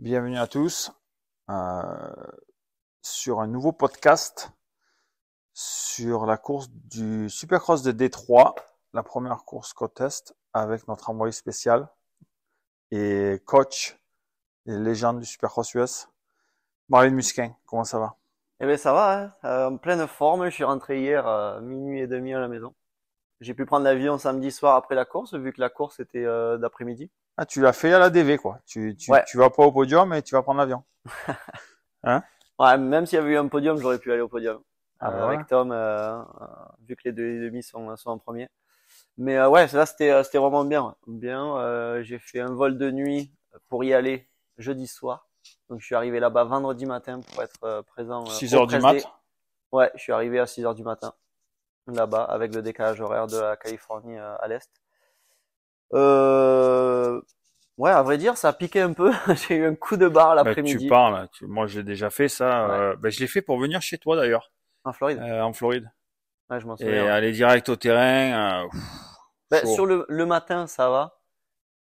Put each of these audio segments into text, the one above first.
Bienvenue à tous euh, sur un nouveau podcast sur la course du Supercross de Détroit, la première course côte Est avec notre envoyé spécial et coach et légende du Supercross US, Marlène Musquin. Comment ça va Eh bien ça va, hein. euh, en pleine forme. Je suis rentré hier à euh, minuit et demi à la maison. J'ai pu prendre l'avion samedi soir après la course vu que la course était d'après-midi. Ah, tu l'as fait à la DV, quoi. Tu, tu, vas pas au podium et tu vas prendre l'avion. hein ouais, même s'il y avait eu un podium, j'aurais pu aller au podium. Ah euh, bah avec Tom, euh, euh, vu que les deux et demi sont, sont en premier. Mais ouais, là, c'était, vraiment bien. Bien, j'ai fait un vol de nuit pour y aller jeudi soir. Donc, je suis arrivé là-bas vendredi matin pour être présent. 6 heures du matin Ouais, je suis arrivé à 6 heures du matin là-bas avec le décalage horaire de la Californie à l'est. Euh... Ouais, à vrai dire, ça a piqué un peu. j'ai eu un coup de barre bah, l'après-midi. tu parles. Moi, j'ai déjà fait ça. Ben, je l'ai fait pour venir chez toi d'ailleurs. En Floride. Euh, en Floride. Ouais, je m'en souviens. Et aller direct au terrain. Euh, bah, sur le, le, matin, ça va.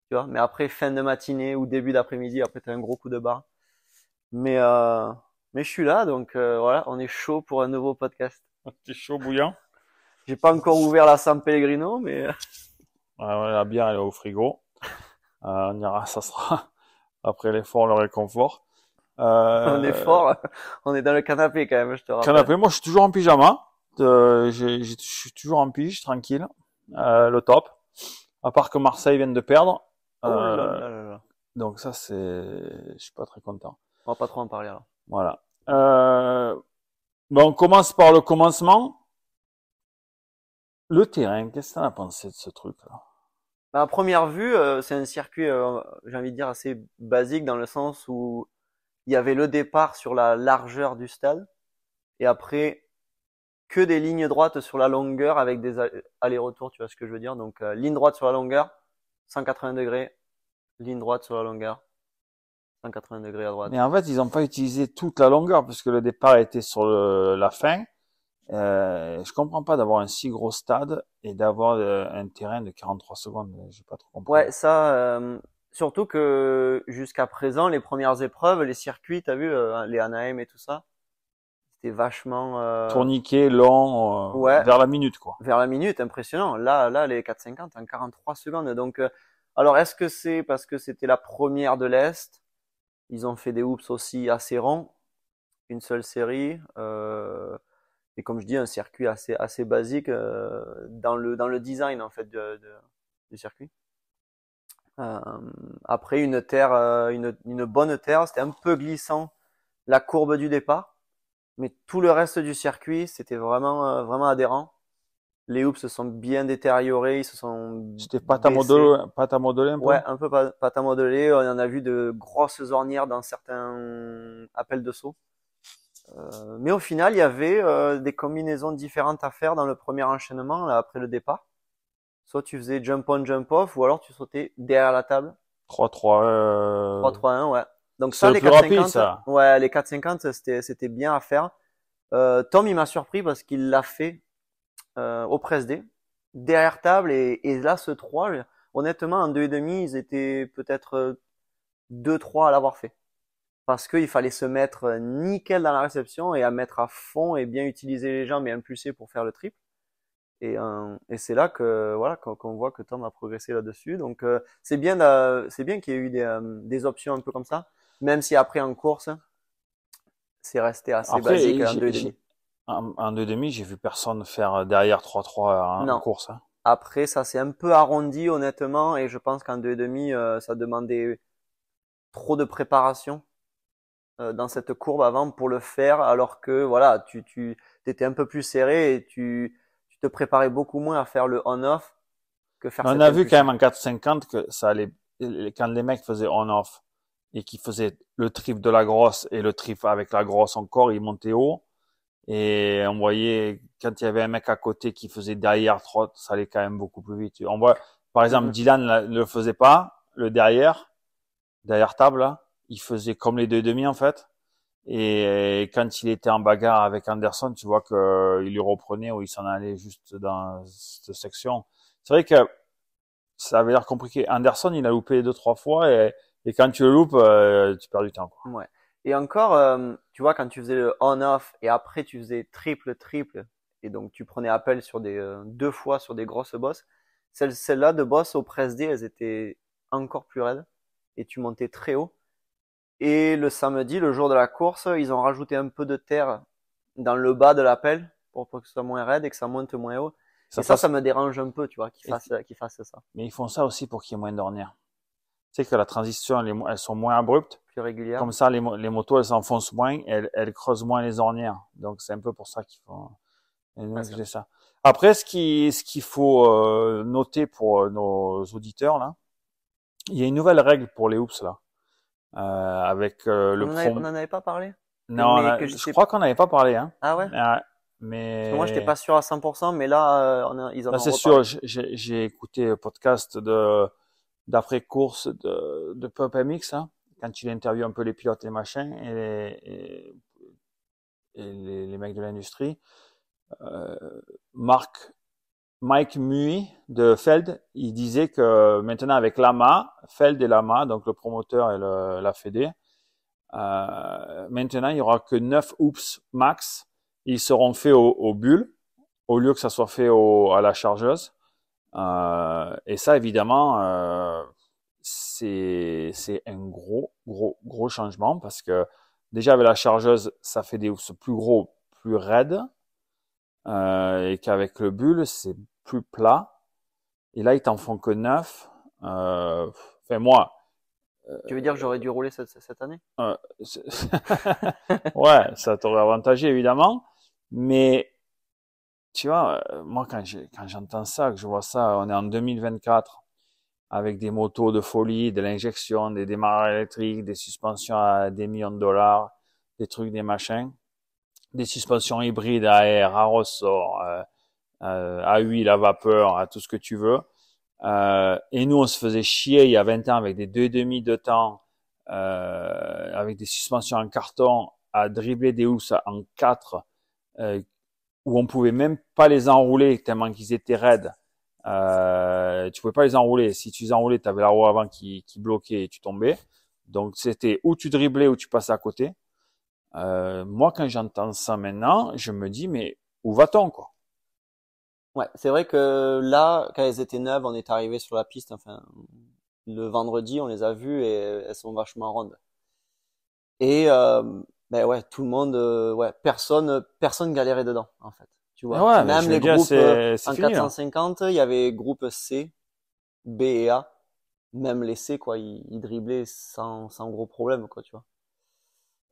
Tu vois, mais après fin de matinée ou début d'après-midi, après, t'as un gros coup de barre. Mais mais je suis là, donc voilà, on est chaud pour un nouveau podcast. T'es chaud bouillant. j'ai pas encore ouvert la San Pellegrino, mais. Euh, la bière, elle est au frigo. Euh, on ira, ça sera après l'effort, le réconfort. Euh, on est fort, on est dans le canapé quand même, je te Canapé, moi je suis toujours en pyjama, euh, je suis toujours en pige, tranquille, euh, le top. À part que Marseille vient de perdre. Oh euh, donc ça c'est, je suis pas très content. On va pas trop en parler là. Voilà. Euh, on commence par le commencement. Le terrain, qu'est-ce que t'en as pensé de ce truc-là bah, À première vue, euh, c'est un circuit, euh, j'ai envie de dire, assez basique dans le sens où il y avait le départ sur la largeur du stade et après que des lignes droites sur la longueur avec des allers-retours, tu vois ce que je veux dire. Donc euh, ligne droite sur la longueur, 180 degrés, ligne droite sur la longueur, 180 degrés à droite. Mais en fait, ils n'ont pas utilisé toute la longueur parce que le départ était sur la fin. Euh, je comprends pas d'avoir un si gros stade et d'avoir euh, un terrain de 43 secondes. J'ai pas trop compris. Ouais, ça. Euh, surtout que jusqu'à présent, les premières épreuves, les circuits, t'as vu, euh, les Anaheim et tout ça, c'était vachement tourniqué, lent, vers la minute quoi. Vers la minute, impressionnant. Là, là, les 4,50 en 43 secondes. Donc, alors est-ce que c'est parce que c'était la première de l'est? Ils ont fait des hoops aussi assez ronds, une seule série. Euh, et comme je dis, un circuit assez, assez basique euh, dans, le, dans le design en fait du circuit. Euh, après une terre, euh, une, une bonne terre, c'était un peu glissant la courbe du départ, mais tout le reste du circuit c'était vraiment vraiment adhérent. Les hoops se sont bien détériorés, ils se sont. C'était pas à modeler, pâte un peu. Ouais, un peu pâte à modeler. On en a vu de grosses ornières dans certains appels de saut. Euh, mais au final, il y avait euh, des combinaisons différentes à faire dans le premier enchaînement, là, après le départ. Soit tu faisais jump on, jump off, ou alors tu sautais derrière la table. 3-3-1. 3-3-1, euh, ouais. Donc ça, les 4-50, ouais, les 4-50, c'était, c'était bien à faire. Euh, Tom, il m'a surpris parce qu'il l'a fait au press D, derrière table, et, et là, ce 3, honnêtement, en demi, ils étaient peut-être 2-3 à l'avoir fait parce qu'il fallait se mettre euh, nickel dans la réception et à mettre à fond et bien utiliser les jambes et impulser pour faire le triple. Et, euh, c'est là que voilà qu'on voit que Tom a progressé là-dessus. Donc euh, c'est bien c'est bien qu'il y ait eu des, options un peu comme ça, même si après en course c'est resté assez basique en deux demi. En deux demi, j'ai vu personne faire derrière 3-3 hein, en course. Hein. Après, ça s'est un peu arrondi honnêtement, et je pense qu'en deux demi, ça demandait trop de préparation euh, dans cette courbe avant pour le faire alors que voilà tu tu étais un peu plus serré et tu, tu te préparais beaucoup moins à faire le on-off que faire On a vu quand même en 450 que ça allait quand les mecs faisaient on-off et qui faisaient le trip de la grosse et le trip avec la grosse encore, ils montaient haut et on voyait quand il y avait un mec à côté qui faisait derrière trot, ça allait quand même beaucoup plus vite. On voit par exemple mm-hmm. Dylan ne le faisait pas le derrière derrière table là il faisait comme les deux demi en fait. Et quand il était en bagarre avec Anderson, tu vois que euh, il lui reprenait ou il s'en allait juste dans cette section. C'est vrai que ça avait l'air compliqué. Anderson, il a loupé deux trois fois et, et quand tu le loupes, euh, tu perds du temps. Quoi. Ouais. Et encore, euh, tu vois, quand tu faisais le on-off et après tu faisais triple triple et donc tu prenais appel sur des deux fois sur des grosses bosses. Celles celles-là de bosses au press D, elles étaient encore plus raides et tu montais très haut. Et le samedi, le jour de la course, ils ont rajouté un peu de terre dans le bas de la pelle pour que ce soit moins raide et que ça monte moins haut. Ça et ça, ça me dérange un peu, tu vois, qu'ils fassent, ça. Mais ils font ça aussi pour qu'il y ait moins d'ornières. Tu sais que la transition, elles, sont moins abruptes. Plus régulières. Comme ça, les, motos, elles s'enfoncent moins, elles, elles creusent moins les ornières. Donc, c'est un peu pour ça qu'ils font ça. Après, ce qu'il ce qu'il faut euh, noter pour euh, nos auditeurs, là, il y a une nouvelle règle pour les hoops, là. Euh, avec euh, le on, on en avait pas parlé non je, crois qu'on n'avait pas parlé hein ah ouais mais moi j'étais pas sûr à 100% mais là euh, ils en bah, ont c'est sûr j'ai écouté le podcast de d'après course de de Pop MX hein, quand il interviewe un peu les pilotes les machins et les, et les, mecs de l'industrie euh, Marc Mike Mui de Feld, il disait que maintenant avec Lama, Feld et Lama, donc le promoteur et la Fédé, euh, maintenant il y aura que 9 oups max. Ils seront faits au, au bulle au lieu que ça soit fait à la chargeuse. Euh, et ça, évidemment, euh, c'est un gros, gros, gros changement parce que déjà avec la chargeuse, ça fait des oups plus gros, plus raides. Euh, et qu'avec le bulle, c'est plus plat. Et là, ils t'en font que 9. Euh, enfin, moi. tu veux dire que j'aurais dû rouler cette, année euh, Ouais, ça t'aurait avantagé, évidemment. Mais, tu vois, moi, quand j'entends ça, que je vois ça, on est en 2024, avec des motos de folie, de l'injection, des démarrages électriques, des suspensions à des millions de dollars, des trucs, des machins des suspensions hybrides à air, à ressort, euh, euh, à huile, à vapeur, à tout ce que tu veux. Euh, et nous, on se faisait chier il y a 20 ans avec des deux demi de temps, euh, avec des suspensions en carton, à dribbler des housses en quatre, où on pouvait même pas les enrouler tellement qu'ils étaient raides. Euh, tu pouvais pas les enrouler. Si tu les enroulais, tu avais la roue avant qui, qui bloquait et tu tombais. Donc c'était où tu driblais ou tu passais à côté. Euh, moi, quand j'entends ça maintenant, je me dis, mais où va-t-on, quoi Ouais, c'est vrai que là, quand elles étaient neuves, on est arrivé sur la piste, enfin, le vendredi, on les a vues et elles sont vachement rondes. Et, euh, ben ouais, tout le monde, euh, ouais, personne, personne galérait dedans, en fait. Tu vois, même les groupes euh, en fini, 450, il y avait groupe C, B et A. Même les C, quoi, ils, driblaient sans, sans gros problème, quoi, tu vois.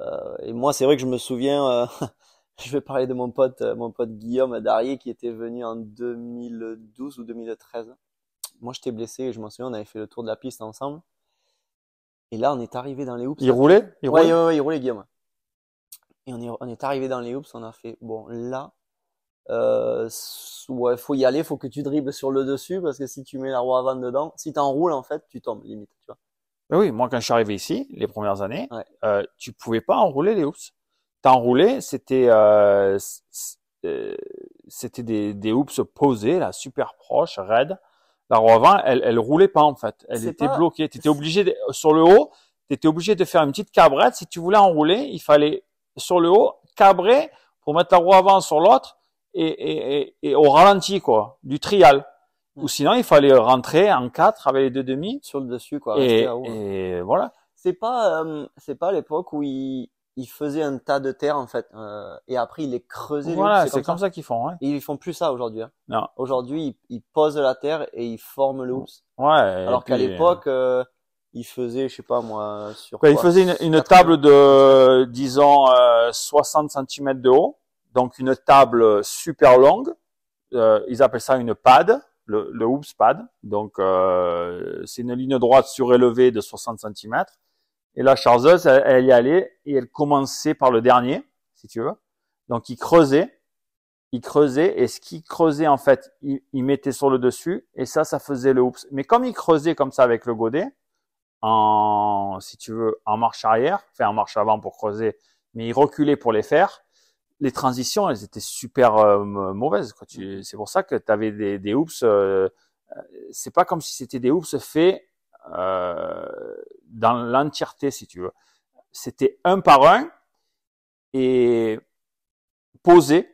Euh, et moi, c'est vrai que je me souviens, euh, je vais parler de mon pote, euh, mon pote Guillaume Darier qui était venu en 2012 ou 2013. Moi, j'étais blessé et je me souviens, on avait fait le tour de la piste ensemble. Et là, on est arrivé dans les hoops. Il roulait Oui, il roulait Guillaume. Et on est, arrivé dans les hoops, on a fait, bon, là, euh, faut y aller, il faut que tu dribbles sur le dessus parce que si tu mets la roue avant dedans, si tu' enroules, en fait, tu tombes limite, tu vois. Ben oui, moi quand je suis arrivé ici, les premières années, euh, tu pouvais pas enrouler les hoops. T'as c'était euh, euh, c'était des, des hoops posés, là, super proches, raides. La roue avant, elle, elle roulait pas en fait, elle était bloquée. T'étais obligé de, sur le haut, t'étais obligé de faire une petite cabrette. Si tu voulais enrouler, il fallait sur le haut cabrer pour mettre la roue avant sur l'autre et, et, et, et au ralenti quoi, du trial. Ou sinon, il fallait rentrer en quatre avec les deux demi sur le dessus, quoi. Et, voilà. C'est pas, euh, c'est pas l'époque où ils ils faisaient un tas de terre en fait, euh, et après ils les creusaient. Voilà, c'est comme, ça, qu'ils font. Ouais. ils font plus ça aujourd'hui. Hein. Non. Aujourd'hui, ils, posent la terre et ils forment le housse. Ouais. Alors qu'à l'époque, euh, ils faisaient, je sais pas moi, sur. Quoi, ils faisaient une, une table de, disons, 60 euh, cm de haut, donc une table super longue. Euh, ils appellent ça une pad le, le hoops pad. Donc, euh, c'est une ligne droite surélevée de 60 cm. Et la chargeuse, elle, y allait et elle commençait par le dernier, si tu veux. Donc, il creusait, il creusait et ce qu'il creusait, en fait, il, mettait sur le dessus et ça, ça faisait le hoops. Mais comme il creusait comme ça avec le godet, en, si tu veux, en marche arrière, enfin en marche avant pour creuser, mais il reculait pour les faire, les transitions, elles étaient super euh, mauvaises. Tu, mm-hmm. c'est pour ça que tu avais des, des hoops. Euh, euh, c'est pas comme si c'était des hoops faits dans l'entièreté, si tu veux. C'était un par un et posé,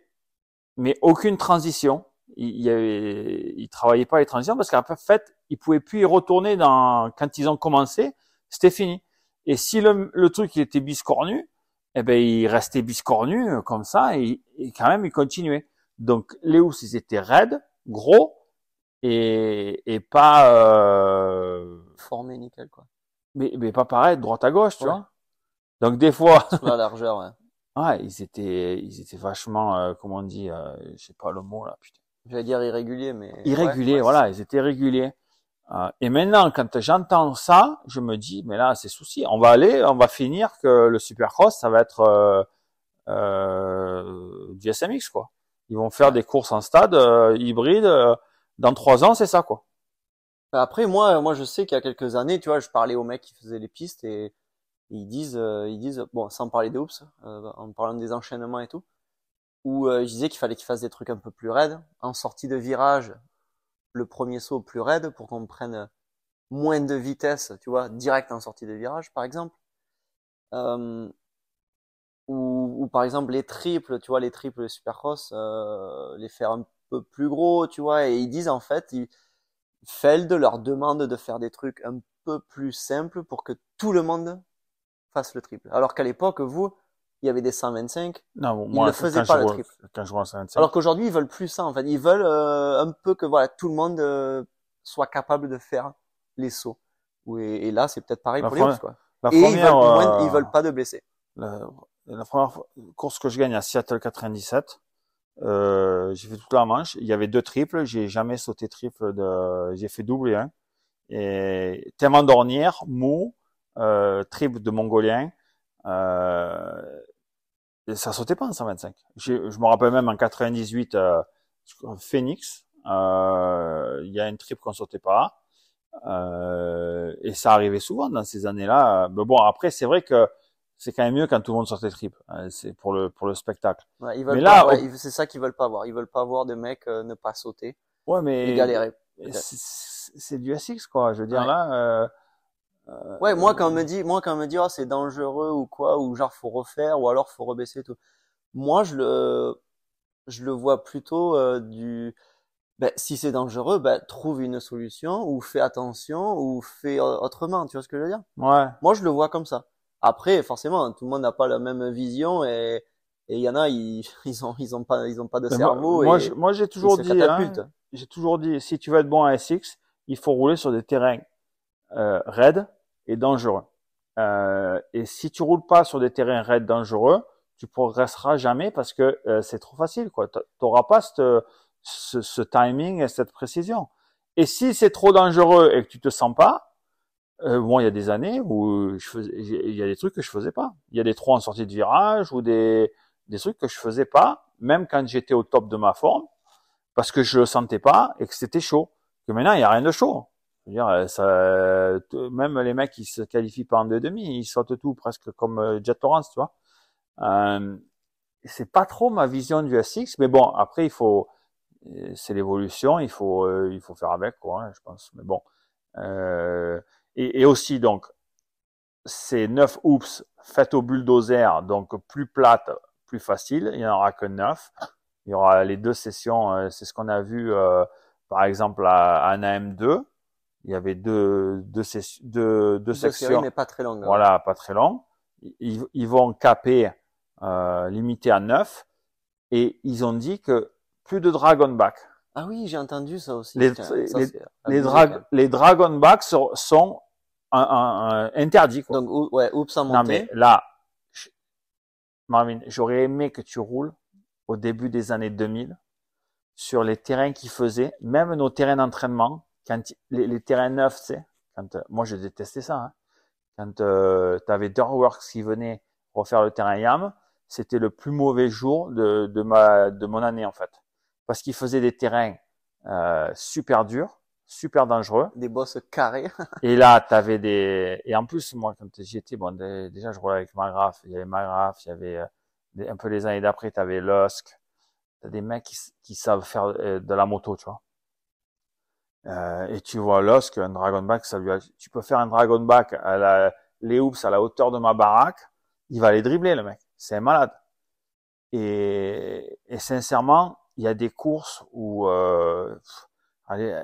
mais aucune transition. Il, y avait, il travaillait pas les transitions parce qu'en fait, ils pouvait plus y retourner dans, quand ils ont commencé, c'était fini. Et si le, le truc, il était biscornu, eh ben il restait biscornu euh, comme ça et, quand même il continuait. Donc les housses ils étaient raides, gros et, et pas euh... formés nickel quoi. Mais, mais pas pareil droite à gauche tu vois. Donc des fois sur la largeur ouais. ouais. ils étaient ils étaient vachement euh, comment on dit euh, je sais pas le mot là putain. vais dire irrégulier mais irrégulier voilà, ils étaient réguliers. Euh, et maintenant, quand j'entends ça, je me dis, mais là, c'est souci. On va aller, on va finir que le Supercross, ça va être euh, euh, du SMX, quoi. Ils vont faire des courses en stade hybride. dans trois ans, c'est ça, quoi. Après, moi, moi, je sais qu'il y a quelques années, tu vois, je parlais aux mecs qui faisaient les pistes et ils disent, ils disent, bon, sans parler des hoops, en parlant des enchaînements et tout, où je disais qu'il fallait qu'ils fassent des trucs un peu plus raides, en sortie de virage, le premier saut plus raide pour qu'on prenne moins de vitesse, tu vois, direct en sortie de virage, par exemple. Euh, ou, par exemple les triples, tu vois, les triples supercross, euh, les faire un peu plus gros, tu vois, et ils disent en fait, ils, Feld leur demande de faire des trucs un peu plus simples pour que tout le monde fasse le triple. Alors qu'à l'époque, vous, il y avait des 125. ils ne faisaient pas le triple. 125. Alors qu'aujourd'hui, ils veulent plus ça, en fait. Ils veulent euh, un peu que voilà tout le monde euh, soit capable de faire les sauts. Oui et là, c'est peut-être pareil pour les autres, quoi. et première, ils, veulent, euh, veulent pas de blessés. La, première course que je gagne à Seattle 97, j'ai fait toute la manche. Il y avait deux triples. J'ai jamais sauté triple. De... J'ai fait double et un. Et tellement d'ornière, mou, triple de mongolien euh, ça sautait pas en 125. Je me rappelle même en 98, euh, Phoenix, euh, il y a une trip qu'on sautait pas. Euh, et ça arrivait souvent dans ces années-là. Mais bon, après, c'est vrai que c'est quand même mieux quand tout le monde sortait trip. Hein, c'est pour le pour le spectacle. mais là, c'est ça qu'ils veulent pas voir. Ils veulent pas voir des mecs euh, ne pas sauter. Ouais, mais galérer. C'est du SX quoi. Je veux dire là, euh, euh, ouais, moi quand on me dit, moi quand me dit, oh, c'est dangereux ou quoi, ou genre faut refaire, ou alors faut rebaisser tout. Moi, je le, je le vois plutôt euh, du, ben, si c'est dangereux, ben, trouve une solution, ou fais attention, ou fais autrement. Tu vois ce que je veux dire Ouais. Moi, je le vois comme ça. Après, forcément, tout le monde n'a pas la même vision et et il y en a, ils, ils ont, ils ont pas, ils ont pas de cerveau. Moi, moi, j'ai toujours dit, hein, j'ai toujours dit, si tu veux être bon à SX, il faut rouler sur des terrains euh, raides dangereux. Euh, et si tu roules pas sur des terrains raides dangereux, tu progresseras jamais parce que euh, c'est trop facile. Tu n'auras pas ce, timing et cette précision. Et si c'est trop dangereux et que tu te sens pas, euh, bon, il y a des années où il y a des trucs que je faisais pas. Il y a des trous en sortie de virage ou des, des trucs que je faisais pas, même quand j'étais au top de ma forme, parce que je le sentais pas et que c'était chaud. Que maintenant, il y a rien de chaud dire, euh, même les mecs qui se qualifient pas en deux demi, ils sortent tout presque comme euh, Jet Torrance, tu vois. Euh, c'est pas trop ma vision du SX, mais bon, après il faut, c'est l'évolution, il faut, il faut faire avec quoi, hein, je pense. Mais bon, et, aussi donc ces neuf hoops faites au bulldozer, donc plus plates, plus facile, il n'y en aura que neuf. Il y aura les deux sessions, c'est ce qu'on a vu par exemple à, à AM2 il y avait deux, deux, deux, deux sections. Séries, mais pas très longue. Hein. Voilà, pas très long. Ils, ils, vont caper euh, limité à neuf. et ils ont dit que plus de Dragon Back. Ah oui, j'ai entendu ça aussi. Les, les, hein. les, Dragon Back sont, interdits. Donc, ouais, oups, en montée. Non, mais là, Marvin, j'aurais aimé que tu roules au début des années 2000 sur les terrains qu'ils faisaient, même nos terrains d'entraînement quand les, terrains neufs, tu sais, quand euh, moi je détestais ça. Hein, quand euh, tu avais qui venait refaire le terrain Yam, c'était le plus mauvais jour de, de, ma, de mon année en fait, parce qu'ils faisaient des terrains euh, super durs, super dangereux. Des bosses carrées. et là, tu avais des et en plus moi quand j'y étais, bon déjà je roulais avec Magraf, il y avait Magraf, il y avait euh, un peu les années d'après, tu avais Lusk, t'as des mecs qui, qui savent faire de la moto, tu vois. Euh, et tu vois là un qu'un dragon back, ça lui a... tu peux faire un dragon back à la, les hoops à la hauteur de ma baraque, il va les dribbler le mec. C'est malade. Et, et sincèrement, il y a des courses où euh, allez,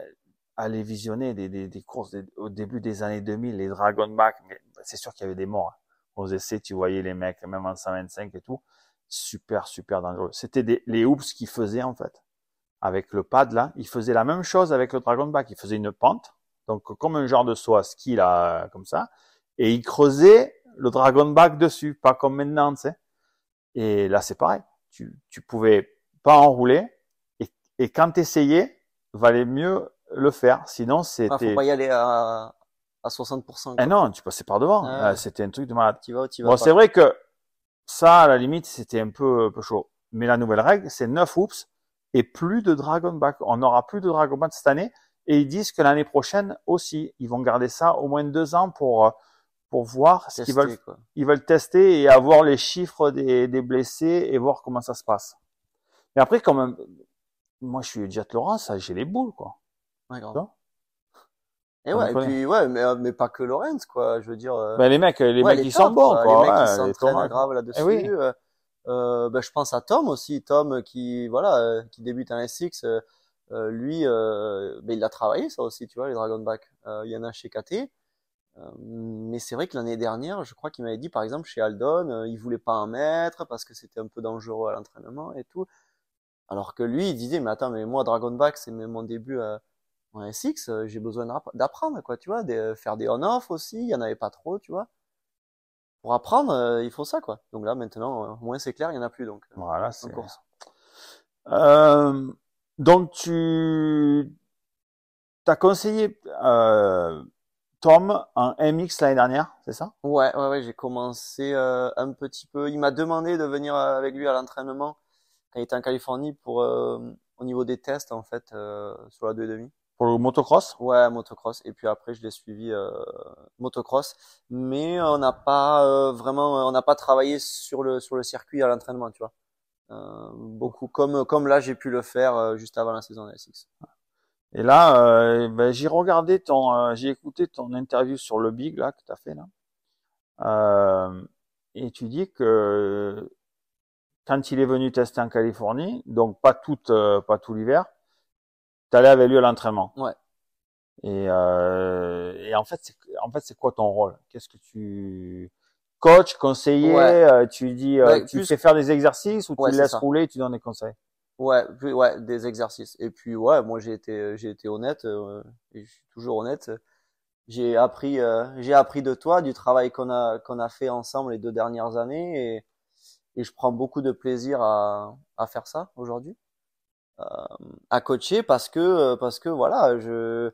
allez visionner des, courses au début des années 2000, les dragon back, mais c'est sûr qu'il y avait des morts. Hein. Aux essais, tu voyais les mecs, même en 125 et tout, super super dangereux. C'était les hoops qui faisaient en fait avec le pad là, il faisait la même chose avec le dragonback, il faisait une pente, donc comme un genre de saut à ski là, comme ça, et il creusait le dragonback dessus, pas comme maintenant, tu sais. Et là c'est pareil, tu, tu pouvais pas enrouler, et, et quand t'essayais, valait mieux le faire, sinon c'était... Ah, faut pas y aller à, à 60%. Eh non, tu passais par devant, ah. euh, c'était un truc de malade. Tu vas, tu vas bon, c'est vrai que ça, à la limite, c'était un peu, un peu chaud. Mais la nouvelle règle, c'est 9 oups et plus de Dragon Back. On n'aura plus de Dragon Back cette année et ils disent que l'année prochaine aussi, ils vont garder ça au moins deux ans pour euh, pour voir ce qu'ils veulent. Ils veulent tester et avoir les chiffres des, blessés et voir comment ça se passe. Mais après, quand même, moi je suis Jet Lawrence, j'ai les boules quoi. Et ouais, et puis ouais, mais, pas que Lorenz, quoi. Je veux dire. Euh, bah, les mecs, les mecs ils sont bons quoi. Les mecs ils s'entraînent grave là-dessus. Eh oui. Euh. Euh, ben, je pense à Tom aussi, Tom euh, qui voilà euh, qui débute en SX, euh, lui ben, il a travaillé ça aussi, tu vois les Dragonback. il y en a chez KT, mais c'est vrai que l'année dernière, je crois qu'il m'avait dit par exemple chez Aldon, il voulait pas en mettre parce que c'était un peu dangereux à l'entraînement et tout. Alors que lui, il disait mais attends mais moi Dragonback c'est mon début en SX, j'ai besoin d'apprendre quoi, tu vois, de, faire des on-off aussi, il y en avait pas trop, tu vois pour apprendre, euh, il faut ça, quoi. Donc là, maintenant, au euh, moins c'est clair, il n'y en a plus, donc. Euh, voilà, c'est. Euh, donc tu as conseillé Tom en MX l'année dernière, c'est ça Ouais, ouais, ouais. J'ai commencé un petit peu. Il m'a demandé de venir avec lui à l'entraînement quand il était en Californie pour au niveau des tests en fait sur la 2,5 pour le motocross ouais motocross et puis après je l'ai suivi euh, motocross mais euh, on n'a pas euh, vraiment euh, on n'a pas travaillé sur le sur le circuit à l'entraînement tu vois euh, beaucoup comme comme là j'ai pu le faire juste avant la saison de SX et là ben, j'ai regardé ton j'ai écouté ton interview sur le big là que tu as fait là et tu dis que quand il est venu tester en Californie donc pas toute pas tout l'hiver tu lieu avec lui à l'entraînement. Ouais. Et, euh, en fait, c'est, en fait, quoi ton rôle Qu'est-ce que tu coach, conseiller euh, Tu dis, euh, ben, tu sais faire des exercices ou tu tu laisses rouler et tu donnes des conseils Ouais, ouais, des exercices. Et puis ouais, moi j'ai été, j'ai été honnête. et je suis toujours honnête. J'ai appris, j'ai appris de toi, du travail qu'on a, qu'on a fait ensemble les deux dernières années, et, et je prends beaucoup de plaisir à faire ça aujourd'hui. Euh, à coacher parce que euh, parce que voilà, je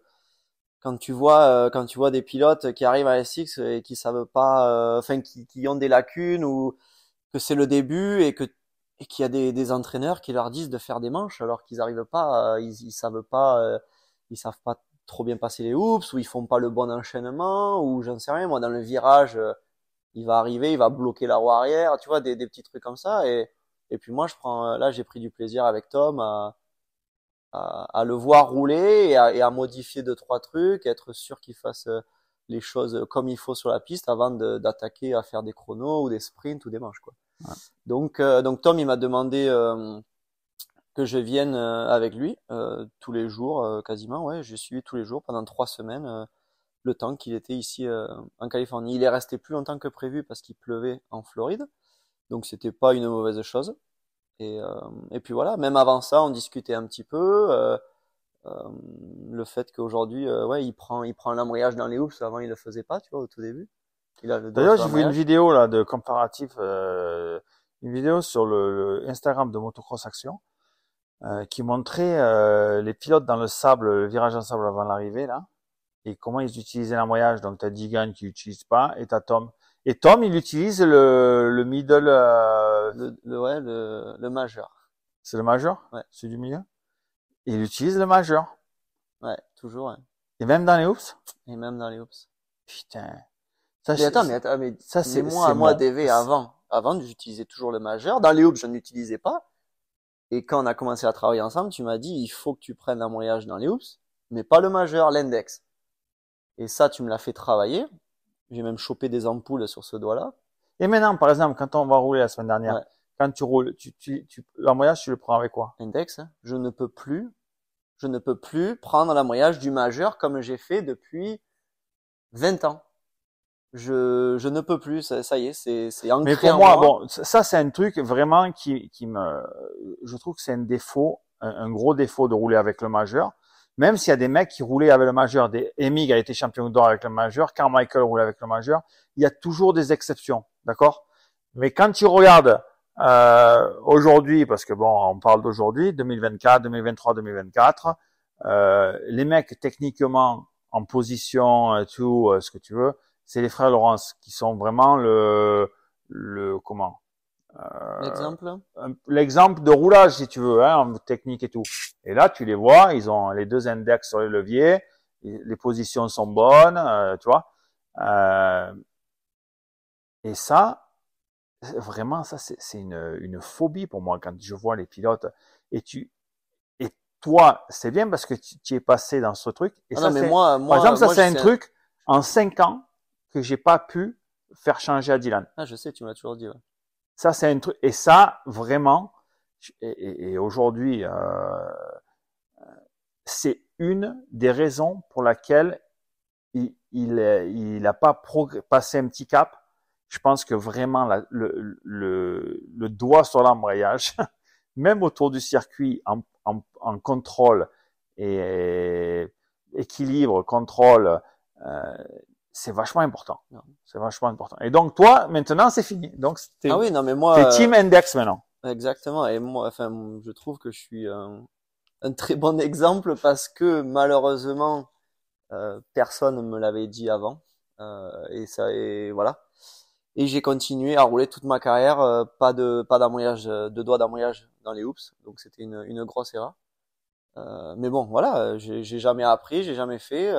quand tu vois euh, quand tu vois des pilotes qui arrivent à SX et qui savent pas enfin qui, qui ont des lacunes ou que c'est le début et que et qu'il y a des, des, entraîneurs qui leur disent de faire des manches alors qu'ils n'arrivent pas ils, ils savent pas ils savent pas trop bien passer les hoops ou ils font pas le bon enchaînement ou j'en sais rien moi dans le virage il va arriver il va bloquer la roue arrière tu vois des, des petits trucs comme ça et et puis moi, je prends, euh, là, j'ai pris du plaisir avec Tom à, à, le voir rouler et à, et à, modifier deux trois trucs, être sûr qu'il fasse euh, les choses comme il faut sur la piste avant d'attaquer à faire des chronos ou des sprints ou des manches quoi. Donc euh, donc Tom il m'a demandé euh, que je vienne avec lui tous les jours quasiment ouais j'ai suivi tous les jours pendant trois semaines le temps qu'il était ici en Californie. Il est resté plus longtemps que prévu parce qu'il pleuvait en Floride. Donc c'était pas une mauvaise chose. Et, euh, et, puis voilà, même avant ça, on discutait un petit peu. Euh, euh, le fait qu'aujourd'hui, ouais, il prend, il prend l'embrayage dans les hoops. Avant, il le faisait pas, tu vois, au tout début. D'ailleurs, j'ai vu une vidéo là de comparatif, une vidéo sur le, Instagram de Motocross Action qui montrait les pilotes dans le sable, le virage en sable avant l'arrivée là, et comment ils utilisaient l'embrayage. Donc t'as Digan qui utilise pas, et t'as Tom et Tom, il utilise le, middle. Euh, le, le, ouais, le, le majeur. C'est le majeur Ouais. C'est du milieu Il utilise le majeur. Ouais, toujours. Et même dans les hoops Et même dans les hoops. Putain. Ça, mais attends, mais ça c'est moi, moi DV avant. Avant, j'utilisais toujours le majeur. Dans les hoops, je n'utilisais pas. Et quand on a commencé à travailler ensemble, tu m'as dit il faut que tu prennes un voyage dans les hoops, mais pas le majeur, l'index. Et ça, tu me l'as fait travailler. J'ai même chopé des ampoules sur ce doigt-là. Et maintenant, par exemple, quand on va rouler la semaine dernière, quand tu roules, tu, tu, tu, l'embrayage, tu le prends avec quoi Index. Je ne peux plus, je ne peux plus prendre l'embrayage du majeur comme j'ai fait depuis 20 ans. Je, je ne peux plus, ça, y est, c'est, c'est Mais pour moi, bon, ça c'est un truc vraiment qui, qui me, je trouve que c'est un défaut, un gros défaut de rouler avec le majeur même s'il y a des mecs qui roulaient avec le majeur, des Emig a été champion d'or avec le majeur, Carmichael roulait avec le majeur, il y a toujours des exceptions, d'accord Mais quand tu regardes euh, aujourd'hui, parce que bon, on parle d'aujourd'hui, 2024, 2023, 2024, euh, les mecs techniquement en position, euh, tout euh, ce que tu veux, c'est les frères Laurence qui sont vraiment le, le comment euh, l'exemple L'exemple de roulage, si tu veux, hein, en technique et tout. Et là, tu les vois, ils ont les deux index sur les leviers, les positions sont bonnes, euh, tu vois. Euh, et ça, vraiment, ça, c'est une, une, phobie pour moi quand je vois les pilotes. Et tu, et toi, c'est bien parce que tu, tu, es passé dans ce truc. Et ah ça, non, mais moi, moi, par exemple, ça, c'est un truc en cinq ans que j'ai pas pu faire changer à Dylan. Ah, je sais, tu m'as toujours dit. Ouais. Ça, c'est un truc. Et ça, vraiment, et, aujourd'hui, euh, c'est une des raisons pour laquelle il n'a il, pas passé un petit cap. Je pense que vraiment le, doigt sur l'embrayage, même autour du circuit, en, contrôle et équilibre, contrôle, euh, c'est vachement important. C'est vachement important. Et donc toi, maintenant, c'est fini. Donc c'était ah oui, non, mais moi, team euh, index maintenant. Exactement. Et moi, enfin, je trouve que je suis un, très bon exemple parce que malheureusement, euh, personne ne me l'avait dit avant. Euh, et ça, et voilà. Et j'ai continué à rouler toute ma carrière, euh, pas de pas d'amoyage, de doigts d'amoyage dans les hoops. Donc c'était une, une grosse erreur. mais bon, voilà, j'ai jamais appris, j'ai jamais fait.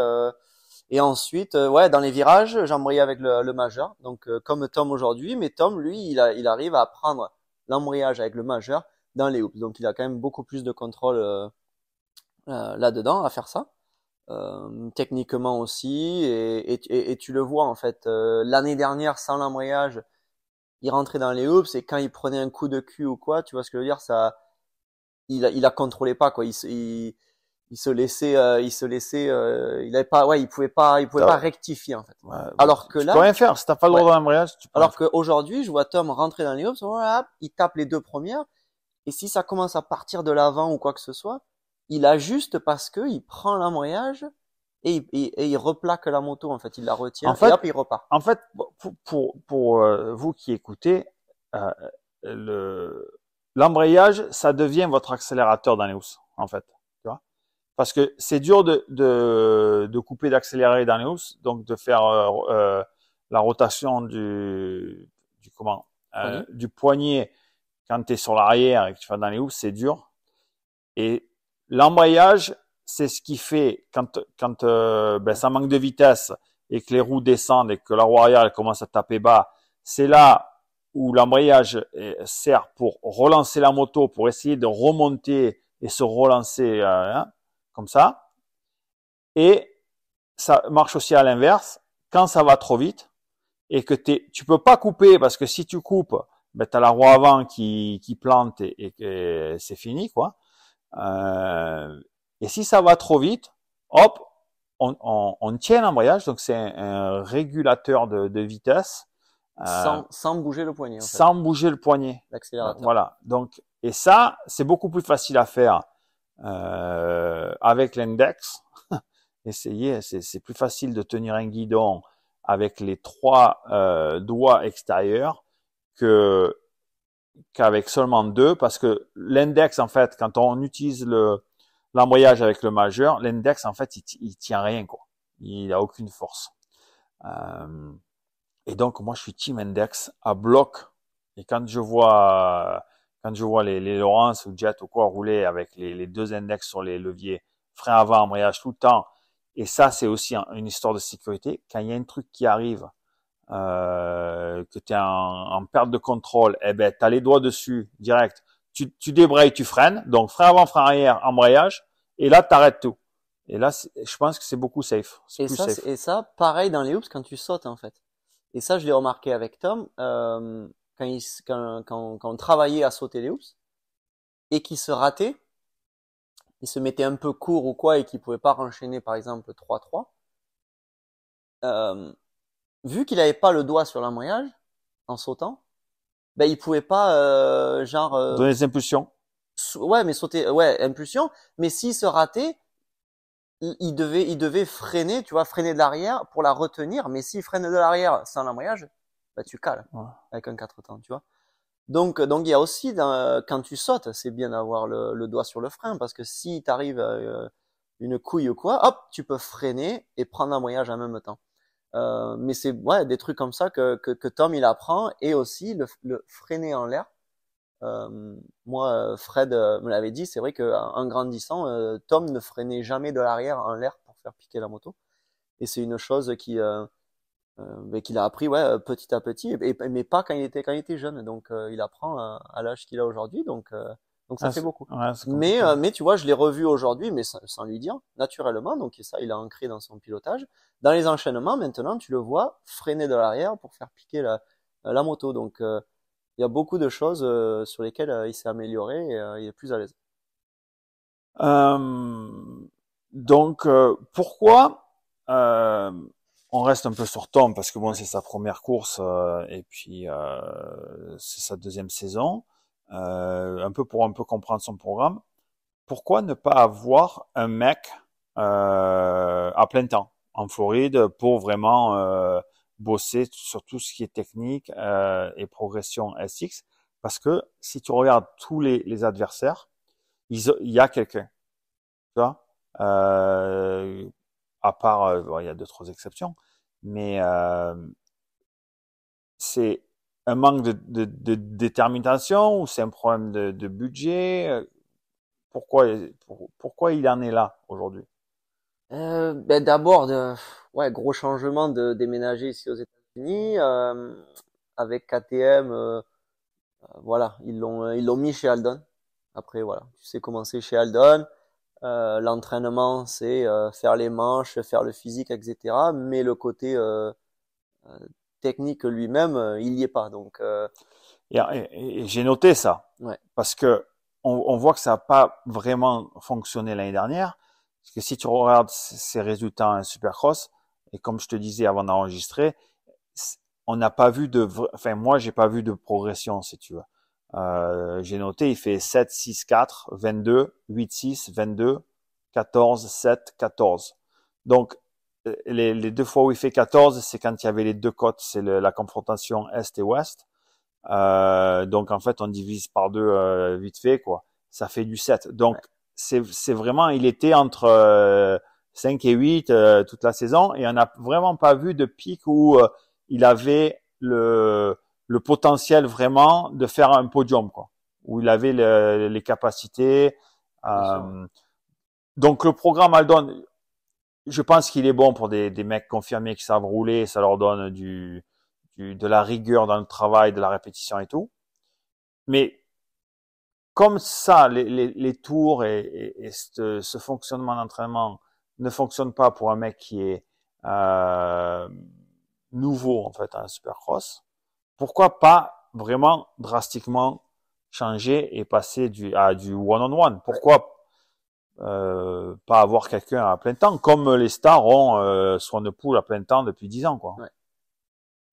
Et ensuite, euh, ouais, dans les virages, j'embrayais avec le, majeur. Donc, euh, comme Tom aujourd'hui, mais Tom, lui, il, il arrive à prendre l'embrayage avec le majeur dans les hoops. Donc, il a quand même beaucoup plus de contrôle euh, là-dedans à faire ça. techniquement aussi, et, tu le vois en fait. L'année dernière, sans l'embrayage, il rentrait dans les hoops et quand il prenait un coup de cul ou quoi, tu vois ce que je veux dire, ça, il, il contrôlé contrôlé pas quoi. il il se laissait, euh, il se laissait, euh, il avait pas, ouais, il pouvait pas, il pouvait ah pas rectifier en fait. Alors que tu là, peux rien faire. Si t'as pas le droit ouais. mariage, tu peux Alors qu'aujourd'hui, je vois Tom rentrer dans les voilà, il tape les deux premières, et si ça commence à partir de l'avant ou quoi que ce soit, il ajuste parce que il prend l'embrayage et, et, il replaque la moto en fait, il la retient et il repart. En fait, pour pour, euh, vous qui écoutez, le l'embrayage, ça devient votre accélérateur dans les housses en fait parce que c'est dur de, de, de couper, d'accélérer dans les housses, donc de faire euh, euh, la rotation du, du comment euh, du poignet quand tu es sur l'arrière et que tu vas dans les housses, c'est dur. Et l'embrayage, c'est ce qui fait quand quand ben, ça manque de vitesse et que les roues descendent et que la roue arrière commence à taper bas, c'est là où l'embrayage sert pour relancer la moto, pour essayer de remonter et se relancer. Hein, comme ça. Et ça marche aussi à l'inverse, quand ça va trop vite et que t'es, tu peux pas couper parce que si tu coupes, ben, tu as la roue avant qui, qui plante et, que c'est fini. quoi. Euh, et si ça va trop vite, hop, on, on, on tient l'embrayage, donc c'est un, régulateur de, de vitesse. Euh, sans, sans, bouger le poignet. En fait. Sans bouger le poignet. L'accélérateur. Voilà. Donc, et ça, c'est beaucoup plus facile à faire euh, avec l'index. Essayez, c'est plus facile de tenir un guidon avec les trois euh, doigts extérieurs que qu'avec seulement deux, parce que l'index, en fait, quand on utilise le l'embrayage avec le majeur, l'index, en fait, il, tient rien, quoi. Il a aucune force. Euh, et donc, moi, je suis team index à bloc. Et quand je vois quand je vois les, les ou Jet ou quoi rouler avec les, les deux index sur les leviers, frein avant, embrayage tout le temps, et ça c'est aussi une histoire de sécurité, quand il y a un truc qui arrive, euh, que tu es en, perte de contrôle, eh ben, tu as les doigts dessus direct, tu, tu débrayes, tu freines, donc frein avant, frein arrière, embrayage, et là tu arrêtes tout. Et là, je pense que c'est beaucoup safe. Et plus ça, safe. et ça, pareil dans les hoops quand tu sautes en fait. Et ça, je l'ai remarqué avec Tom. Euh, quand, on travaillait à sauter les hoops et qui se ratait, il se mettait un peu court ou quoi et qui pouvait pas enchaîner par exemple 3-3, euh, vu qu'il n'avait pas le doigt sur l'embrayage en sautant, ben il pouvait pas euh, genre euh, donner des impulsions. Ouais, mais sauter, ouais, impulsion. Mais s'il se ratait, il, devait, il devait freiner, tu vois, freiner de l'arrière pour la retenir. Mais s'il freine de l'arrière sans l'embrayage, bah, tu cales avec un quatre temps, tu vois. Donc, euh, donc il y a aussi euh, quand tu sautes, c'est bien d'avoir le, doigt sur le frein parce que si t'arrives à euh, une couille ou quoi, hop, tu peux freiner et prendre un voyage en même temps. mais c'est ouais, des trucs comme ça que, que, Tom il apprend et aussi le, freiner en l'air. Euh, moi, Fred me l'avait dit, c'est vrai qu'en en grandissant, Tom ne freinait jamais de l'arrière en l'air pour faire piquer la moto. Et c'est une chose qui, euh, mais qu'il a appris ouais euh, petit à petit, mais pas quand il était quand il était jeune. Donc euh, il apprend à, l'âge qu'il a aujourd'hui. Donc donc ça ah, fait beaucoup. mais mais tu vois, je l'ai revu aujourd'hui, mais sans, lui dire, naturellement. Donc ça, il a ancré dans son pilotage. Dans les enchaînements, maintenant, tu le vois freiner de l'arrière pour faire piquer la, la moto. Donc il y a beaucoup de choses sur lesquelles il s'est amélioré et il est plus à l'aise. donc pourquoi on reste un peu sur Tom parce que bon, c'est sa première course euh, et puis euh, c'est sa deuxième saison, euh, un peu pour un peu comprendre son programme. Pourquoi ne pas avoir un mec à plein temps en Floride pour vraiment bosser sur tout ce qui est technique et progression SX Parce que si tu regardes tous les, adversaires, il y a quelqu'un. Tu à part, euh, il y a deux, trois exceptions, mais euh, c'est un manque de, détermination ou c'est un problème de, budget pourquoi, pourquoi il en est là aujourd'hui euh, ben D'abord, ouais, gros changement de déménager ici aux États-Unis. avec KTM, voilà, ils l'ont, ils l'ont mis chez Aldon. Après, voilà, tu sais comment c'est chez Aldon. Euh, l'entraînement, c'est euh, faire les manches, faire le physique, etc. Mais le côté euh, technique lui-même, il n'y est pas. Donc, j'ai noté ça parce que on, on voit que ça n'a pas vraiment fonctionné l'année dernière. Parce que si tu regardes ces résultats en Supercross, et comme je te disais avant d'enregistrer, on n'a pas vu de, enfin moi j'ai pas vu de progression si tu veux. Euh, j'ai noté, il fait 7, 6, 4, 22, 8, 6, 22, 14, 7, 14. Donc, euh, les, deux fois où il fait 14, c'est quand il y avait les deux côtes, c'est la confrontation Est et Ouest. Euh, donc, en fait, on divise par deux euh, vite fait, quoi. Ça fait du 7. Donc, c'est vraiment, il était entre 5 et 8 toute la saison et on n'a vraiment pas vu de pic où il avait le le potentiel vraiment de faire un podium, quoi, où il avait les capacités. Euh, donc le programme Aldon, je pense qu'il est bon pour des, des, mecs confirmés qui savent rouler, ça leur donne du, du, de la rigueur dans le travail, de la répétition et tout. Mais comme ça, les, les, les tours et, ce, ce, fonctionnement d'entraînement ne fonctionne pas pour un mec qui est euh, nouveau en fait à un supercross, pourquoi pas vraiment drastiquement changer et passer du, à du one-on-one Pourquoi euh, pas avoir quelqu'un à plein temps, comme les stars ont euh, de poule à plein temps depuis dix ans quoi.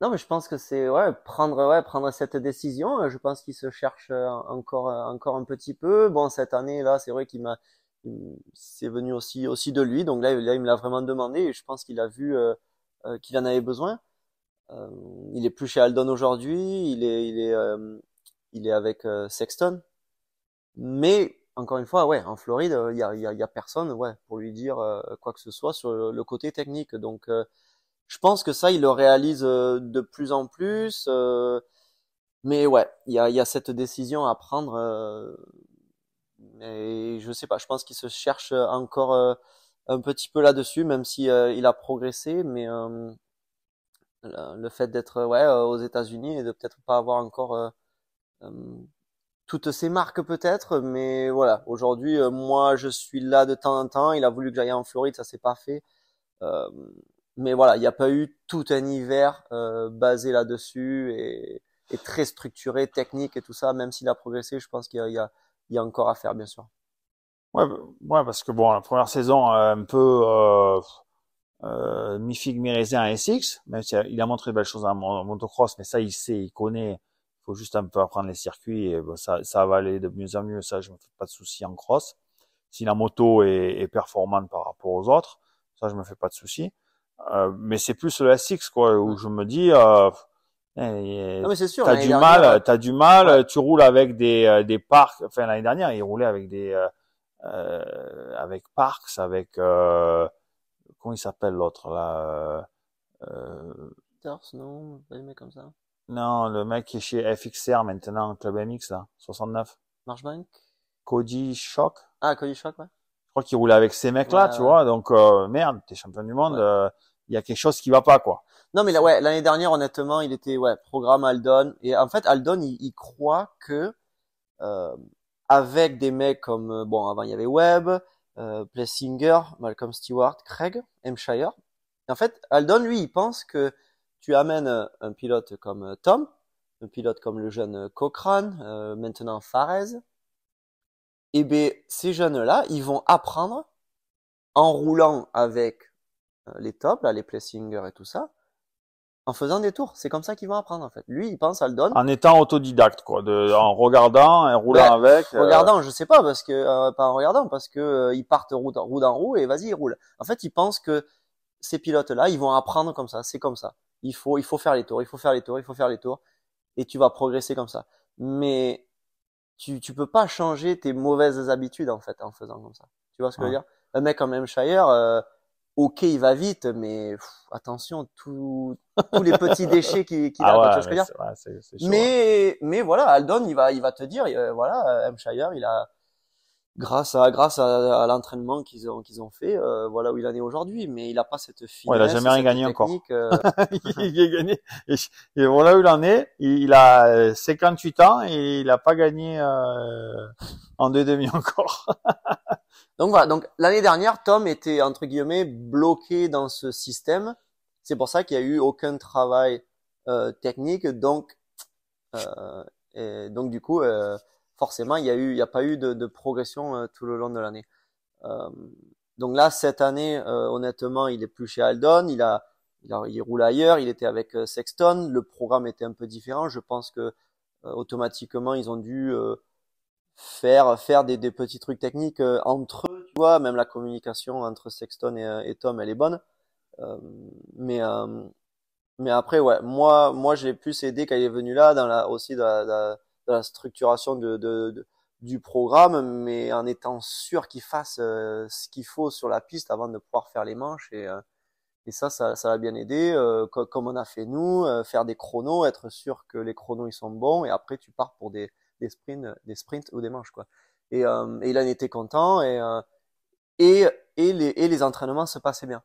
Non, mais je pense que c'est ouais prendre ouais prendre cette décision. Euh, je pense qu'il se cherche euh, encore euh, encore un petit peu. Bon cette année là, c'est vrai qu'il m'a c'est venu aussi aussi de lui. Donc là, il me l'a vraiment demandé et je pense qu'il a vu qu'il en avait besoin. Euh, il est plus chez Aldon aujourd'hui, il est, il est, euh, il est avec euh, Sexton. Mais encore une fois, ouais, en Floride, il y a, y, y a, personne, ouais, pour lui dire quoi que ce soit sur le, côté technique. Donc, je pense que ça, il le réalise de plus en plus. mais ouais, il y a, y a, cette décision à prendre. et je sais pas, je pense qu'il se cherche encore un petit peu là-dessus, même si il a progressé. Mais euh, le fait d'être euh, ouais euh, aux États-Unis et de peut-être pas avoir encore toutes ces marques peut-être, mais voilà. Aujourd'hui, moi, je suis là de temps en temps. Il a voulu que j'aille en Floride, ça s'est pas fait. mais voilà, il n'y a pas eu tout un hiver basé là-dessus et, très structuré, technique et tout ça. Même s'il a progressé, je pense qu'il y, y a, encore à faire, bien sûr. Ouais, ouais, parce que bon, la première saison un peu euh, mi figue mi SX, même euh, a, montré de belles choses en, motocross, mais ça il sait, il connaît, il faut juste un peu apprendre les circuits et ça, va aller de mieux en mieux, ça je me fais pas de souci en cross. Si la moto est, est, performante par rapport aux autres, ça je me fais pas de soucis. Euh, mais c'est plus le SX quoi où je me dis euh, eh, sûr t'as du, mal, t'as du mal, tu roules avec des, euh, des parcs. Enfin l'année dernière, il roulait avec des euh, avec Parks, avec euh, comment il s'appelle l'autre là euh... euh non, le mec comme ça. Non, le mec qui est chez FXR maintenant, Club MX là, 69. Marchbank. Cody Shock. Ah, Cody Shock, ouais. Je crois qu'il roulait avec ces mecs-là, tu vois. Donc euh, merde, t'es champion du monde, euh, il y a quelque chose qui va pas quoi. Non mais ouais, l'année dernière honnêtement, il était ouais programme Aldon et en fait Aldon il, croit que euh, avec des mecs comme bon avant il y avait web, euh, Plessinger, Malcolm Stewart, Craig, Hampshire. Et en fait, Aldon, lui, il pense que tu amènes euh, un pilote comme euh, Tom, un pilote comme le jeune Cochrane, maintenant Fares, et eh bien ces jeunes-là, ils vont apprendre en roulant avec les tops, les Plessinger et tout ça, en faisant des tours. C'est comme ça qu'ils vont apprendre en fait. Lui, il pense à le donne. En étant autodidacte quoi, de, en regardant, en roulant ben, avec. Euh, regardant, je sais pas parce que euh, pas en regardant parce que euh, ils partent roue, roue dans roue et vas-y ils roulent. En fait, ils pensent que ces pilotes là, ils vont apprendre comme ça. C'est comme ça. Il faut il faut faire les tours, il faut faire les tours, il faut faire les tours et tu vas progresser comme ça. Mais tu tu peux pas changer tes mauvaises habitudes en fait en faisant comme ça. Tu vois ce que je veux dire Un mec comme M. Shire ok, il va vite, mais attention, tout, tous les petits déchets qui, ah mais, mais, hein. mais voilà, Aldon, il va, il va te dire, euh, voilà, M. Shire, il a, grâce à grâce à, l'entraînement qu'ils ont qu'ils ont fait euh, voilà où il en est aujourd'hui mais il a pas cette finesse il a jamais rien gagné encore euh. il, a gagné et, voilà où il en est il, a 58 euh, ans et il a pas gagné en deux demi encore donc voilà donc l'année dernière Tom était entre guillemets bloqué dans ce système c'est pour ça qu'il y a eu aucun travail technique donc donc du coup forcément, il n'y a, eu, il y a pas eu de, progression euh, tout le long de l'année. Euh, donc là, cette année, euh, honnêtement, il est plus chez Aldon, il, a, il, a, il roule ailleurs, il était avec Sexton, le programme était un peu différent. Je pense que automatiquement, ils ont dû faire, faire des, petits trucs techniques entre eux, tu vois, même la communication entre Sexton et, Tom, elle est bonne. mais mais après, ouais, moi, moi, j'ai plus aidé quand il est venu là, dans la, aussi dans la, la structuration de, de, du programme, mais en étant sûr qu'il fasse euh, ce qu'il faut sur la piste avant de pouvoir faire les manches. Et, euh, et ça, ça, ça, va bien aider, euh, comme on a fait nous, faire des chronos, être sûr que les chronos ils sont bons, et après tu pars pour des, des sprints, des sprints ou des manches quoi. Et, et il en était content et et, et les, et les entraînements se passaient bien.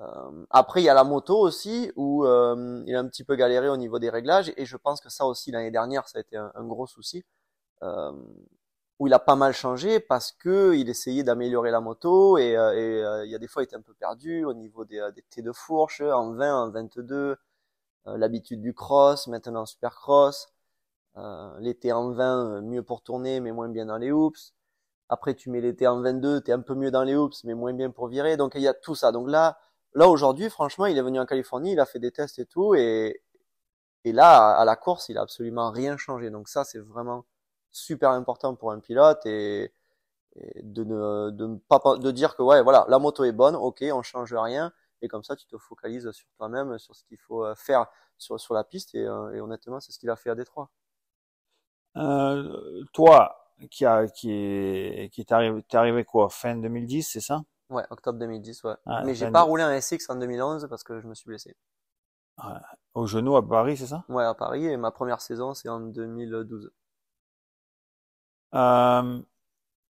Euh, après, il y a la moto aussi où euh, il a un petit peu galéré au niveau des réglages et je pense que ça aussi l'année dernière, ça a été un, gros souci euh, où il a pas mal changé parce que il essayait d'améliorer la moto et, euh, euh, il y a des fois il était un peu perdu au niveau des, des de fourche en 20, en 22, l'habitude du cross, maintenant super cross, l'été en 20 mieux pour tourner mais moins bien dans les hoops. Après, tu mets l'été en 22, t'es un peu mieux dans les hoops, mais moins bien pour virer. Donc, il y a tout ça. Donc là, Là aujourd'hui, franchement, il est venu en Californie, il a fait des tests et tout, et, et là, à la course, il a absolument rien changé. Donc ça, c'est vraiment super important pour un pilote et, et de ne de pas de dire que ouais, voilà, la moto est bonne, ok, on change rien, et comme ça, tu te focalises sur toi-même, sur ce qu'il faut euh, faire sur sur la piste, et, euh, et honnêtement, c'est ce qu'il a fait à Détroit. Euh, toi, qui a qui est qui t'est arrivé, arrivé quoi fin 2010, c'est ça Ouais, octobre 2010, ouais. Ah, mais j'ai pas roulé un SX en 2011 parce que je me suis blessé. Ah, au genou à Paris, c'est ça Ouais, à Paris. Et ma première saison, c'est en 2012. Euh,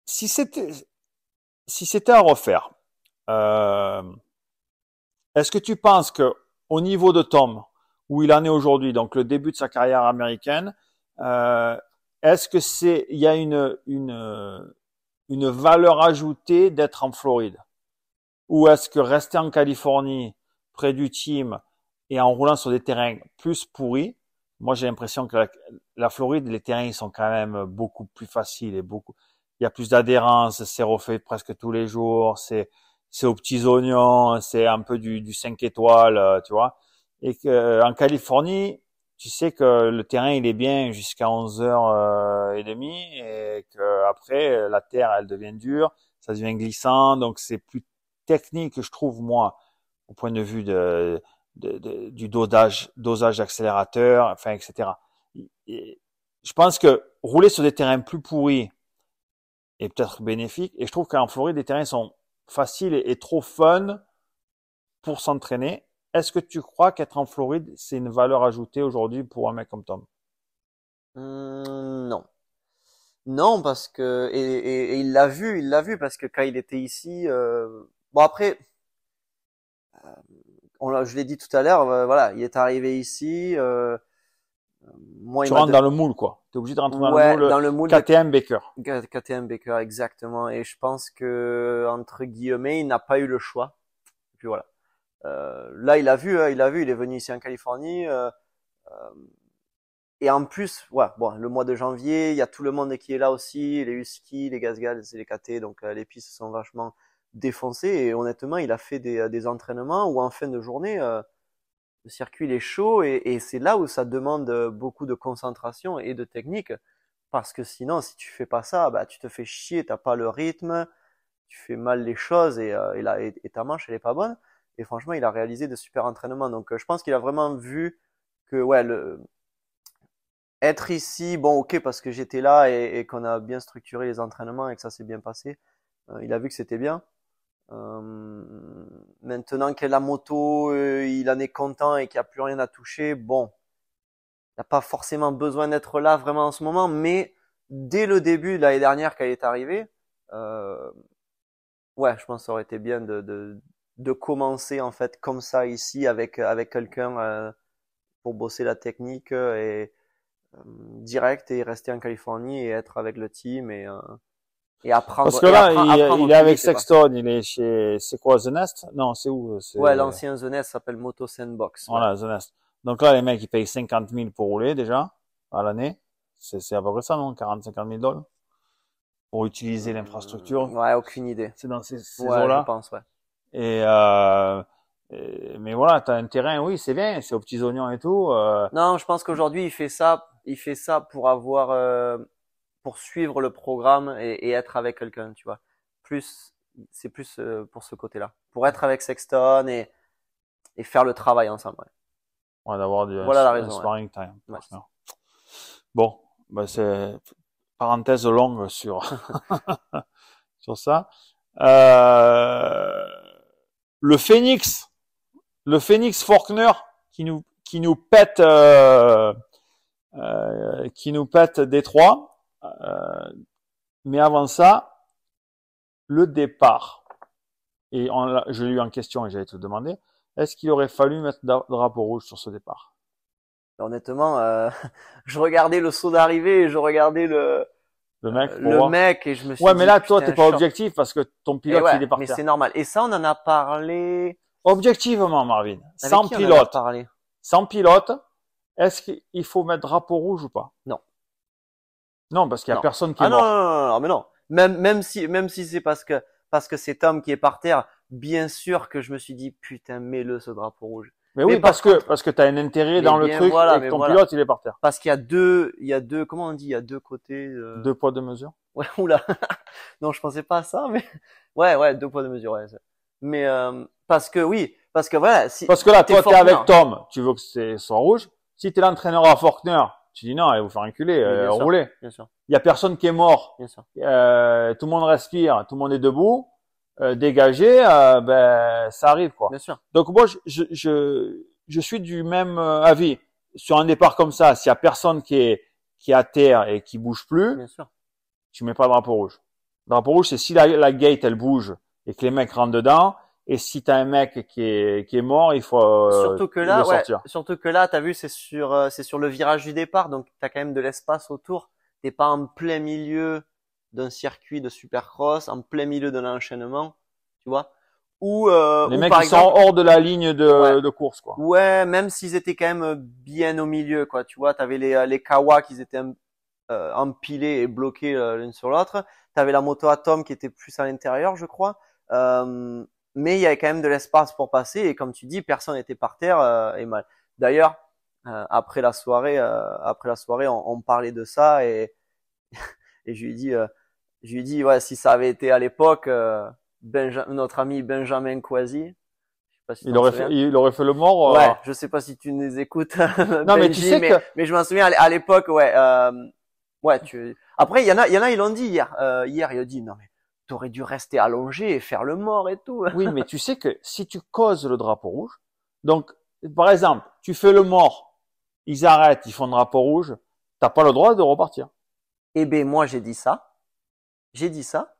si c'était si c'était à refaire, euh, est-ce que tu penses que au niveau de Tom, où il en est aujourd'hui, donc le début de sa carrière américaine, euh, est-ce que c'est il y a une une une valeur ajoutée d'être en Floride Ou est-ce que rester en Californie, près du team, et en roulant sur des terrains plus pourris, moi j'ai l'impression que la, Floride, les terrains ils sont quand même beaucoup plus faciles et beaucoup, il y a plus d'adhérence, c'est refait presque tous les jours, c'est c'est aux petits oignons, c'est un peu du, du 5 étoiles, euh, tu vois. Et que euh, en Californie, tu sais que le terrain il est bien jusqu'à 11h30 euh, et que après euh, la terre elle devient dure, ça devient glissant donc c'est plus technique je trouve moi au point de vue de, de, du dosage dosage d'accélérateur enfin etc. je pense que rouler sur des terrains plus pourris est peut-être bénéfique et je trouve qu'en Floride les terrains sont faciles et trop fun pour s'entraîner est-ce que tu crois qu'être en Floride, c'est une valeur ajoutée aujourd'hui pour un mec comme Tom mmh, Non. Non, parce que et, il l'a vu, il l'a vu parce que quand il était ici, euh, bon après, euh, on, je l'ai dit tout à l'heure, euh, voilà, il est arrivé ici. tu rentres dans le moule, quoi. tu es obligé de rentrer dans, le, moule, dans le moule. KTM Baker. KTM Baker, exactement. Et je pense que entre guillemets, il n'a pas eu le choix. puis voilà. Euh, là, il a vu, hein, il a vu, il est venu ici en Californie. Euh, euh, et en plus, le mois de janvier, il y a tout le monde qui est là aussi, les Huskies, les et les KT, donc les pistes sont vachement défoncées. Et honnêtement, il a fait des, entraînements où en fin de journée, le circuit est chaud et, c'est là où ça demande beaucoup de concentration et de technique parce que sinon si tu fais pas ça bah, tu te fais chier tu t'as pas le rythme tu fais mal les choses et, et ta manche elle est pas bonne et franchement, il a réalisé de super entraînements. Donc, euh, je pense qu'il a vraiment vu que, ouais, le, être ici, bon, ok, parce que j'étais là et, qu'on a bien structuré les entraînements et que ça s'est bien passé. Euh, il a vu que c'était bien. Euh, maintenant qu'il a la moto, il en est content et qu'il n'y a plus rien à toucher, bon, il n'a pas forcément besoin d'être là vraiment en ce moment, mais dès le début de l'année dernière qu'elle est arrivée, ouais, je pense que ça aurait été bien de, de, de commencer en fait comme ça ici avec euh, avec quelqu'un euh, pour bosser la technique euh, et direct et rester en Californie et être avec le team et et apprendre parce que là il, est avec Sexton il est chez c'est quoi The Nest non c'est où ouais l'ancien The Nest s'appelle Moto Sandbox voilà The Nest donc là les mecs ils payent 50 000 pour rouler déjà à l'année c'est c'est à peu près ça non 40 50 000 dollars pour utiliser l'infrastructure ouais aucune idée c'est dans ces, ces là je pense ouais et, euh, mais voilà, t'as un terrain, oui, c'est bien, c'est aux petits oignons et tout. Euh. Non, je pense qu'aujourd'hui il fait ça, il fait ça pour avoir, euh, pour suivre le programme et, et être avec quelqu'un, tu vois. Plus, c'est plus euh, pour ce côté-là, pour être avec Sexton et et faire le travail ensemble. Ouais, d'avoir du voilà la raison, sparring time. Bon, bah c'est parenthèse longue sur sur ça. Euh, le Phoenix, le Phoenix Faulkner qui nous qui nous pète euh, euh, qui nous pète Détroit. Euh, mais avant ça, le départ. Et on, je l'ai eu en question et j'avais te demander, est-ce qu'il aurait fallu mettre drapeau rouge sur ce départ Honnêtement, euh, je regardais le saut d'arrivée et je regardais le, le euh, mec. et je me suis. Ouais, mais là, toi, t'es pas objectif parce que ton pilote il est parti. Mais c'est normal. Et ça, on en a parlé. Objectivement, Marvin, sans pilote, sans pilote, est-ce qu'il faut mettre drapeau rouge ou pas Non. Non, parce qu'il y a personne qui ah est ah Non, non, non, mais non. Même, même si, même si c'est parce que parce que cet homme qui est par terre, bien sûr que je me suis dit putain mets-le ce drapeau rouge. Mais, oui, parce que parce que t'as un intérêt dans le truc et ton pilote il est par terre. Parce qu'il y a deux, il y a deux, comment on dit, il y a deux côtés. Euh, deux poids de mesure. Ouais, oula. non, je pensais pas à ça, mais ouais, ouais, deux poids de mesure Mais euh, parce que oui, parce que voilà. Si parce que là, toi, t'es avec Tom, tu veux que c'est soit rouge. Si t'es l'entraîneur à Forkner, tu dis non, il vous faire enculer, euh, rouler. Il y a personne qui est mort. Bien sûr. Euh, tout le monde respire, tout le monde est debout. Euh, dégagé, euh, ben ça arrive quoi. Bien sûr. Donc moi je, je je suis du même euh, avis sur un départ comme ça. S'il y a personne qui est qui à terre et qui bouge plus, Bien sûr. tu mets pas le drapeau rouge. Le drapeau rouge c'est si la, la, gate elle bouge et que les mecs rentrent dedans. Et si t'as un mec qui est qui est mort, il faut surtout que là, ouais, surtout que là, t'as vu, c'est sur c'est sur le virage du départ, donc t'as quand même de l'espace autour. T'es pas en plein milieu d'un circuit de supercross en plein milieu d'un enchaînement, tu vois. Ou euh, les mecs sont hors de la ligne de, de course, quoi. Ouais, même s'ils étaient quand même bien au milieu, quoi. Tu vois, t'avais les les Kawa qui étaient euh, empilés et bloqués euh, l'une sur l'autre. T'avais la moto Atom qui était plus à l'intérieur, je crois. Euh, mais il y avait quand même de l'espace pour passer et comme tu dis, personne n'était par terre euh, et mal. D'ailleurs, après la soirée, après la soirée, on, on parlait de ça et et je lui dis euh, je lui dis ouais si ça avait été à l'époque euh, notre ami Benjamin Quasi si il aurait fait, il aurait fait le mort euh, ouais je sais pas si tu les écoutes non mais tu sais mais, que... mais je m'en souviens à l'époque ouais euh, ouais tu après il y en a il y en a ils l'ont dit hier euh, hier il a dit non mais t'aurais dû rester allongé et faire le mort et tout. oui, mais tu sais que si tu causes le drapeau rouge, donc par exemple, tu fais le mort, ils arrêtent, ils font le drapeau rouge, t'as pas le droit de repartir. Eh bien, moi, j'ai dit ça. J'ai dit ça.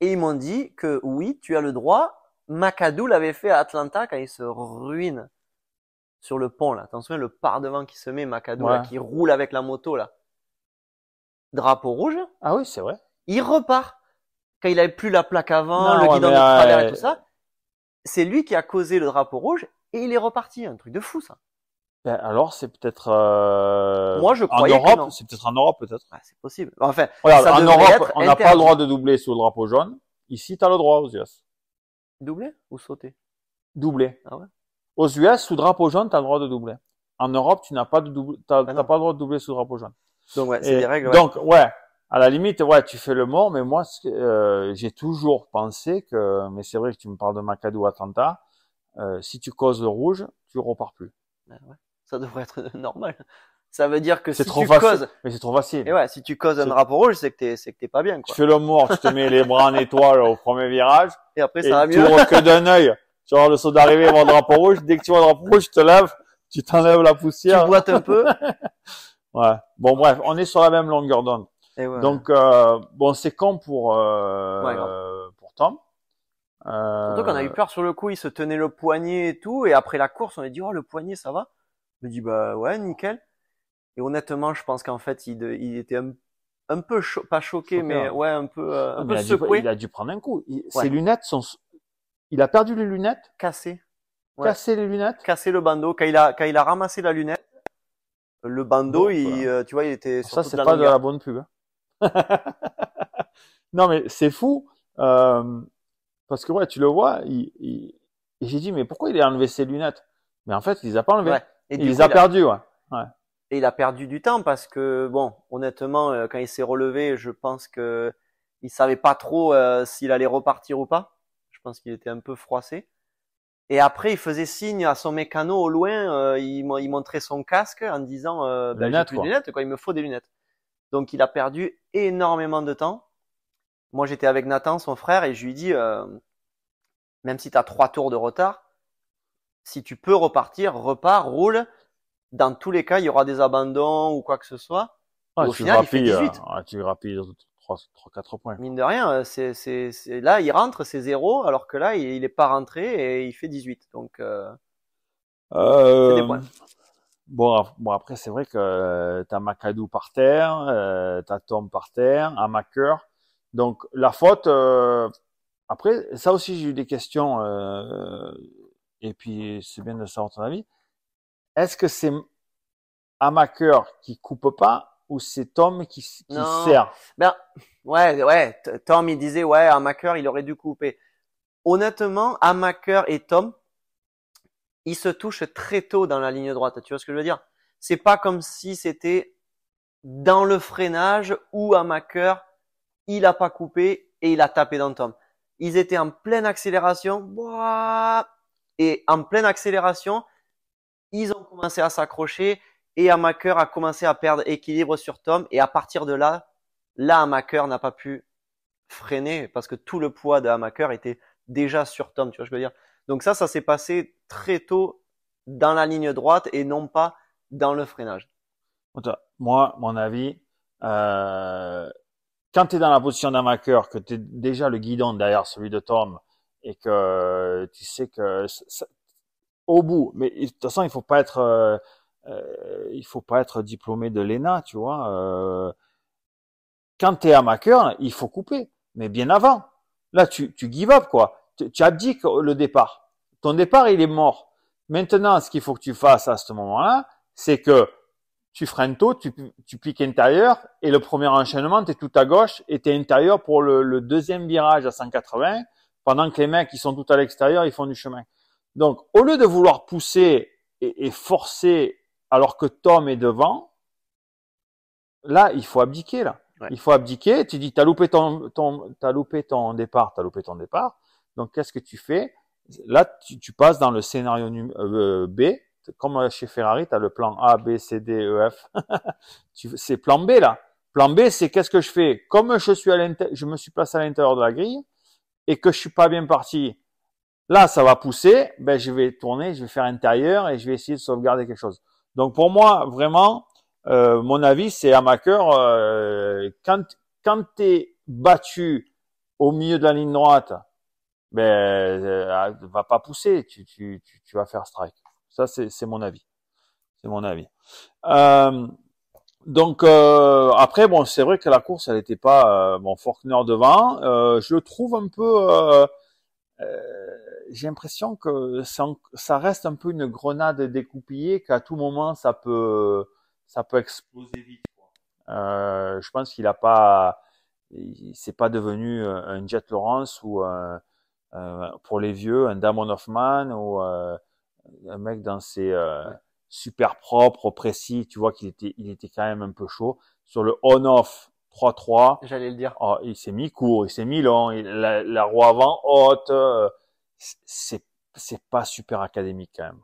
Et ils m'ont dit que oui, tu as le droit. Macadou l'avait fait à Atlanta quand il se ruine sur le pont, là. Attention le par devant qui se met, Macadou, qui roule avec la moto, là. Drapeau rouge. Ah oui, c'est vrai. Il repart. Quand il avait plus la plaque avant, le guidon de travers et tout ça. C'est lui qui a causé le drapeau rouge et il est reparti. Un truc de fou, ça alors c'est peut-être. Euh, moi je en Europe, c'est peut-être en Europe peut-être. Ah, c'est possible. Enfin, fait, en Europe, on n'a pas le droit de doubler sous le drapeau jaune. Ici, tu as le droit aux US. Doubler ou sauter Doubler. Ah aux US, sous drapeau jaune, tu as le droit de doubler. En Europe, tu n'as pas de t'as, ah pas le droit de doubler sous drapeau jaune. Donc ouais, c'est règles. Donc ouais, à la limite, ouais, tu fais le mort, mais moi, euh, j'ai toujours pensé que, mais c'est vrai que tu me parles de Macadou attentat, euh, si tu causes le rouge, tu repars plus. ouais ça devrait être normal. Ça veut dire que si trop tu causes, mais c'est trop facile. Et ouais, si tu causes un drapeau rouge, c'est que t'es, c'est que t'es pas bien. Quoi. Tu fais le mort, tu te mets les bras en étoile au premier virage. Et après, ça va mieux. Tu ouvres que d'un œil. Tu vois le saut d'arrivée avant le drapeau rouge. Dès que tu vois le drapeau rouge, tu te lèves, tu t'enlèves la poussière. Tu boites un peu. ouais. Bon, bref, on est sur la même longueur d'onde. Ouais. Donc, euh, bon, c'est con pour euh, ouais, euh, pour Tom. Euh, a eu peur sur le coup, il se tenait le poignet et tout, et après la course, on a dit oh le poignet ça va. Je me dis, bah ouais, nickel. Et honnêtement, je pense qu'en fait, il, il, était un, peu, pas choqué, mais hein. ouais, un peu, euh, il secoué. il a dû prendre un coup. Ses lunettes sont... Il a perdu les lunettes Cassé. Cassé les lunettes Cassé le bandeau. Quand il a, il a ramassé la lunette, le bandeau, il, euh, tu vois, il était sur Ça, c'est pas de la bonne pub. Hein. non, mais c'est fou. Euh, parce que ouais, tu le vois, il, j'ai dit, mais pourquoi il a enlevé ses lunettes Mais en fait, il les a pas enlevées il a perdus, ouais. Et il a perdu du temps parce que, bon, honnêtement, euh, quand il s'est relevé, je pense que il savait pas trop euh, s'il allait repartir ou pas. Je pense qu'il était un peu froissé. Et après, il faisait signe à son mécano au loin, euh, il, il, montrait son casque en disant ben, lunettes, il me faut des lunettes. Donc il a perdu énormément de temps. Moi, j'étais avec Nathan, son frère, et je lui dis même si tu as trois tours de retard, si tu peux repartir, repars, roule. Dans tous les cas, il y aura des abandons ou quoi que ce soit. au tu final, il fait euh, tu 3, 3, 4 points. Mine de rien, euh, c'est, là, il rentre, c'est 0, alors que là, il n'est pas rentré et il fait 18. Donc, euh, des euh, points. Bon, bon après, c'est vrai que as Macadou par terre, tu as Tom par terre, Amaker. Donc, la faute, après, ça aussi, j'ai eu des questions et puis c'est bien de savoir ton avis. Est-ce que c'est Amaker qui coupe pas ou c'est Tom qui, qui sert Ben ouais, ouais. Tom il disait ouais, Amaker il aurait dû couper. Honnêtement, Amaker et Tom, ils se touchent très tôt dans la ligne droite. Tu vois ce que je veux dire C'est pas comme si c'était dans le freinage où Amaker il a pas coupé et il a tapé dans Tom. Ils étaient en pleine accélération. Et en pleine accélération, ils ont commencé à s'accrocher et Amaker a commencé à perdre équilibre sur Tom. Et à partir de là, là, Amaker n'a pas pu freiner parce que tout le poids de Amaker était déjà sur Tom. Tu vois, je veux dire. Donc ça, ça s'est passé très tôt dans la ligne droite et non pas dans le freinage. Moi, mon avis, euh, quand tu es dans la position d'Amaker, que tu es déjà le guidon derrière celui de Tom, et que euh, tu sais que au bout, mais de toute façon, il faut pas être, euh, euh, il faut pas être diplômé de l'ENA, tu vois. Euh, quand t'es cœur il faut couper, mais bien avant. Là, tu, tu give up quoi. Tu, tu abdiques le départ. Ton départ, il est mort. Maintenant, ce qu'il faut que tu fasses à ce moment-là, c'est que tu freines tôt, tu, tu piques intérieur, et le premier enchaînement, tu es tout à gauche, et tu es intérieur pour le, le, deuxième virage à 180, pendant que les mecs, ils sont tout à l'extérieur, ils font du chemin. Donc, au lieu de vouloir pousser et, forcer alors que Tom est devant, là, il faut abdiquer, là. Il faut abdiquer. Tu dis, t'as loupé ton, ton, t'as loupé ton départ, t'as loupé ton départ. Donc, qu'est-ce que tu fais? Là, tu, passes dans le scénario euh, B. Comme chez Ferrari, tu as le plan A, B, C, D, E, F. c'est plan B, là. Plan B, c'est qu'est-ce que je fais? Comme je suis à l'intérieur, je me suis placé à l'intérieur de la grille, et que je suis pas bien parti, là, ça va pousser, ben, je vais tourner, je vais faire intérieur et je vais essayer de sauvegarder quelque chose. Donc, pour moi, vraiment, euh, mon avis, c'est à ma cœur, euh, quand, quand tu es battu au milieu de la ligne droite, ben, euh, ah, va pas pousser, tu, tu, tu, vas faire strike. Ça, c'est mon avis. C'est mon avis. Euh, donc euh, après bon c'est vrai que la course elle n'était pas euh, bon devant euh, je trouve un peu euh, j'ai l'impression que ça, reste un peu une grenade découpillée qu'à tout moment ça peut ça peut exploser vite je pense qu'il a pas c'est pas devenu un Jet Lawrence ou pour les vieux un Damon Hoffman ou un mec dans ses super propre, précis. Tu vois qu'il était, il était quand même un peu chaud. Sur le on-off 3-3. J'allais le dire. Oh, il s'est mis court, il s'est mis long. la, roue avant haute. Euh, c'est, c'est pas super académique quand même.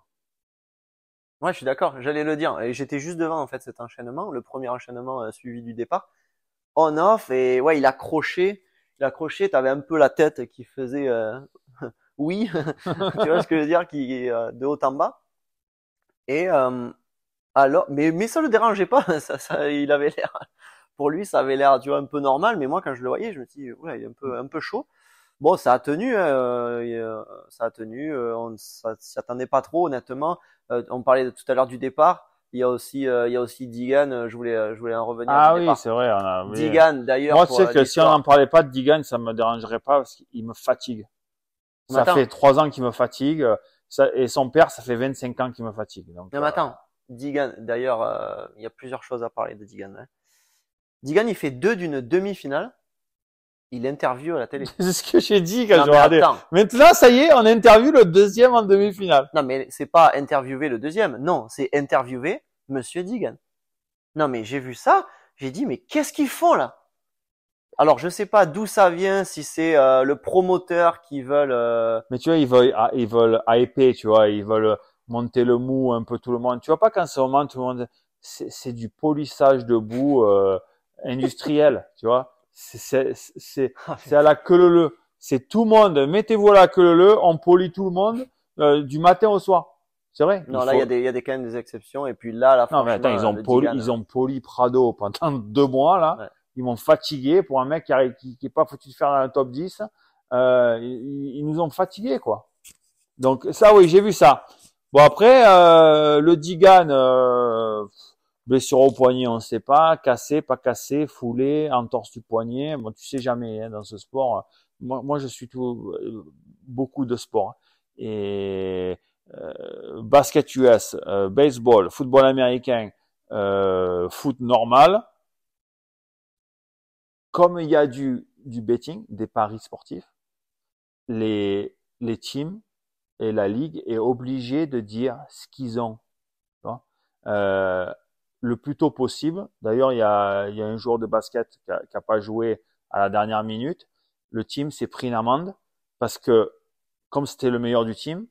Ouais, je suis d'accord. J'allais le dire. Et j'étais juste devant en fait cet enchaînement, le premier enchaînement euh, suivi du départ. On off et ouais, il accrochait, il accrochait. T'avais un peu la tête qui faisait euh, oui. tu vois ce que je veux dire, qui de haut en bas. Et euh, alors, mais, mais ça le dérangeait pas, ça, ça, il avait l'air, pour lui, ça avait l'air, tu un peu normal, mais moi, quand je le voyais, je me dis, ouais, il est un peu, un peu chaud. Bon, ça a tenu, euh, euh, ça a tenu, on ne s'attendait pas trop, honnêtement. on parlait tout à l'heure du départ. Il y a aussi, il y a aussi Digan. Je voulais, je voulais en revenir. Ah oui, c'est vrai. On Digan, d'ailleurs. Moi, c'est que si on en parlait pas de Digan, ça me dérangerait pas parce qu'il me fatigue. Ça fait trois ans qu'il me fatigue. Ça, et son père, ça fait 25 ans qu'il me fatigue. Donc, non, mais euh, attends, Digan, d'ailleurs, euh, il y a plusieurs choses à parler de Digan. Hein. Digan, il fait deux d'une demi-finale il interviewe à la télé. c'est ce que j'ai dit quand je regardais. Maintenant, ça y est, on interviewe le deuxième en demi-finale. Non, mais c'est pas interviewer le deuxième. Non, c'est interviewer Monsieur Digan. Non, mais j'ai vu ça. J'ai dit, mais qu'est-ce qu'ils font là? Alors je sais pas d'où ça vient, si c'est euh, le promoteur qui veulent. Euh, mais tu vois, ils veulent, ah, ils veulent hyper, tu vois, ils veulent monter le mou un peu tout le monde. Tu vois pas qu'en ce moment tout le monde, c'est du polissage de boue euh, industriel, tu vois. Ah, c'est à la queue le C'est tout le monde. Mettez-vous à la queue le On polie tout le monde du matin au soir. C'est vrai. Non, là, il y a des, il y a des, quand même des exceptions. Et puis là, la Non, mais attends, ils ont poli, ils ont poli Prado pendant deux mois, là ils m'ont fatigué pour un mec qui n'est pas foutu de faire un top 10. Euh, ils, nous ont fatigué quoi. Donc ça oui, j'ai vu ça. Bon après euh, le Digan euh, blessure au poignet, on ne sait pas, cassé, pas cassé, foulé, entorse du poignet, bon tu sais jamais hein, dans ce sport. Moi, moi je suis tout euh, beaucoup de sports et euh, basket US, baseball, football américain, foot normal comme il y a du, betting, des paris sportifs, les, les teams et la ligue est obligée de dire ce qu'ils ont. Euh, le plus tôt possible. D'ailleurs, il y a, y a un joueur de basket qui n'a a pas joué à la dernière minute. Le team s'est pris une amende parce que comme c'était le meilleur du team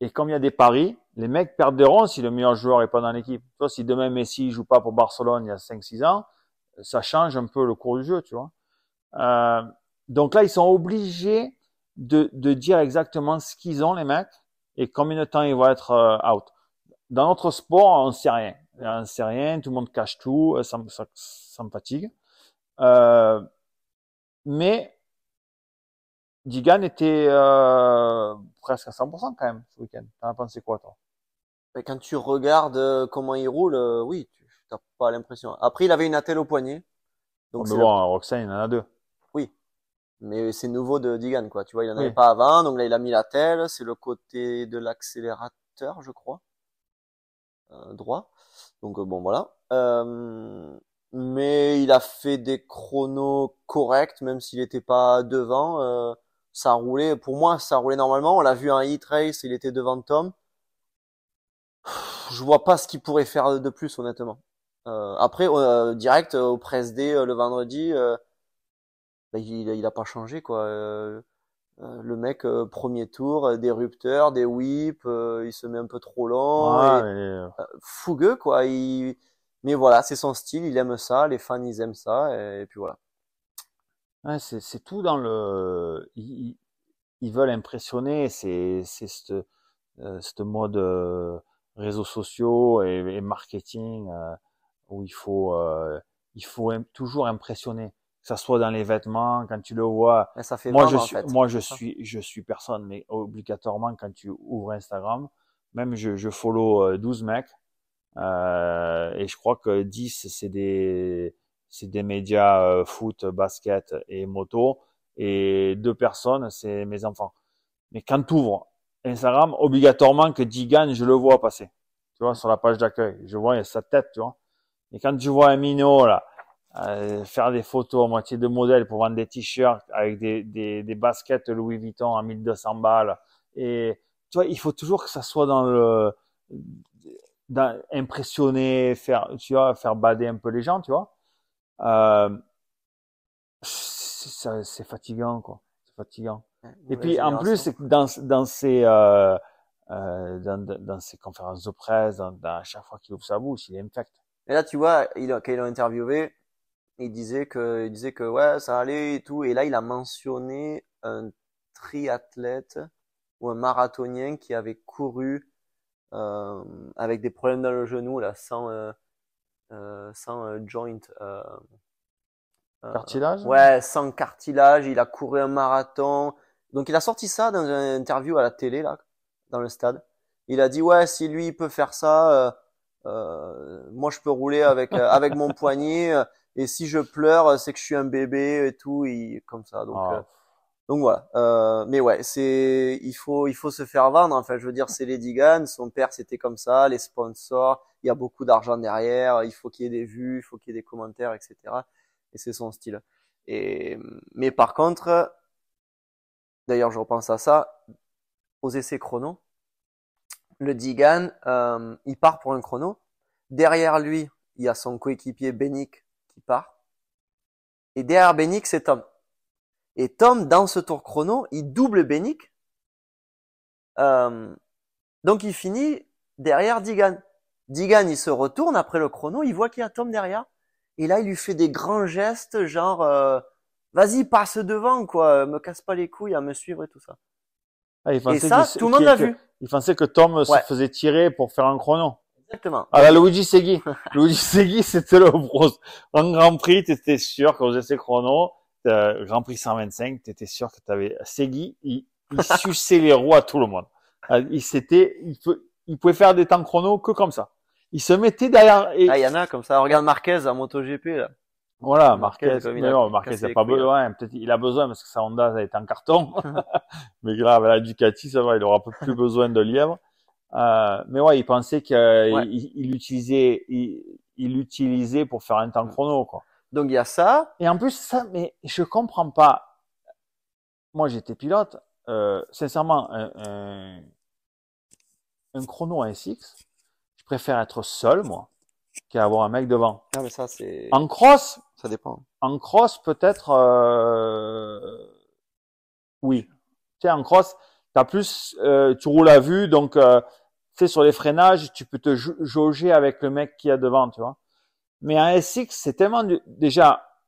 et comme il y a des paris, les mecs perdront si le meilleur joueur est pas dans l'équipe. Toi, si demain Messi joue pas pour Barcelone il y a 5-6 ans, ça change un peu le cours du jeu, tu vois. Euh, donc là, ils sont obligés de, dire exactement ce qu'ils ont, les mecs, et combien de temps ils vont être euh, out. Dans notre sport, on sait rien. On sait rien, tout le monde cache tout, euh, ça, me fatigue. Euh, mais Digan était presque à 100% quand même ce week-end. T'en as pensé quoi, toi Quand tu regardes comment il roule, oui, pas l'impression. Après, il avait une attelle au poignet. Donc bon, hein, Roxane, il en a deux. Oui. Mais c'est nouveau de Digan, quoi. Tu vois, il en avait pas avant, donc là, il a mis l'attelle. C'est le côté de l'accélérateur, je crois. Euh, droit. Donc, euh, bon, voilà. Euh, mais il a fait des chronos corrects, même s'il n'était pas devant. ça roulait, pour moi, ça roulait normalement. On l'a vu en heat race, il était devant Tom. Je vois pas ce qu'il pourrait faire de plus, honnêtement. Euh, après, euh, direct euh, au press D le vendredi, bah, il, n'a a pas changé quoi. le mec premier tour, dérupteur, des whips, il se met un peu trop lent, fougueux quoi. Mais voilà, c'est son style, il aime ça, les fans ils aiment ça, et, puis voilà. c'est tout dans le. Ils, veulent impressionner, c'est ce mode réseaux sociaux et, marketing où il faut, euh, il faut toujours impressionner, que ça soit dans les vêtements, quand tu le vois. ça fait moi, je suis, moi, je suis, je suis personne, mais obligatoirement, quand tu ouvres Instagram, même je, je follow 12 euh, mecs, euh, et je crois que 10, c'est des, c'est des médias euh, foot, basket et moto, et deux personnes, c'est mes enfants. Mais quand tu ouvres Instagram, obligatoirement que Digan, je le vois passer. Tu vois, sur la page d'accueil. Je vois sa tête, tu vois. Et quand tu vois un minot là, euh, faire des photos à moitié de modèle pour vendre des t-shirts avec des, des, des, baskets Louis Vuitton à 1200 balles. Et tu vois, il faut toujours que ça soit dans le dans, impressionner, faire tu vois, faire bader un peu les gens, tu vois. Euh, c'est fatigant quoi, c'est fatigant. Et puis en plus dans dans ces euh, euh, dans, dans ces conférences de presse, dans, à chaque fois qu'il ouvre sa bouche, il infecte et là, tu vois, il, quand il interviewé, il disait que, il disait que ouais, ça allait et tout. Et là, il a mentionné un triathlète ou un marathonien qui avait couru euh, avec des problèmes dans le genou, là, sans, euh, euh sans euh, joint. cartilage Ouais, sans cartilage. Il a couru un marathon. Donc, il a sorti ça dans une interview à la télé, là, dans le stade. Il a dit, ouais, si lui, il peut faire ça, euh, moi, je peux rouler avec euh, avec mon poignet. Euh, et si je pleure, c'est que je suis un bébé et tout, et comme ça. Donc, ah. donc voilà. mais ouais, c'est il faut il faut se faire vendre. Enfin, je veux dire, c'est Lady Gaga. Son père, c'était comme ça. Les sponsors, il y a beaucoup d'argent derrière. Il faut qu'il y ait des vues, il faut qu'il y ait des commentaires, etc. Et c'est son style. Et mais par contre, d'ailleurs, je repense à ça aux essais chronos le Digan, euh, il part pour un chrono. Derrière lui, il y a son coéquipier Benic qui part. Et derrière Benic, c'est Tom. Et Tom, dans ce tour chrono, il double Benic. Euh, donc il finit derrière Digan. Digan, il se retourne après le chrono, il voit qu'il y a Tom derrière. Et là, il lui fait des grands gestes, genre euh, vas-y, passe devant, quoi, me casse pas les couilles à me suivre et tout ça. Ah, et ça, tout le monde l'a vu il pensait que Tom se faisait tirer pour faire un chrono. Exactement. Alors ah, Luigi Segui. Luigi Segui, c'était le bros. En Grand Prix, étais sûr que faisait ses chronos. Grand Prix 125, étais sûr que t'avais Segui. Il, il suçait les roues à tout le monde. Ah, il s'était, il, pouvait faire des temps chrono que comme ça. Il se mettait derrière. Et... Ah, il y en a comme ça. regarde Marquez à MotoGP là. Voilà, Marquez, Marquez, il a, pas besoin. Hein. peut-être il a besoin parce que sa Honda est en carton. mais grave, la Ducati, ça va, il aura plus besoin de lièvre. Euh, mais ouais, il pensait qu'il euh, utilisait il l'utilisait, utilisait pour faire un temps mm. chrono, quoi. Donc il y a ça. Et en plus ça, mais je comprends pas. Moi, j'étais pilote. Euh, sincèrement, un, un, chrono à SX, je préfère être seul, moi, qu'avoir un mec devant. Ah, en cross Ça dépend. En cross, peut-être... Euh, oui. Tu en cross, t'as plus... Euh, tu roules à vue, donc... Euh, tu sur les freinages, tu peux te jauger avec le mec qui a devant, tu vois. Mais un SX, c'est tellement... Déjà,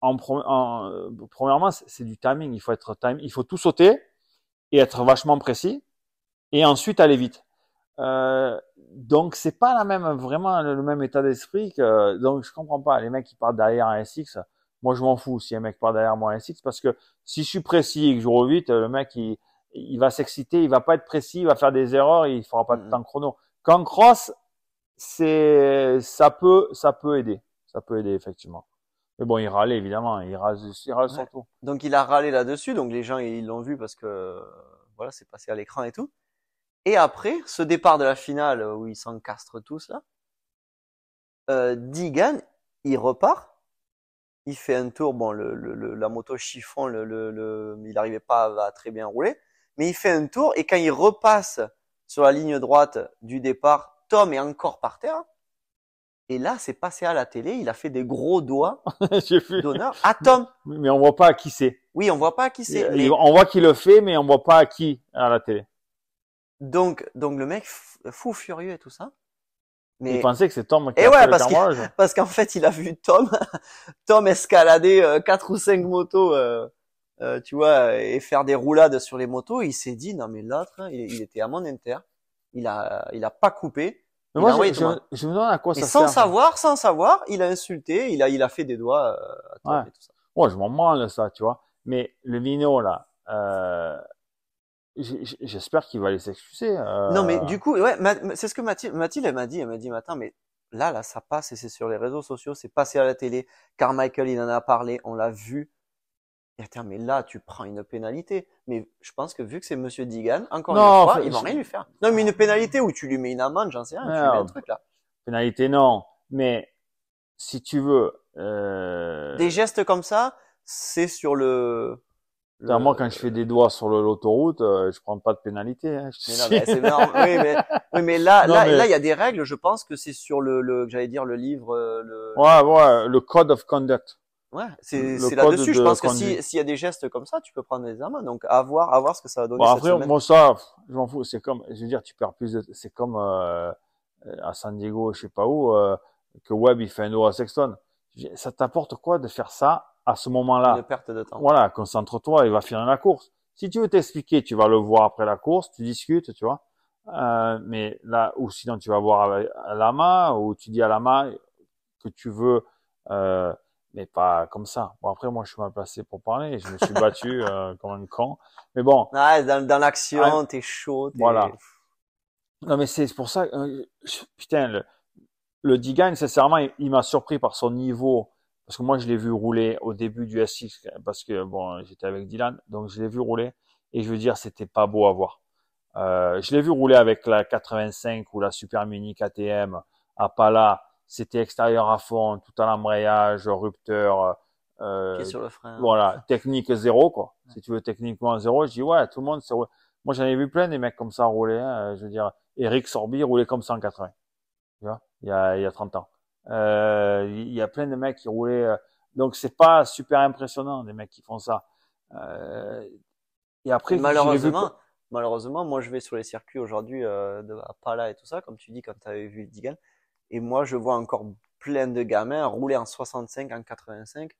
en, premièrement, c'est du timing. Il faut être time, il faut tout sauter et être vachement précis, et ensuite aller vite. Euh, donc c'est pas la même vraiment le, même état d'esprit que donc je comprends pas les mecs qui partent derrière un SX moi je m'en fous si un mec part derrière moi un SX parce que si je suis précis et que je roule vite le mec il, il va s'exciter il va pas être précis il va faire des erreurs il fera pas mm. de temps chrono quand cross c'est ça peut ça peut aider ça peut aider effectivement mais bon il râlait évidemment il râle il donc il a râlé là-dessus donc les gens ils l'ont vu parce que voilà c'est passé à l'écran et tout et après, ce départ de la finale euh, où ils s'encastrent tous là, euh, Digan, il repart, il fait un tour, bon, la moto chiffon, il n'arrivait pas à, très bien rouler, mais il fait un tour et quand il repasse sur la ligne droite du départ, Tom est encore par terre. Et là, c'est passé à la télé, il a fait des gros doigts d'honneur à Tom. Mais on voit pas à qui c'est. Oui, on voit pas à qui c'est. On voit qu'il le fait, mais on voit pas à qui à la télé. Donc, donc le mec fou furieux et tout ça. Mais... Il pensait que c'est Tom qui et ouais, fait parce parce qu'en fait, il a vu Tom, Tom escalader euh, quatre ou cinq motos, euh, euh, tu vois, et faire des roulades sur les motos. Il s'est dit non mais l'autre, hein, il, était à mon inter, il a, il a pas coupé. Mais moi, je, me demande à quoi ça sert. Sans savoir, sans savoir, il a insulté, il a, il a fait des doigts. Euh, à tout ça. je m'en de ça, tu vois. Mais le vino là, J'espère qu'il va aller s'excuser. Euh. Non, mais du coup, ouais, c'est ce que Mathilde, Mathilde elle m'a dit. Elle m'a dit matin, mais là, là, ça passe et c'est sur les réseaux sociaux, c'est passé à la télé. car Michael, il en a parlé, on l'a vu. Et attends, mais là, tu prends une pénalité. Mais je pense que vu que c'est Monsieur Digan, encore une fois, ils vont rien lui faire. Non, mais une pénalité où tu lui mets une amende, j'en sais rien, truc là. Pénalité, non. Mais si tu veux. Euh... Des gestes comme ça, c'est sur le moi, euh, quand je fais euh. des doigts sur l'autoroute, euh, je prends pas de pénalité. Hein, mais énorme. Oui, mais, oui, mais là, là, là, il y a des règles. Je pense que c'est sur le, le j'allais dire le livre. Euh, le... Ouais, ouais, le code of conduct. Ouais, c'est là-dessus. Je pense que s'il y a des gestes comme ça, tu peux prendre des amendes. Donc, à voir, à voir ce que ça va donner. Bon, bah, après, cette moi, ça, je m'en fous. C'est comme, je veux dire, tu perds plus de. C'est comme à San Diego, je sais pas où, que Web il fait un doigt à Sexton ça t'apporte quoi de faire ça à ce moment-là De perte de temps. Voilà, concentre-toi et va finir la course. Si tu veux t'expliquer, tu vas le voir après la course, tu discutes, tu vois. Euh, mais là, ou sinon tu vas voir à l'AMA, ou tu dis à l'AMA que tu veux, euh, mais pas comme ça. Bon, après, moi, je suis mal placé pour parler, je me suis battu euh, comme un con. Mais bon. Ouais, dans, l'action, t'es chaud. Voilà. Non, mais c'est pour ça, putain, le, le Digan, sincèrement, il, m'a surpris par son niveau. Parce que moi, je l'ai vu rouler au début du S6 parce que bon, j'étais avec Dylan, donc je l'ai vu rouler. Et je veux dire, c'était pas beau à voir. Euh, je l'ai vu rouler avec la 85 ou la Super Mini KTM à Pala. C'était extérieur à fond, tout à l'embrayage, rupteur. Euh, Voilà, technique zéro, quoi. Si tu veux techniquement zéro, je dis ouais, tout le monde c'est Moi, j'en ai vu plein des mecs comme ça rouler. Hein, je veux dire, Eric Sorbi roulait comme 180. Tu vois il y a, il 30 ans. Euh, il y a plein de mecs qui roulaient. Euh, donc c'est pas super impressionnant des mecs qui font ça. Euh, et après malheureusement, malheureusement, moi je vais sur les circuits aujourd'hui de Pala et tout ça, comme tu dis quand tu avais vu Digan, et moi je vois encore plein de gamins rouler en 65, en 85,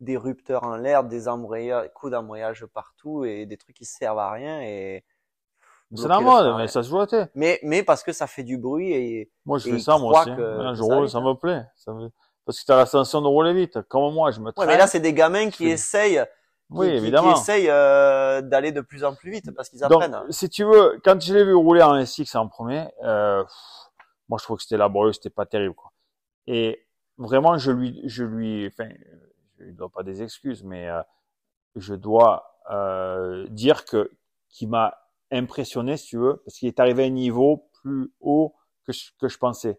des rupteurs en l'air, des embrayages, coups d'embrayage partout et des trucs qui servent à rien et c'est normal, mais ça se voit, Mais, mais parce que ça fait du bruit et. Moi, je fais ça, moi aussi. Je roule, ça, me plaît. Ça me... Parce que tu as sensation de rouler vite. Comme moi, je me traîne. mais là, c'est des gamins qui essayent. Qui, euh, d'aller de plus en plus vite parce qu'ils apprennent. si tu veux, quand je l'ai vu rouler en SX en premier, euh, moi je trouve que c'était laborieux, c'était pas terrible quoi. Et vraiment, je lui, je lui, enfin, je lui dois pas des excuses, mais euh, je dois dire que qui m'a impressionné, si tu veux, parce qu'il est arrivé à un niveau plus haut que je, que je pensais.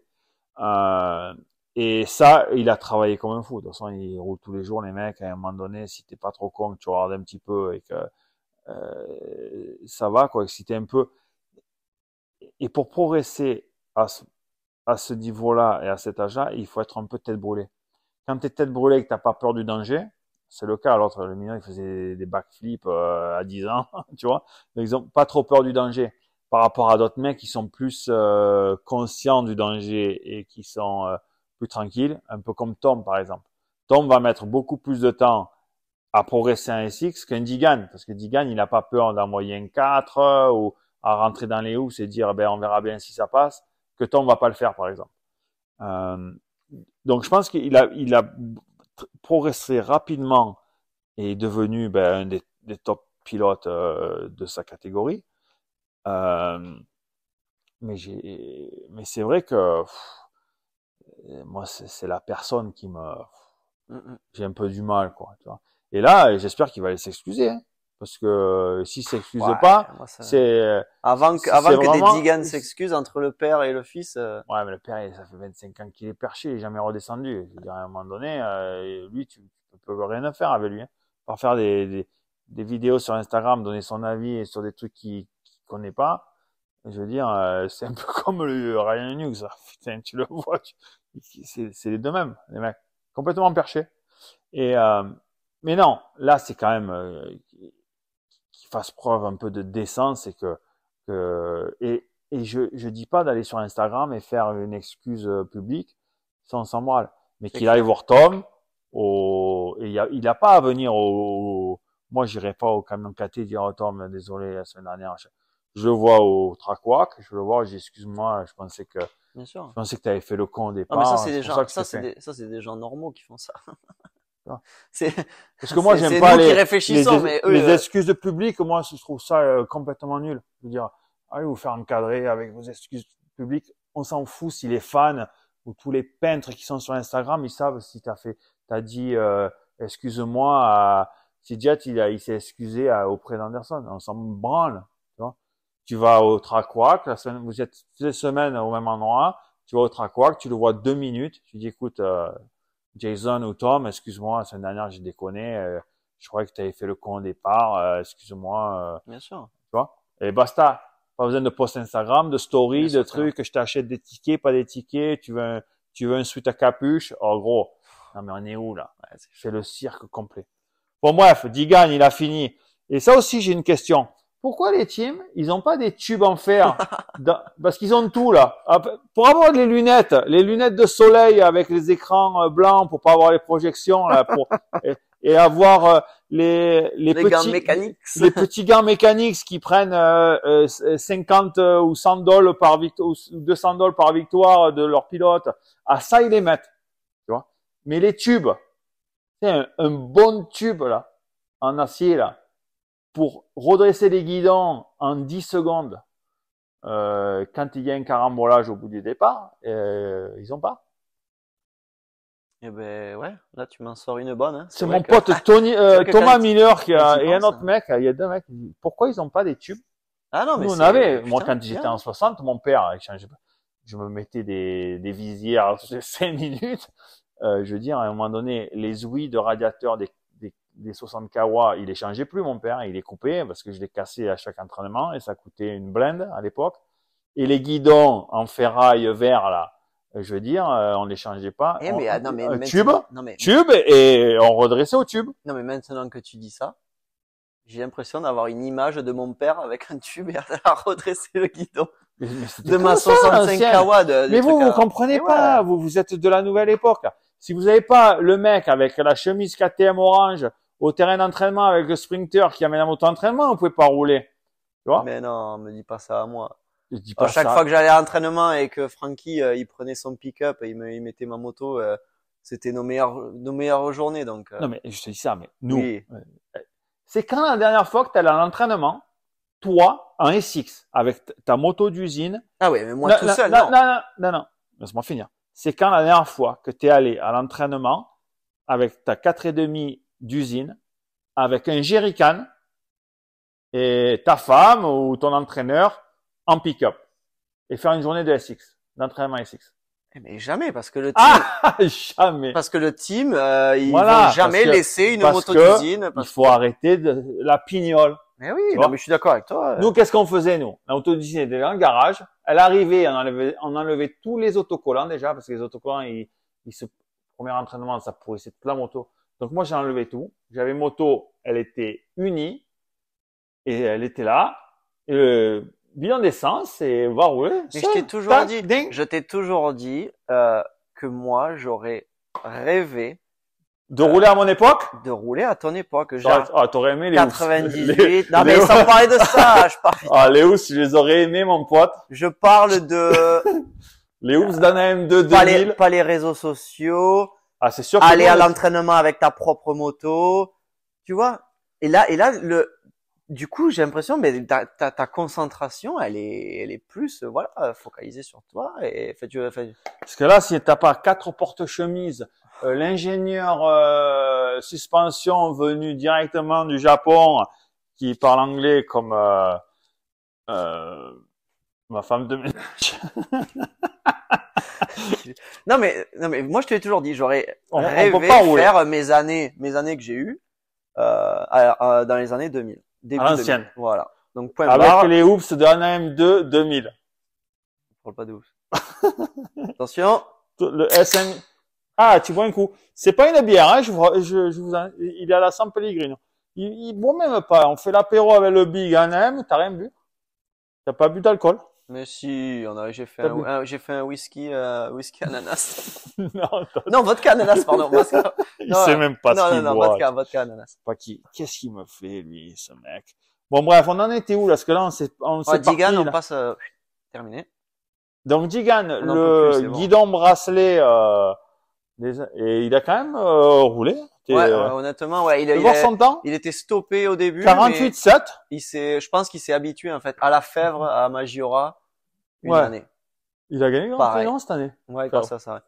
Euh, et ça, il a travaillé comme un fou. De toute façon, il roule tous les jours, les mecs. À un moment donné, si t'es pas trop con, tu regardes un petit peu et que euh, ça va, quoi, si t'es un peu. Et pour progresser à ce, à ce niveau-là et à cet âge-là, il faut être un peu tête brûlée. Quand t'es tête brûlée et que t'as pas peur du danger, c'est le cas. L'autre, le mineur, il faisait des backflips euh, à 10 ans, tu vois. Donc, ils ont pas trop peur du danger par rapport à d'autres mecs qui sont plus euh, conscients du danger et qui sont euh, plus tranquilles, un peu comme Tom, par exemple. Tom va mettre beaucoup plus de temps à progresser en SX qu'un Digan, parce que Digan, il n'a pas peur d'envoyer un 4 ou à rentrer dans les housses et dire, ben, on verra bien si ça passe, que Tom va pas le faire, par exemple. donc, je pense qu'il a, il a progresser rapidement et devenu ben, un des, top pilotes euh, de sa catégorie. Euh, mais j'ai, mais c'est vrai que moi c'est la personne qui me, mm, mm. j'ai un peu du mal quoi. Tu Et là, j'espère qu'il va aller s'excuser. Hein. Parce que euh, s'il s'excuse pas, c'est avant que, avant que des digans s'excusent entre le père et le fils. Euh. Ouais, mais le père, ça fait 25 ans qu'il est perché, il est jamais redescendu. -à, à un moment donné, euh, lui, tu, ne peux rien faire avec lui. Hein. Par faire des, des, des, vidéos sur Instagram, donner son avis sur des trucs qu'il connaît pas. Je veux dire, c'est un peu comme le Ryan News. tu le vois, c'est les deux mêmes, les mecs, complètement perchés. Et mais non, là, c'est quand même fasse preuve un peu de décence et que, et, et je je dis pas d'aller sur Instagram et faire une excuse euh, publique, sans sans Mais qu'il aille voir Tom, au, et a, il n'a pas à venir au, moi j'irai pas au camion caté dire Tom euh, désolé la semaine dernière je, le vois au traquac je le vois j'excuse-moi je pensais que Bien sûr. je pensais que tu avais fait le con au départ non, mais ça c'est des ça c'est des, gens normaux qui font ça C'est parce que moi j'aime pas les, mais eux, les euh, excuses de public. Moi, je trouve ça euh, complètement nul. Je veux dire, allez vous faire encadrer avec vos excuses publiques. On s'en fout si les fans ou tous les peintres qui sont sur Instagram, ils savent si t'as fait, t'as dit, euh, excuse-moi à si il, il s'est excusé à, auprès d'Anderson. On s'en branle. Tu, vois tu vas au Traquac, la vous êtes toutes les semaines au même endroit. Tu vas au Traquac, tu le vois deux minutes. Tu dis, écoute, Jason ou Tom, excuse-moi, c'est un dernière, j'ai déconné. Euh, je croyais que tu avais fait le con au départ. Euh, excuse-moi. Euh, Bien sûr. Tu vois Et basta. Pas besoin de post Instagram, de story, de trucs, que je t'achète des tickets, pas des tickets. Tu veux un, tu veux un sweat à capuche. Oh, gros. Non, mais on est où, là? C'est le cirque complet. Bon, bref, Digan, il a fini. Et ça aussi, j'ai une question pourquoi les teams, ils n'ont pas des tubes en fer Parce qu'ils ont tout là. Pour avoir les lunettes, les lunettes de soleil avec les écrans euh, blancs pour pas avoir les projections et, avoir euh, les, les, petits gants mécaniques. les petits gants mécaniques qui prennent 50 euh, ou 100 dollars par victoire 200 dollars par victoire de leur pilote. À ah, ça ils les mettent, tu vois. Mais les tubes, c'est un bon tube là en acier là pour redresser les guidons en 10 secondes, euh, quand il y a un carambolage au bout du départ, euh, ils ont pas. Eh ben ouais, là tu m'en sors une bonne. Hein. C'est mon pote euh, Thomas Miller qui a, et un autre hein. mec, il y a deux mecs. Pourquoi ils n'ont pas des tubes Ah non mais Nous, on avait. moi quand j'étais en 60, mon père, je me mettais des, visières de 5 minutes. je veux dire, à un moment donné, les ouïes de radiateur des des 60 kW, il changeait plus mon père, il est coupé parce que je les cassais à chaque entraînement et ça coûtait une blinde à l'époque. Et les guidons en ferraille vert là, je veux dire, euh, on les changeait pas. Eh, ah, non, mais euh, tube, tube et on redressait au tube. Non mais maintenant que tu dis ça, j'ai l'impression d'avoir une image de mon père avec un tube et à redresser le guidon. de ma 65 kW. De, mais vous, vous comprenez pas, vous, vous êtes de la nouvelle époque. Si vous n'avez pas le mec avec la chemise KTM orange, au terrain d'entraînement avec le sprinter qui amène la moto d'entraînement, on pouvait pas rouler. Tu vois Mais non, me dis pas ça à moi. Je dis pas à chaque fois que j'allais à l'entraînement et que Frankie euh, il prenait son pick-up et il, mettait ma moto, euh, c'était nos meilleures, nos meilleures journées. Donc, euh. Non, mais je te dis ça, mais nous. C'est quand la dernière fois que tu allé à l'entraînement, toi, en SX, avec ta moto d'usine. Ah oui, mais moi tout seul, non. Non, non, non, non. laisse-moi finir. C'est quand la dernière fois que tu es allé à l'entraînement avec ta et demi d'usine avec un jerrycan et ta femme ou ton entraîneur en pick-up et faire une journée de SX, d'entraînement SX. Eh, mais jamais, parce que le ah, team, jamais. Parce que le team, euh, ils vont jamais laisser une moto d'usine. Il faut arrêter de la pignole. Mais oui, mais je suis d'accord avec toi. Euh. Nous, qu'est-ce qu'on faisait nous La moto d'usine était dans le garage. Elle arrivait, on enlevait, on enlevait tous les autocollants déjà, parce que les autocollants, ils, se premier entraînement, ça pourrissait toute la moto. Donc moi, j'ai enlevé tout. J'avais moto, elle était unie et elle était là. Euh, bien d'essence et va rouler. Mais je t'ai toujours, dit, je t'ai toujours dit que moi, j'aurais rêvé de rouler à mon époque euh, De rouler à ton époque. Genre ah, ah, t'aurais aimé les 98. Non, mais sans parler de ça, je parle. Ah, les housses, je les aurais aimés, mon pote. Je parle de... les housses m 2 2000. Pas les, pas les réseaux sociaux, ah, c'est sûr. Aller à l'entraînement avec ta propre moto, tu vois. Et là, et là, le, du coup, j'ai l'impression, mais ta, ta, concentration, elle est, elle est plus, voilà, focalisée sur toi. Et fait, tu, Parce que là, si t'as pas quatre porte-chemises, euh, l'ingénieur euh, suspension venu directement du Japon, qui parle anglais comme euh, euh ma femme de ménage. non mais non mais moi je t'ai toujours dit, j'aurais rêvé pas faire mes années mes années que j'ai eues euh, dans les années 2000. Début à Voilà. Donc point Avec les hoops de Anaheim 2 2000. On parle pas de hoops. Attention. Le SM. Ah, tu vois un coup. C'est pas une bière, hein, je je, je vous, il est à la San Pellegrino. Il, il boit même pas. On fait l'apéro avec le Big Anaheim t'as rien bu. T'as pas bu d'alcool. Mais si, on j'ai fait, un, j'ai fait un whisky, euh, whisky ananas. non, non, vodka ananas, pardon. il non, sait même pas non, ce qu'il boit. Non, non, vodka, vodka ananas. Pas qu'est-ce qu'il me fait, lui, ce mec? Bon, bref, on en était où, là? Parce que là, on s'est, on s'est Digan, on passe, euh, terminé. Donc, Digan, le plus, guidon bracelet, euh, et il a quand même euh, roulé. Hein. Euh, ouais, honnêtement, ouais, il, il, a, son temps. il était stoppé au début. 48-7. Il s'est, je pense qu'il s'est habitué en fait à la fèvre, à Magiora, une année. Il a gagné grand cette année. Ouais, ça.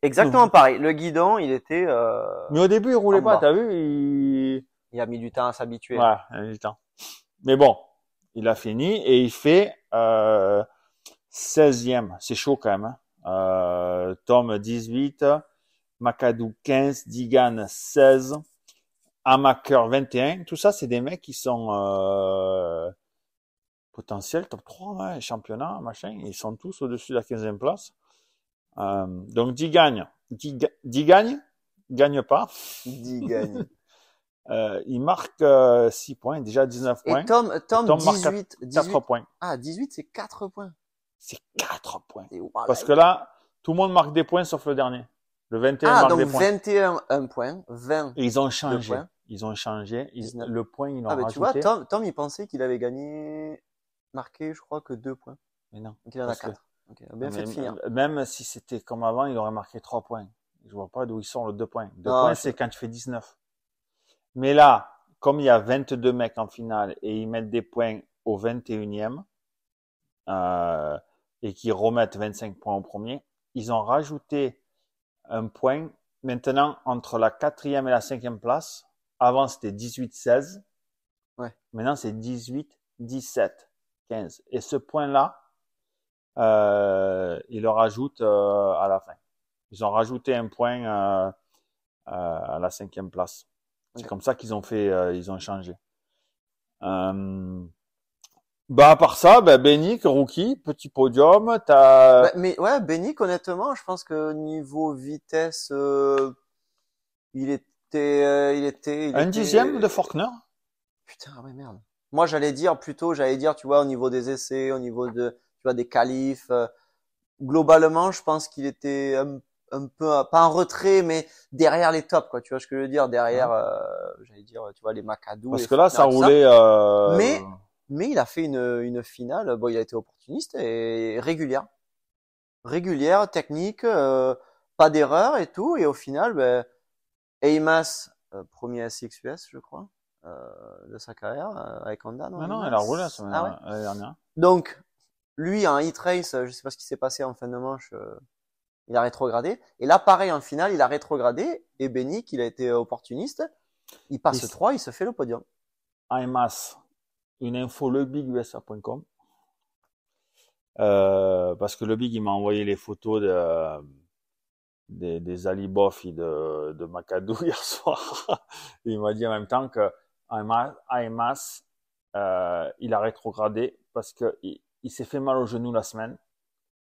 Exactement pareil. Le guidon, il était. Euh, Mais au début, il roulait pas. T'as vu il... il... a mis du temps à s'habituer. Ouais, il a mis du temps. Mais bon, il a fini et il fait euh, 16e. C'est chaud quand même. Hein. Euh, tome 18. Makadou 15, Digan 16, Amaker 21. Tout ça, c'est des mecs qui sont euh, potentiels top 3, hein, championnat, machin. Ils sont tous au-dessus de la 15e place. Euh, donc, Digan, Digan, gagne, gagne pas. Digan. Euh, il marque 6 euh, points, déjà 19 points. Tom, Tom, 18, 4, points. Ah, 18, c'est 4 points. C'est 4 points. Parce que là, tout le monde marque des points sauf le dernier. Le 21 ah, donc des points. 21, un point. ils ont changé. Ils ont changé. le point, ils l'ont ah, rajouté. tu vois, Tom, il pensait qu'il avait gagné, marqué, je crois, que deux points. Mais non. Donc Même si c'était comme avant, il aurait marqué trois points. Je vois pas d'où ils sont les deux points. Deux points, c'est quand tu fais 19. Mais là, comme il y a 22 mecs en finale et ils mettent des points au 21e, euh, et qu'ils remettent 25 points au premier, ils ont rajouté un point. Maintenant, entre la quatrième et la cinquième place, avant c'était 18-16. Ouais. Maintenant, c'est 18-17, 15. Et ce point-là, euh, ils le rajoutent euh, à la fin. Ils ont rajouté un point euh, euh à la cinquième place. C'est comme ça qu'ils ont fait, euh, ils ont changé. Euh, bah à part ça, bah Benic, rookie, petit podium, t'as. Bah, mais ouais, Benic, honnêtement, je pense que niveau vitesse, euh, euh, il était, il était. un dixième de Forkner Putain, mais merde. Moi, j'allais dire plutôt, j'allais dire, tu vois, au niveau des essais, au niveau de, tu vois, des qualifs. Euh, globalement, je pense qu'il était un, un, peu pas en retrait, mais derrière les tops, quoi. Tu vois ce que je veux dire Derrière, j'allais dire, tu vois, les Macadou. Parce que là, ça roulait. Mais mais il a fait une, une finale. Bon, il a été opportuniste et régulière, régulière, technique, euh, pas d'erreur et tout. Et au final, ben, euh, premier premier SXUS, je crois, euh, de sa carrière avec Honda. Non, elle a roulé la ah semaine dernière. Donc, lui, en e-race, je sais pas ce qui s'est passé en fin de manche. il a rétrogradé. Et là, pareil, en finale, il a rétrogradé. Et Benny, il a été opportuniste, il passe 3, il se fait le podium. aimas une info lebigusa.com euh, parce que le Big il m'a envoyé les photos de, euh, des, des Aliboff et de, de Macadou hier soir. il m'a dit en même temps que euh, il a rétrogradé parce que il, s'est fait mal au genou la semaine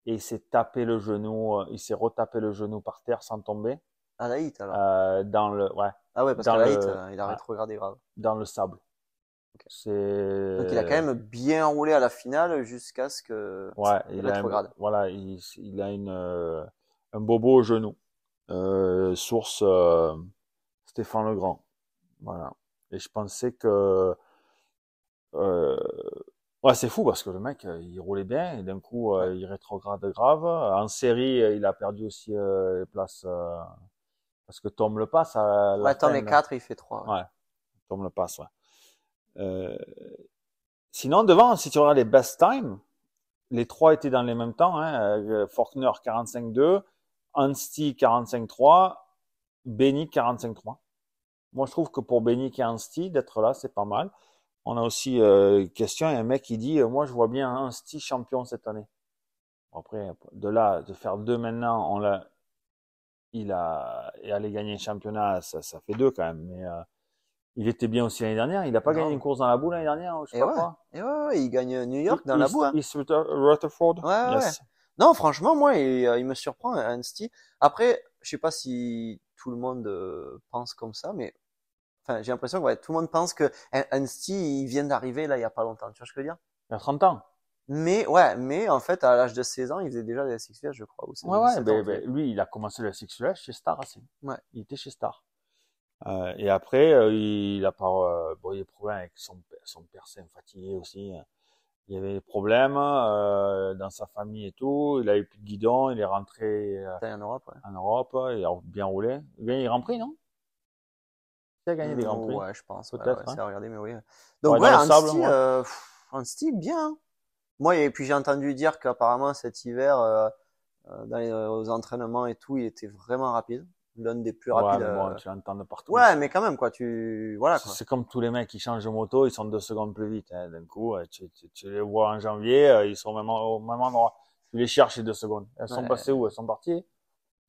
et il s'est tapé le genou, il s'est retapé le genou par terre sans tomber. À la hit alors. dans le ouais. Ah ouais parce qu'à la hit, il a rétrogradé grave. Dans le sable. Donc il a quand même bien roulé à la finale jusqu'à ce que ouais, il a un, voilà, il, a une, euh, un bobo au genou. Euh, source euh, Stéphane Legrand. Voilà. Et je pensais que euh, ouais, c'est fou parce que le mec il roulait bien et d'un coup il rétrograde grave. En série, il a perdu aussi les places parce que Tom le passe à la ouais, Tom est 4, il fait 3. Ouais. ouais. Tom le passe, ouais. Euh, sinon, devant, si tu regardes les best times les trois étaient dans les mêmes temps. Hein, euh, Faulkner 45-2, Anstey 45-3, Benny 45-3. Moi, je trouve que pour Benny et Anstey, d'être là, c'est pas mal. On a aussi une euh, question, il y a un mec qui dit, moi, je vois bien Anstey champion cette année. après, de là, de faire deux maintenant, on l'a, il a, et aller gagner le championnat, ça, ça fait deux quand même. Mais il était bien aussi l'année dernière. Il n'a pas gagné une course dans la boue l'année dernière, je sais Et ouais, il gagne New York dans la boue. Hein. East euh, Rutherford. Ouais, ouais. Non, franchement, moi, euh, il, me surprend, Anstey. Après, je sais pas si tout le monde euh, pense comme ça, mais enfin, j'ai l'impression que tout le monde pense que Anstey, il vient d'arriver là, il y a pas longtemps. Tu vois ce que je veux dire Il y a 30 ans. Mais ouais, mais en fait, à l'âge de 16 ans, il faisait déjà de la je crois. ouais, ouais, ben, ben lui, il a commencé la 6 chez Star Racing. Ouais. Il était chez Star. Euh, et après, euh, il a par, euh, bon, des problèmes avec son, son père, c'est fatigué aussi. Hein. Il y avait des problèmes euh, dans sa famille et tout. Il a eu plus de guidon. Il est rentré en Europe. Ouais. En Europe, il a bien roulé. Il a gagné Grand Prix, non Il a gagné des Grands Prix. Ouais, je pense. Peut-être. Ouais, ouais, hein. mais oui. Donc ouais, un, style, un style bien. Hein. Moi, et puis j'ai entendu dire qu'apparemment cet hiver, dans les, aux entraînements et tout, il était vraiment rapide l'un des plus rapides. Ouais, euh, tu l'entends de partout. Ouais, mais quand même, quoi, tu, voilà, quoi. C'est comme tous les mecs qui changent de moto, ils sont deux secondes plus vite, hein, d'un coup, euh, tu, les vois en janvier, euh, ils sont même au même endroit. Tu les cherches deux secondes. Elles sont passées où? Elles sont parties?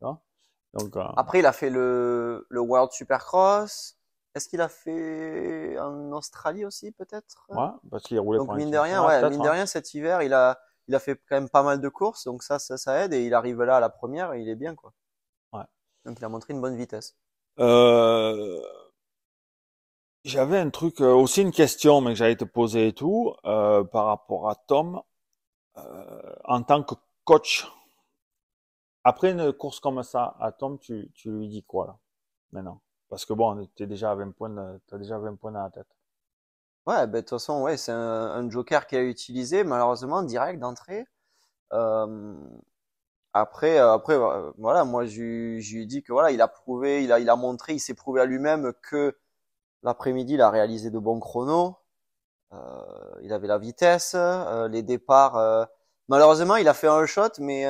Donc, Après, il a fait le, le World Supercross. Est-ce qu'il a fait en Australie aussi, peut-être? Ouais, parce qu'il a roulé Donc, mine de rien, ouais, mine hein. de rien, cet hiver, il a, il a fait quand même pas mal de courses, donc ça, ça, ça aide, et il arrive là à la première, il est bien, quoi. Donc il a montré une bonne vitesse. Euh, j'avais un truc, euh, aussi une question, mais que j'allais te poser et tout, euh, par rapport à Tom, en tant que coach. Après une course comme ça, à Tom, tu, tu lui dis quoi là, maintenant Parce que bon, t'es déjà à 20 point déjà 20 points dans la tête. Ouais, ben, de toute façon, ouais, c'est un, joker qu'il a utilisé, malheureusement, direct d'entrée. Après, euh, après, euh, voilà, moi, je, lui ai dit que voilà, il a prouvé, il a, il a montré, il s'est prouvé à lui-même que l'après-midi, il a réalisé de bons chronos. Euh, il avait la vitesse, euh, les départs. Malheureusement, il a fait un shot, mais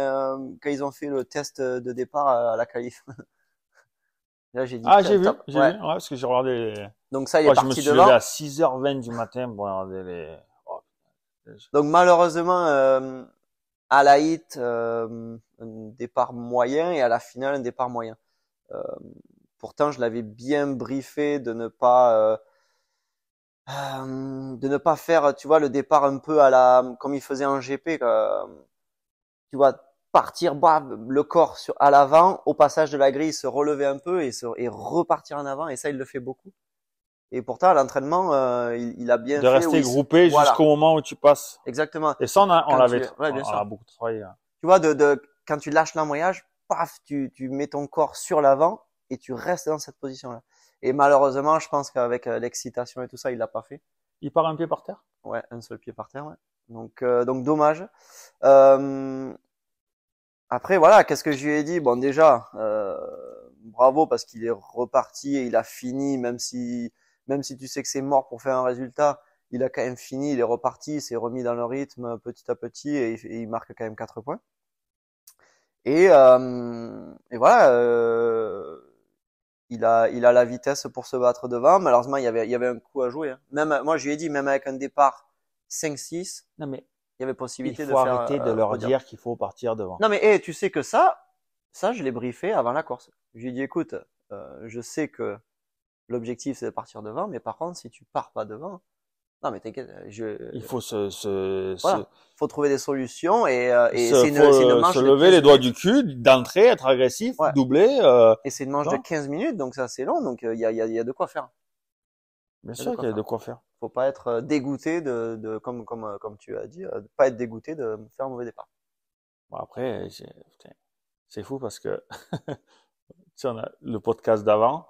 quand ils ont fait le test de départ à la qualif, là, j'ai dit. Ah, j'ai vu, j'ai vu, parce que j'ai regardé. Les... Donc ça, il est parti de Je me suis levé à 6h20 du matin pour regarder les. Oh, Donc malheureusement, à la euh, un départ moyen et à la finale un départ moyen. Euh, pourtant, je l'avais bien briefé de ne pas euh, euh, de ne pas faire, tu vois, le départ un peu à la comme il faisait en GP, tu vois, partir bah, le corps sur, à l'avant, au passage de la grille, se relever un peu et, et repartir en avant. Et ça, il le fait beaucoup. Et pourtant, à l'entraînement, il, a bien de rester groupé jusqu'au moment où tu passes. Exactement. Et ça, on, on l'avait, tu... beaucoup travaillé. Hein. Tu vois, de, de quand tu lâches l'embrayage, paf, tu, tu mets ton corps sur l'avant et tu restes dans cette position-là. Et malheureusement, je pense qu'avec euh, l'excitation et tout ça, il l'a pas fait. Il part un pied par terre Ouais, un seul pied par terre, ouais. Donc, euh, donc dommage. Euh, après, voilà, qu'est-ce que je lui ai dit Bon, déjà, bravo parce qu'il est reparti et il a fini, même si, même si tu sais que c'est mort pour faire un résultat, il a quand même fini, il est reparti, il s'est remis dans le rythme petit à petit et, il marque quand même 4 points. Euh, et, voilà, euh, il a il a la vitesse pour se battre devant. Malheureusement, il y avait il y avait un coup à jouer. Hein. Même moi, je lui ai dit, même avec un départ 5-6, mais il y avait possibilité il faut de arrêter de euh, leur dire, qu'il faut partir devant. Non mais eh, tu sais que ça, ça je l'ai briefé avant la course. Je lui ai dit, écoute, je sais que l'objectif c'est de partir devant, mais par contre, si tu pars pas devant, euh, il faut Faut trouver des solutions et, euh, Se lever les doigts du cul, d'entrer, être agressif, doubler. Euh, et c'est une manche de 15 minutes, donc ça c'est long, donc il y a, y a de quoi faire. Bien sûr qu'il y a de quoi faire. Faut pas être dégoûté de, comme, comme, comme tu as dit, pas être dégoûté de faire un mauvais départ. Bon, après, c'est fou parce que, on a le podcast d'avant,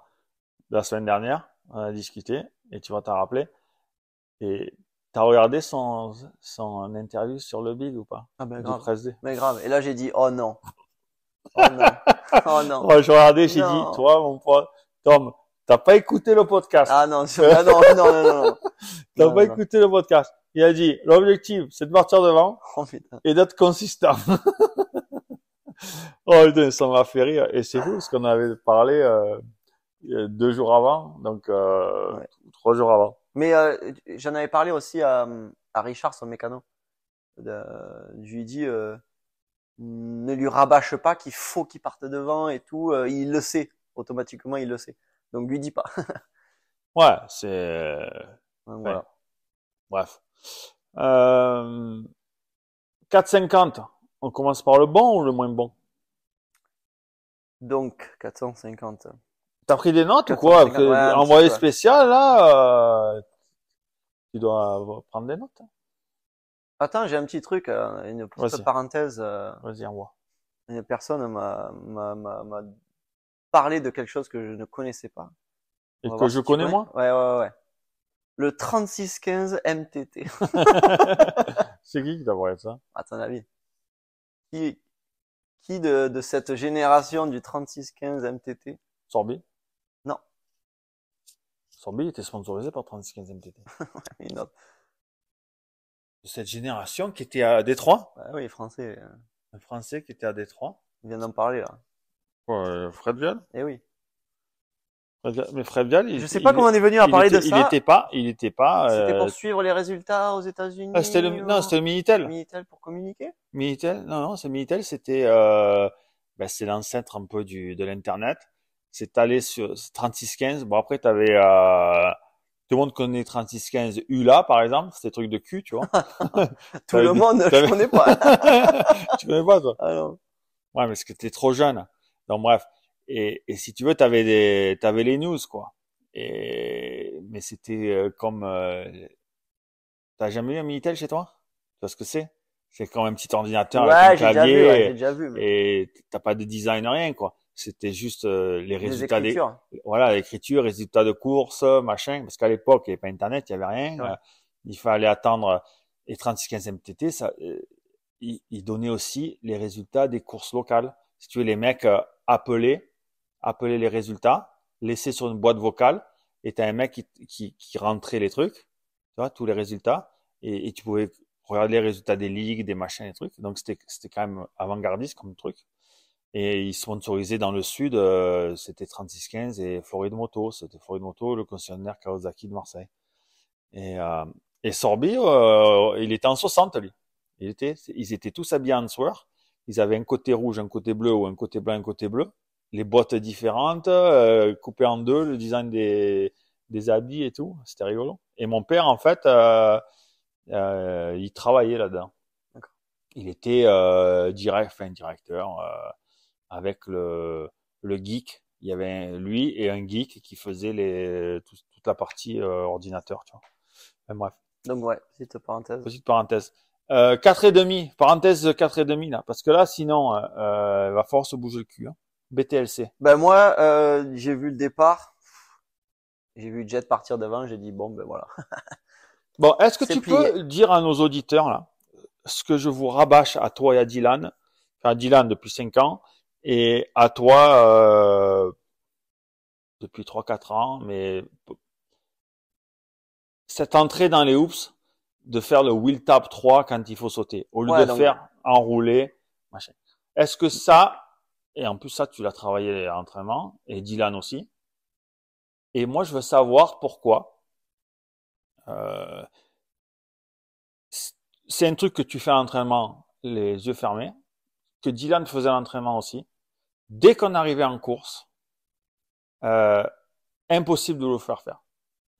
la semaine dernière, on a discuté et tu vas t'en rappeler. Et t'as regardé son, son interview sur le Big ou pas Ah ben grave. Mais ben, grave. Et là j'ai dit oh non. Oh non. Oh non. Oh je regardais, j'ai dit toi mon pote Tom, t'as pas écouté le podcast. Ah non, ah, non, non, non, non. t'as pas écouté le podcast. Il a dit l'objectif c'est de partir devant oh, et d'être consistant. oh putain, ça m'a fait rire. Et c'est vrai, parce qu'on avait parlé euh, deux jours avant, donc euh, trois jours avant. Mais euh, j'en avais parlé aussi à, à Richard, son mécano. je lui ai dit, euh, ne lui rabâche pas qu'il faut qu'il parte devant et tout. Euh, il le sait, automatiquement, il le sait. Donc lui dis pas. ouais, c'est. voilà. Bref. 4,50. On commence par le bon ou le moins bon Donc 450. T'as pris des notes ou quoi Envoyé spécial, là, euh, tu dois prendre des notes. Hein. Attends, j'ai un petit truc, euh, une petite parenthèse. Euh, Vas-y, envoie. Une personne m'a parlé de quelque chose que je ne connaissais pas. Et que je connais, moi Ouais, ouais, ouais. Le 3615 MTT. c'est qui qui devrait de ça À ton avis Qui, qui de, de cette génération du 3615 MTT Sorbi son billet était sponsorisé par 35 MTT. Une De cette génération qui était à Détroit. oui, français. Euh. Un français qui était à Détroit. Il vient d'en parler là. Euh, Fred Vial Eh oui. Mais Fred Vial, il, je sais pas comment on est venu à parler de ça. Il n'était pas, il était pas. C'était pour euh, suivre les résultats aux États-Unis. Ah, non, c'était le Minitel. Minitel pour communiquer. Minitel, non, non, c'est Minitel, c'était, bah, c'est l'ancêtre un peu du de l'internet c'est allé sur 3615. Bon, après, tu avais... Euh, tout le monde connaît 3615 ULA, par exemple. C'est des trucs de cul, tu vois. tout le monde, je connais pas. tu connais pas, toi ah Ouais, mais parce que tu es trop jeune. Donc, bref. Et, et si tu veux, t'avais des, t'avais les news, quoi. Et, mais c'était euh, comme, euh... t'as jamais eu un Minitel chez toi? Tu vois ce que c'est? C'est quand même un petit ordinateur ouais, avec un clavier. Déjà vu, Et t'as pas de design, rien, quoi c'était juste euh, les résultats des voilà l'écriture résultats de courses euh, machin parce qu'à l'époque il n'y avait pas internet il n'y avait rien euh, il fallait attendre et 36 e MTT ça il, donnait aussi les résultats des courses locales si tu veux les mecs appelaient appelaient les résultats laissaient sur une boîte vocale et t'as un mec qui, qui, qui, rentrait les trucs tu vois tous les résultats et, et tu pouvais regarder les résultats des ligues des machins des trucs donc c'était c'était quand même avant-gardiste comme truc et ils sponsorisaient dans le sud, euh, c'était 3615 et Floride Moto, c'était Floride Moto, le concessionnaire Kawasaki de Marseille. Et, euh, et Sorbi, euh, il était en 60, lui. Il était, ils étaient tous habillés en soir. Ils avaient un côté rouge, un côté bleu ou un côté blanc, un côté bleu. Les boîtes différentes, euh, coupées en deux, le design des, des habits et tout. C'était rigolo. Et mon père, en fait, euh, euh, il travaillait là-dedans. Il était euh, direct, enfin, directeur avec le, le geek. Il y avait lui et un geek qui faisait les, toute la partie euh, ordinateur. Tu vois. bref. Donc ouais, petite parenthèse. Petite parenthèse. Euh, demi. parenthèse demi là, parce que là sinon, euh, il euh, va falloir bouger le cul. Hein. BTLC. Ben moi, euh, j'ai vu le départ, j'ai vu Jet partir devant, j'ai dit bon ben voilà. bon, est-ce que tu peux dire à nos auditeurs là ce que je vous rabâche à toi et à Dylan, à Dylan depuis 5 ans, et à toi, euh, depuis 3-4 ans, mais cette entrée dans les hoops, de faire le wheel tap 3 quand il faut sauter, au lieu de faire enrouler, machin. Est-ce que ça, et en plus ça, tu l'as travaillé à l'entraînement, et Dylan aussi, et moi, je veux savoir pourquoi. Euh, c'est un truc que tu fais à l'entraînement les yeux fermés, que Dylan faisait à l'entraînement aussi dès qu'on arrivait en course, euh, impossible de le faire faire.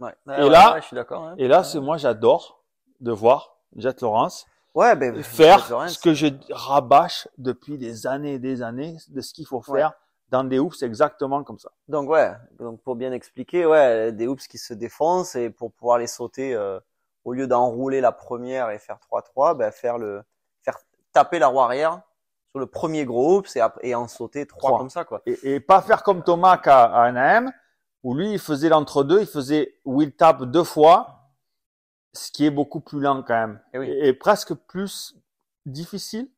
Ouais. et, là, je suis hein. et là, c'est moi, j'adore de voir Jet Lawrence ben, faire ce que je euh, rabâche depuis des années et des années de ce qu'il faut faire dans des hoops exactement comme ça. Donc ouais, donc pour bien expliquer, ouais, des hoops qui se défoncent et pour pouvoir les sauter euh, au lieu d'enrouler la première et faire 3-3, ben faire le faire taper la roue arrière le premier groupe c'est et, en sauter trois, comme ça quoi. Et, pas faire comme Thomas à, à où lui il faisait l'entre-deux, il faisait wheel tap deux fois, ce qui est beaucoup plus lent quand même eh et, presque plus difficile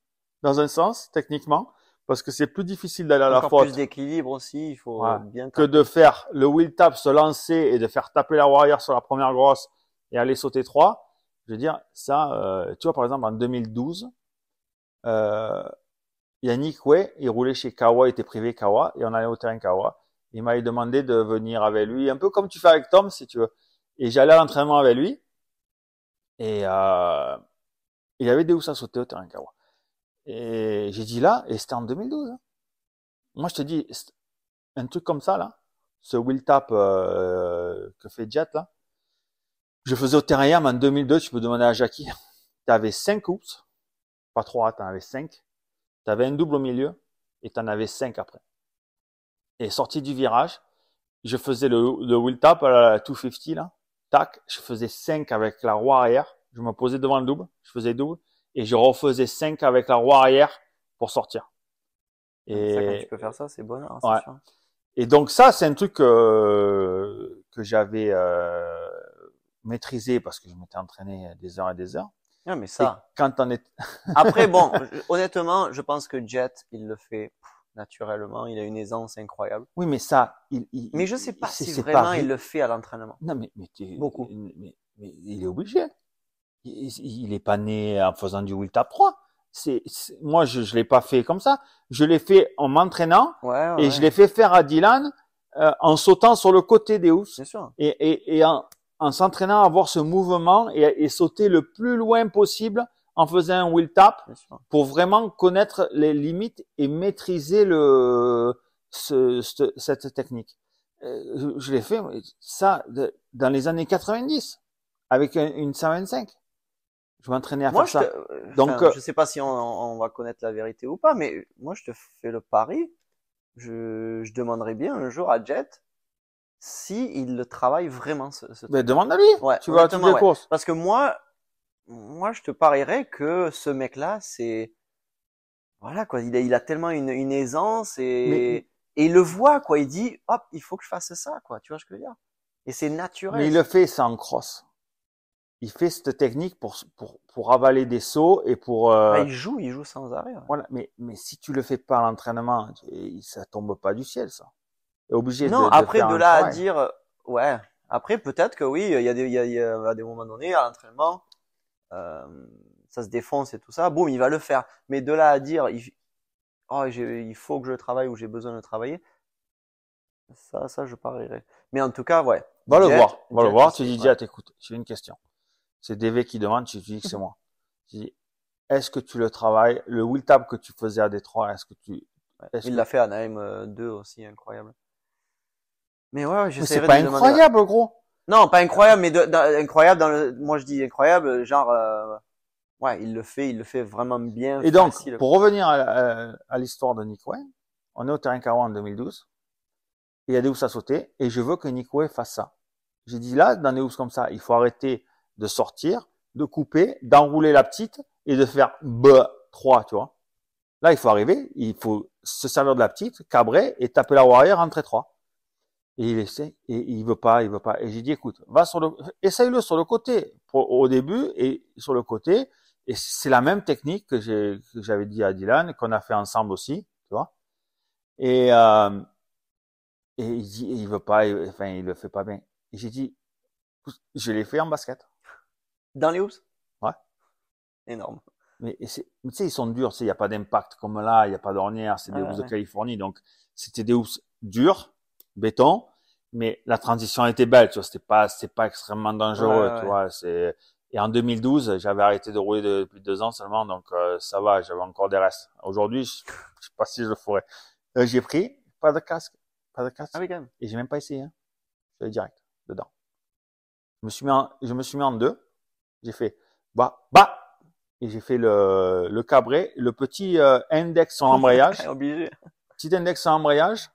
dans un sens techniquement parce que c'est plus difficile d'aller à la faute. plus d'équilibre aussi, il faut bien que de faire le wheel tap se lancer et de faire taper la warrior sur la première grosse et aller sauter trois. Je veux dire ça, euh, tu vois par exemple en 2012, euh, Yannick, ouais, il roulait chez Kawa, il était privé Kawa, et on allait au terrain Kawa. Il m'avait demandé de venir avec lui, un peu comme tu fais avec Tom, si tu veux. Et j'allais à l'entraînement avec lui, et euh, il avait des housses à sauter au terrain Kawa. Et j'ai dit là, et c'était en 2012. Hein. Moi, je te dis, un truc comme ça, là, ce wheel tap euh, que fait Jet, là, je faisais au terrain en 2002, tu peux demander à Jackie, tu avais 5 pas trois, tu avais cinq. Tu un double au milieu et t'en en avais cinq après. Et sorti du virage, je faisais le, le wheel tap à la 250 là. Tac, je faisais cinq avec la roue arrière. Je me posais devant le double, je faisais double et je refaisais cinq avec la roue arrière pour sortir. Et ah, ça, quand tu peux faire ça, c'est bon. Hein, et donc ça, c'est un truc euh, que j'avais euh, maîtrisé parce que je m'étais entraîné des heures et des heures. Non, ah, mais ça. quand on est. Après, bon, honnêtement, je pense que Jet, il le fait naturellement. Il a une aisance incroyable. Oui, mais ça, il. mais je sais pas si vraiment il le fait à l'entraînement. Non, mais, beaucoup. Mais, il est obligé. Il n'est pas né en faisant du wheel tap 3. C'est, moi, je, ne l'ai pas fait comme ça. Je l'ai fait en m'entraînant et je l'ai fait faire à Dylan euh, en sautant sur le côté des housses. sûr. Et, et, et en, en s'entraînant à avoir ce mouvement et, sauter le plus loin possible en faisant un wheel tap pour vraiment connaître les limites et maîtriser le, cette technique. Euh, je l'ai fait ça dans les années 90 avec une 125. Je m'entraînais à faire ça. Euh, Donc, euh, je sais pas si on, va connaître la vérité ou pas, mais moi, je te fais le pari. Je, je demanderai bien un jour à Jet si il le travaille vraiment. Ce, ce Mais demande à lui. tu Parce que moi, moi, je te parierais que ce mec-là, c'est voilà quoi, il a, tellement une, aisance et et il le voit quoi. Il dit hop, il faut que je fasse ça quoi. Tu vois ce que je veux dire Et c'est naturel. Mais il le fait sans crosse. Il fait cette technique pour pour avaler des sauts et pour. Euh, ah, il joue, il joue sans arrêt. Mais mais si tu le fais pas à l'entraînement, ça tombe pas du ciel ça obligé non, après de là à dire euh, ouais après peut-être que oui il y a des il y a, à des moments donnés à l'entraînement euh, ça se défonce et tout ça boum il va le faire mais de là à dire il, oh, il faut que je travaille ou j'ai besoin de travailler ça ça je parlerai mais en tout cas ouais va le voir va le voir tu dis écoute t'écoute j'ai une question c'est DV qui demande tu dis que c'est moi tu dis est-ce que tu le travailles le will tap que tu faisais à Détroit est-ce que tu il l'a fait à Naïm 2 euh, aussi incroyable mais ouais, C'est pas incroyable, gros. Non, pas incroyable, mais incroyable dans le. Moi, je dis incroyable, genre. Euh, ouais, il le fait, il le fait vraiment bien. Et donc, pour revenir à, l'histoire de Nick on est au terrain carré en 2012. Il y a des housses à sauter et je veux que Nick fasse ça. J'ai dit là, dans des housses comme ça, il faut arrêter de sortir, de couper, d'enrouler la petite et de faire b 3, tu vois. Là, il faut arriver, il faut se servir de la petite, cabrer et taper la warrior, rentrer 3. Et il essaie, et il veut pas, il veut pas. Et j'ai dit, écoute, va sur le, essaye-le sur le côté, au début, et sur le côté. Et c'est la même technique que j'avais dit à Dylan, qu'on a fait ensemble aussi, tu vois. Et, euh, et il dit, il veut pas, enfin, il le fait pas bien. Et j'ai dit, je l'ai fait en basket. Dans les housses Ouais. Énorme. Mais, tu sais, ils sont durs, tu sais, il n'y a pas d'impact comme là, il n'y a pas d'ornière, c'est des housses de Californie, donc c'était des housses dures, béton, mais la transition était belle, tu vois, c'était pas, c'était pas extrêmement dangereux, tu vois, c'est, et en 2012, j'avais arrêté de rouler depuis deux ans seulement, donc euh, ça va, j'avais encore des restes. Aujourd'hui, je, ne sais pas si je le ferais. Euh, j'ai pris, pas de casque, pas de casque. Ah oui, quand même. Et j'ai même pas essayé, hein. Je vais direct, dedans. Je me suis mis en, je me suis mis en deux. J'ai fait, bah, bah, et j'ai fait le, le cabré, le petit euh, index en embrayage. Obligé. Petit index en embrayage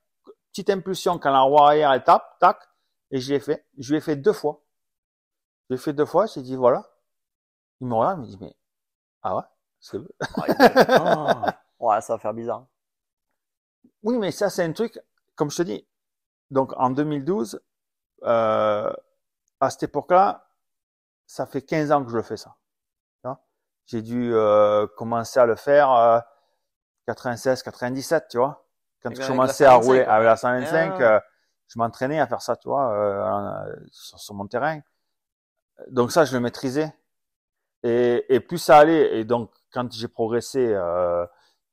petite impulsion quand la roue arrière elle tape, tac, et je l'ai fait. Je l'ai fait deux fois. Je l'ai fait deux fois, j'ai dit voilà. Il me regarde, il me dit mais ah ouais, ah, hein. ouais, ça va faire bizarre. Oui, mais ça c'est un truc, comme je te dis. Donc en 2012, euh, à cette époque-là, ça fait 15 ans que je le fais ça. J'ai dû euh, commencer à le faire 96, euh, 97, tu vois quand je commençais à rouler avec la 125, ah, euh, je m'entraînais à faire ça, tu vois, euh, sur, mon terrain. Donc ça, je le maîtrisais. Et, plus ça allait, et donc quand j'ai progressé euh,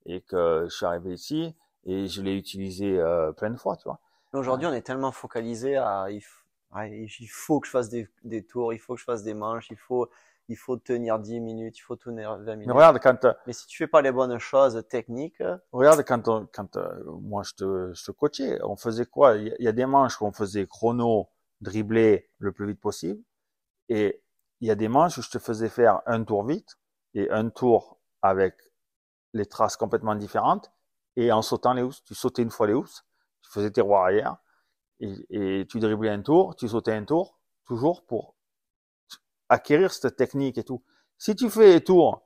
et que je suis arrivé ici, et je l'ai utilisé plein de fois, tu vois. Aujourd'hui, on est tellement focalisé à il, faut, que je fasse des, des tours, il faut que je fasse des manches, il faut il faut tenir 10 minutes, il faut tenir 20 minutes. Mais regarde, quand, euh, mais si tu fais pas les bonnes choses techniques. Regarde, quand, euh, quand euh, moi je te, je te coachais, on faisait quoi Il y, a des manches où on faisait chrono, dribbler le plus vite possible. Et il y a des manches où je te faisais faire un tour vite et un tour avec les traces complètement différentes. Et en sautant les housses, tu sautais une fois les housses, tu faisais tes roues arrière et, et tu dribblais un tour, tu sautais un tour, toujours pour acquérir cette technique et tout. Si tu fais les tours,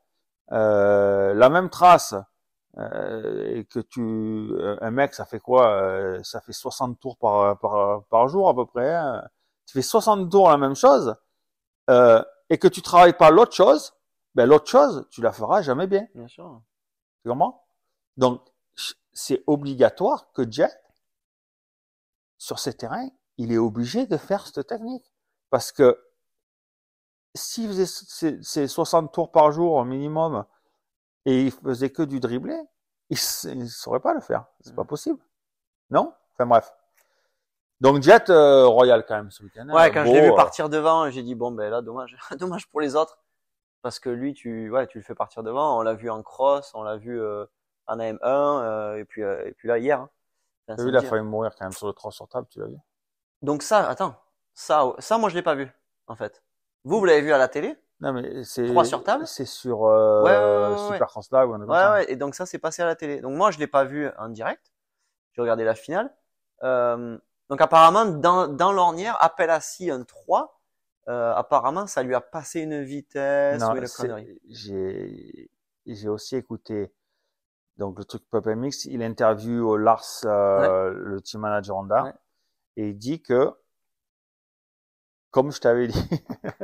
euh, la même trace, euh, et que tu, euh, un mec, ça fait quoi Ça fait 60 tours par, par, jour à peu près. Hein. tu fais 60 tours la même chose, et que tu travailles pas l'autre chose, ben l'autre chose, tu la feras jamais bien. Bien sûr. Tu Donc, c'est obligatoire que Jet, sur ces terrains, il est obligé de faire cette technique. Parce que si faisait ses 60 tours par jour au minimum et il faisait que du dribbler, il ne saurait pas le faire. C'est mm. pas possible. Non Enfin bref. Donc Jet euh, Royal quand même ce week-end. Hein. Ouais, quand je l'ai vu euh. partir devant, j'ai dit bon ben là dommage, dommage pour les autres parce que lui tu ouais tu le fais partir devant. On l'a vu en cross, on l'a vu euh, en AM1 et puis et puis là hier. Hein. il a failli mourir quand même sur le 3 sur table, tu l'as vu Donc ça, attends, ça ça moi je l'ai pas vu en fait. Vous, vous l'avez vu à la télé Non, mais c'est. Trois sur table C'est sur euh, ouais, ouais, ou un autre Ouais, ouais, et donc ça, c'est passé à la télé. Donc moi, je l'ai pas vu en direct. J'ai regardé la finale. Euh, donc apparemment, dans, dans l'ornière, appel assis un 3. Euh, apparemment, ça lui a passé une vitesse non, J'ai, j'ai aussi écouté donc le truc Pop Mix. Il interview Lars, euh, le team manager Honda, et il dit que comme je t'avais dit.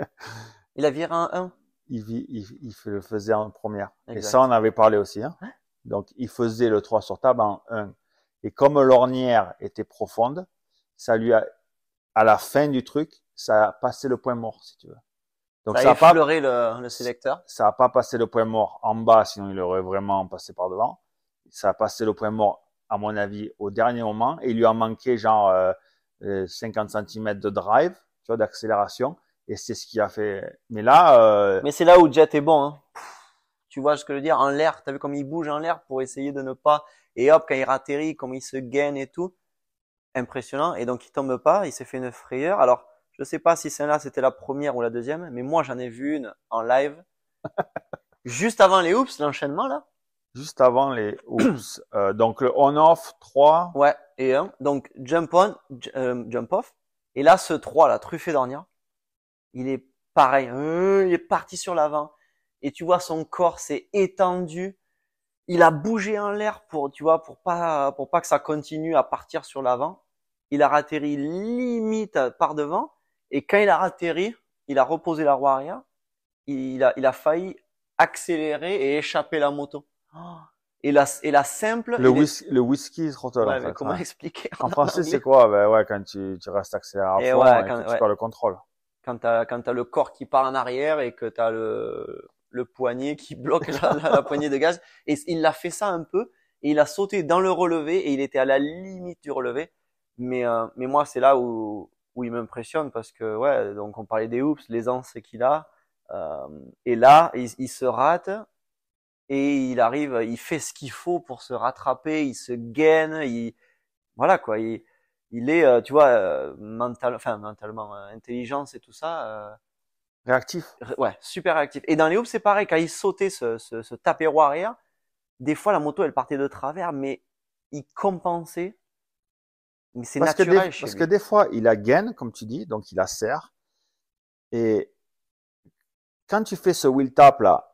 il a viré un 1 il, il, il, le faisait en première. Et ça, on avait parlé aussi. Hein. hein? Donc, il faisait le 3 sur table en 1. Et comme l'ornière était profonde, ça lui a, à la fin du truc, ça a passé le point mort, si tu veux. Donc, ça, a, pas, le, le, sélecteur. Ça a pas passé le point mort en bas, sinon il aurait vraiment passé par devant. Ça a passé le point mort, à mon avis, au dernier moment. Et il lui a manqué genre 50 euh, euh, cm de drive d'accélération. Et c'est ce qui a fait. Mais là. Euh, mais c'est là où Jet est bon. Hein. Tu vois ce que je veux dire En l'air, t'as vu comme il bouge en l'air pour essayer de ne pas. Et hop, quand il ratterrit, comme il se gaine et tout, impressionnant. Et donc il tombe pas, il s'est fait une frayeur. Alors, je sais pas si celle-là c'était la première ou la deuxième, mais moi j'en ai vu une en live. Juste avant les oups l'enchaînement là. Juste avant les oups euh, donc le on-off 3. Ouais, et un Donc jump on, euh, jump off. Et là, ce 3, la truffé d'ornia, il est pareil, euh, il est parti sur l'avant. Et tu vois, son corps s'est étendu. Il a bougé en l'air pour, tu vois, pour pas, pour pas que ça continue à partir sur l'avant. Il a ratterri limite par devant. Et quand il a ratterri, il a reposé la roue arrière. Il a, il a failli accélérer et échapper la moto. Oh et la, et la simple. Le, whisky, le whisky comment expliquer En, français, c'est quoi ben ouais, quand tu, tu restes accéléré à et, hein, tu perds le contrôle. Quand t'as as le corps qui part en arrière et que t'as le le poignet qui bloque la, la, poignée de gaz. Et il a fait ça un peu. Et il a sauté dans le relevé et il était à la limite du relevé. Mais euh, mais moi, c'est là où où il m'impressionne parce que ouais, donc on parlait des hoops, l'aisance qu'il a. Euh, et là, il se rate et il arrive, il fait ce qu'il faut pour se rattraper, il se gaine, il voilà quoi, il, est, euh, tu vois, euh, mental, enfin mentalement, euh, intelligent, et tout ça. réactif. Ouais, super réactif. Et dans les hoops, c'est pareil. Quand il sautait ce, ce, ce arrière, des fois la moto elle partait de travers, mais il compensait. Mais c'est parce naturel. Que des, parce que des fois il a gaine, comme tu dis, donc il a serre. Et quand tu fais ce wheel tap là,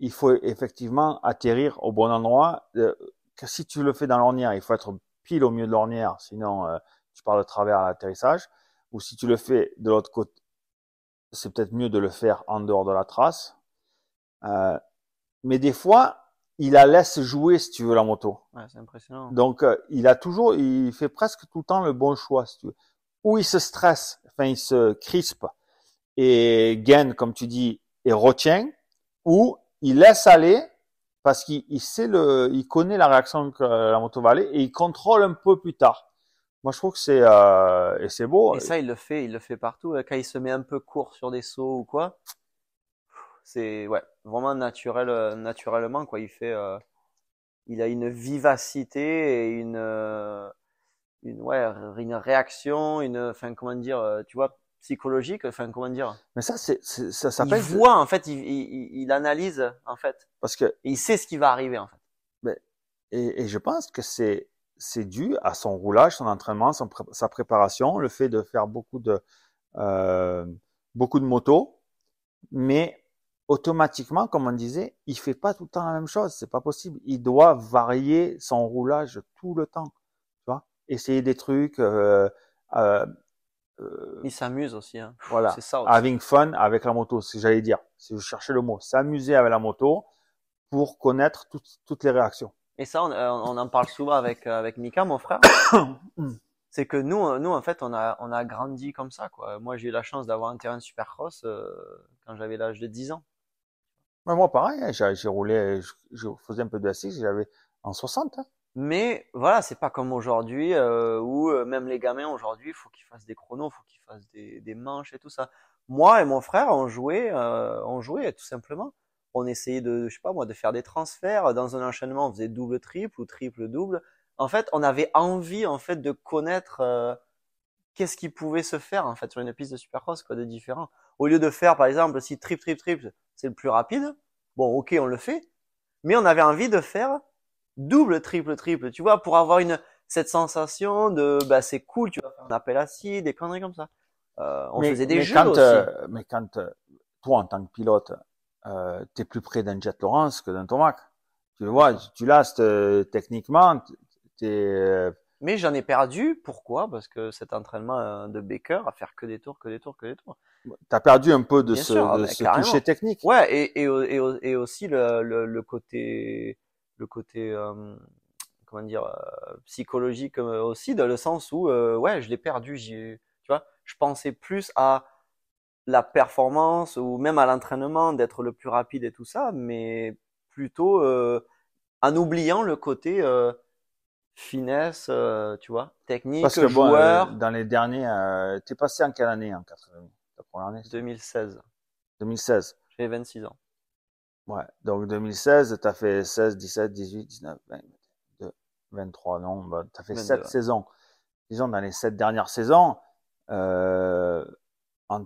il faut effectivement atterrir au bon endroit. Euh, que si tu le fais dans l'ornière, il faut être pile au milieu de l'ornière, sinon euh, tu pars de travers à l'atterrissage. Ou si tu le fais de l'autre côté, c'est peut-être mieux de le faire en dehors de la trace. Euh, mais des fois, il la laisse jouer, si tu veux, la moto. c'est impressionnant. Donc, il a toujours, il fait presque tout le temps le bon choix, si tu veux. Ou il se stresse, enfin, il se crispe et gaine, comme tu dis, et retient, ou il laisse aller parce qu'il sait le, il connaît la réaction que la moto va aller et il contrôle un peu plus tard. Moi, je trouve que c'est euh, et c'est beau. Et ça, il le fait, il le fait partout. Hein. Quand il se met un peu court sur des sauts ou quoi, c'est ouais, vraiment naturel, euh, naturellement quoi. Il fait, euh, il a une vivacité et une, euh, une ouais, une réaction, une, enfin comment dire, tu vois, psychologique, enfin comment dire. Mais ça, c'est, ça s'appelle. Il voit en fait, il, analyse en fait. Parce que il sait ce qui va arriver en fait. Mais, et, je pense que c'est c'est dû à son roulage, son entraînement, sa préparation, le fait de faire beaucoup de euh, beaucoup de motos, mais automatiquement, comme on disait, il fait pas tout le temps la même chose, c'est pas possible. Il doit varier son roulage tout le temps, tu vois, essayer des trucs. Euh, euh euh, Il s'amuse aussi. Hein. Voilà. Having fun avec la moto, c'est j'allais dire. Si je cherchais le mot, s'amuser avec la moto pour connaître toutes les réactions. Et ça, on, euh, en parle souvent avec euh, avec Mika, mon frère. c'est que nous, nous en fait, on a on a grandi comme ça. Quoi. Moi, j'ai eu la chance d'avoir un terrain de supercross quand j'avais l'âge de 10 ans. moi, pareil. Hein, j'ai roulé, je, faisais un peu de j'avais en 60. Mais voilà, c'est pas comme aujourd'hui euh, où euh, même les gamins aujourd'hui, il faut qu'ils fassent des chronos, faut qu'ils fassent des, manches et tout ça. Moi et mon frère, on jouait, euh, on jouait tout simplement. On essayait de, je sais pas moi, de faire des transferts dans un enchaînement. On faisait double triple ou triple double. En fait, on avait envie en fait de connaître euh, qu'est-ce qui pouvait se faire en fait sur une piste de supercross quoi de différent. Au lieu de faire par exemple si triple triple triple c'est le plus rapide, bon ok on le fait, mais on avait envie de faire double, triple, triple, tu vois, pour avoir une cette sensation de bah c'est cool, tu vas faire un appel assis, des conneries comme ça. Euh, on faisait des mais jeux quand, aussi. Euh, mais quand euh, toi en tant que pilote, euh, t'es plus près d'un Jet Lawrence que d'un Tomac. Tu le vois, tu l'as techniquement, t'es. Mais j'en ai perdu. Pourquoi Parce que cet entraînement de Baker à faire que des tours, que des tours, que des tours. T'as perdu un peu de ce, ce toucher technique. Ouais, et, et, et, aussi le, le, le côté le côté euh, comment dire euh, psychologique euh, aussi dans le sens où ouais je l'ai perdu tu vois je pensais plus à la performance ou même à l'entraînement d'être le plus rapide et tout ça mais plutôt en oubliant le côté finesse, tu vois, technique, joueur. dans les derniers, t'es passé en quelle année en 2016. 2016. J'ai 26 ans. Ouais. Donc 2016, tu as fait 16, 17, 18, 19, 22, 23, non, bah, tu as fait 7 saisons. Disons, dans les 7 dernières saisons, euh, en,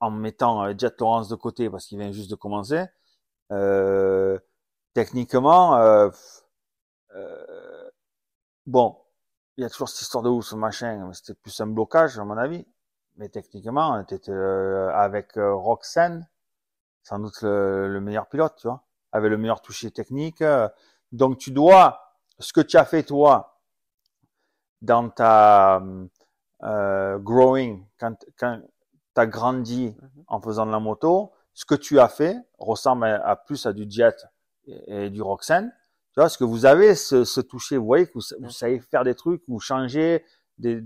en mettant euh, Jet Torrance de côté parce qu'il vient juste de commencer, euh, techniquement, euh, euh bon, il y a toujours cette histoire de ouf, ce machin, c'était plus un blocage à mon avis. Mais techniquement, était euh, avec Roxanne, sans doute le, meilleur pilote, tu vois, avec le meilleur toucher technique. Euh, donc tu dois, ce que tu as fait toi dans ta euh, growing, quand, quand tu as grandi mhm. en faisant de la moto, ce que tu as fait ressemble à, plus à du jet et, du Roxanne. Tu vois, ce que vous avez, ce, ce toucher, vous voyez que vous, savez faire des trucs, vous changez et,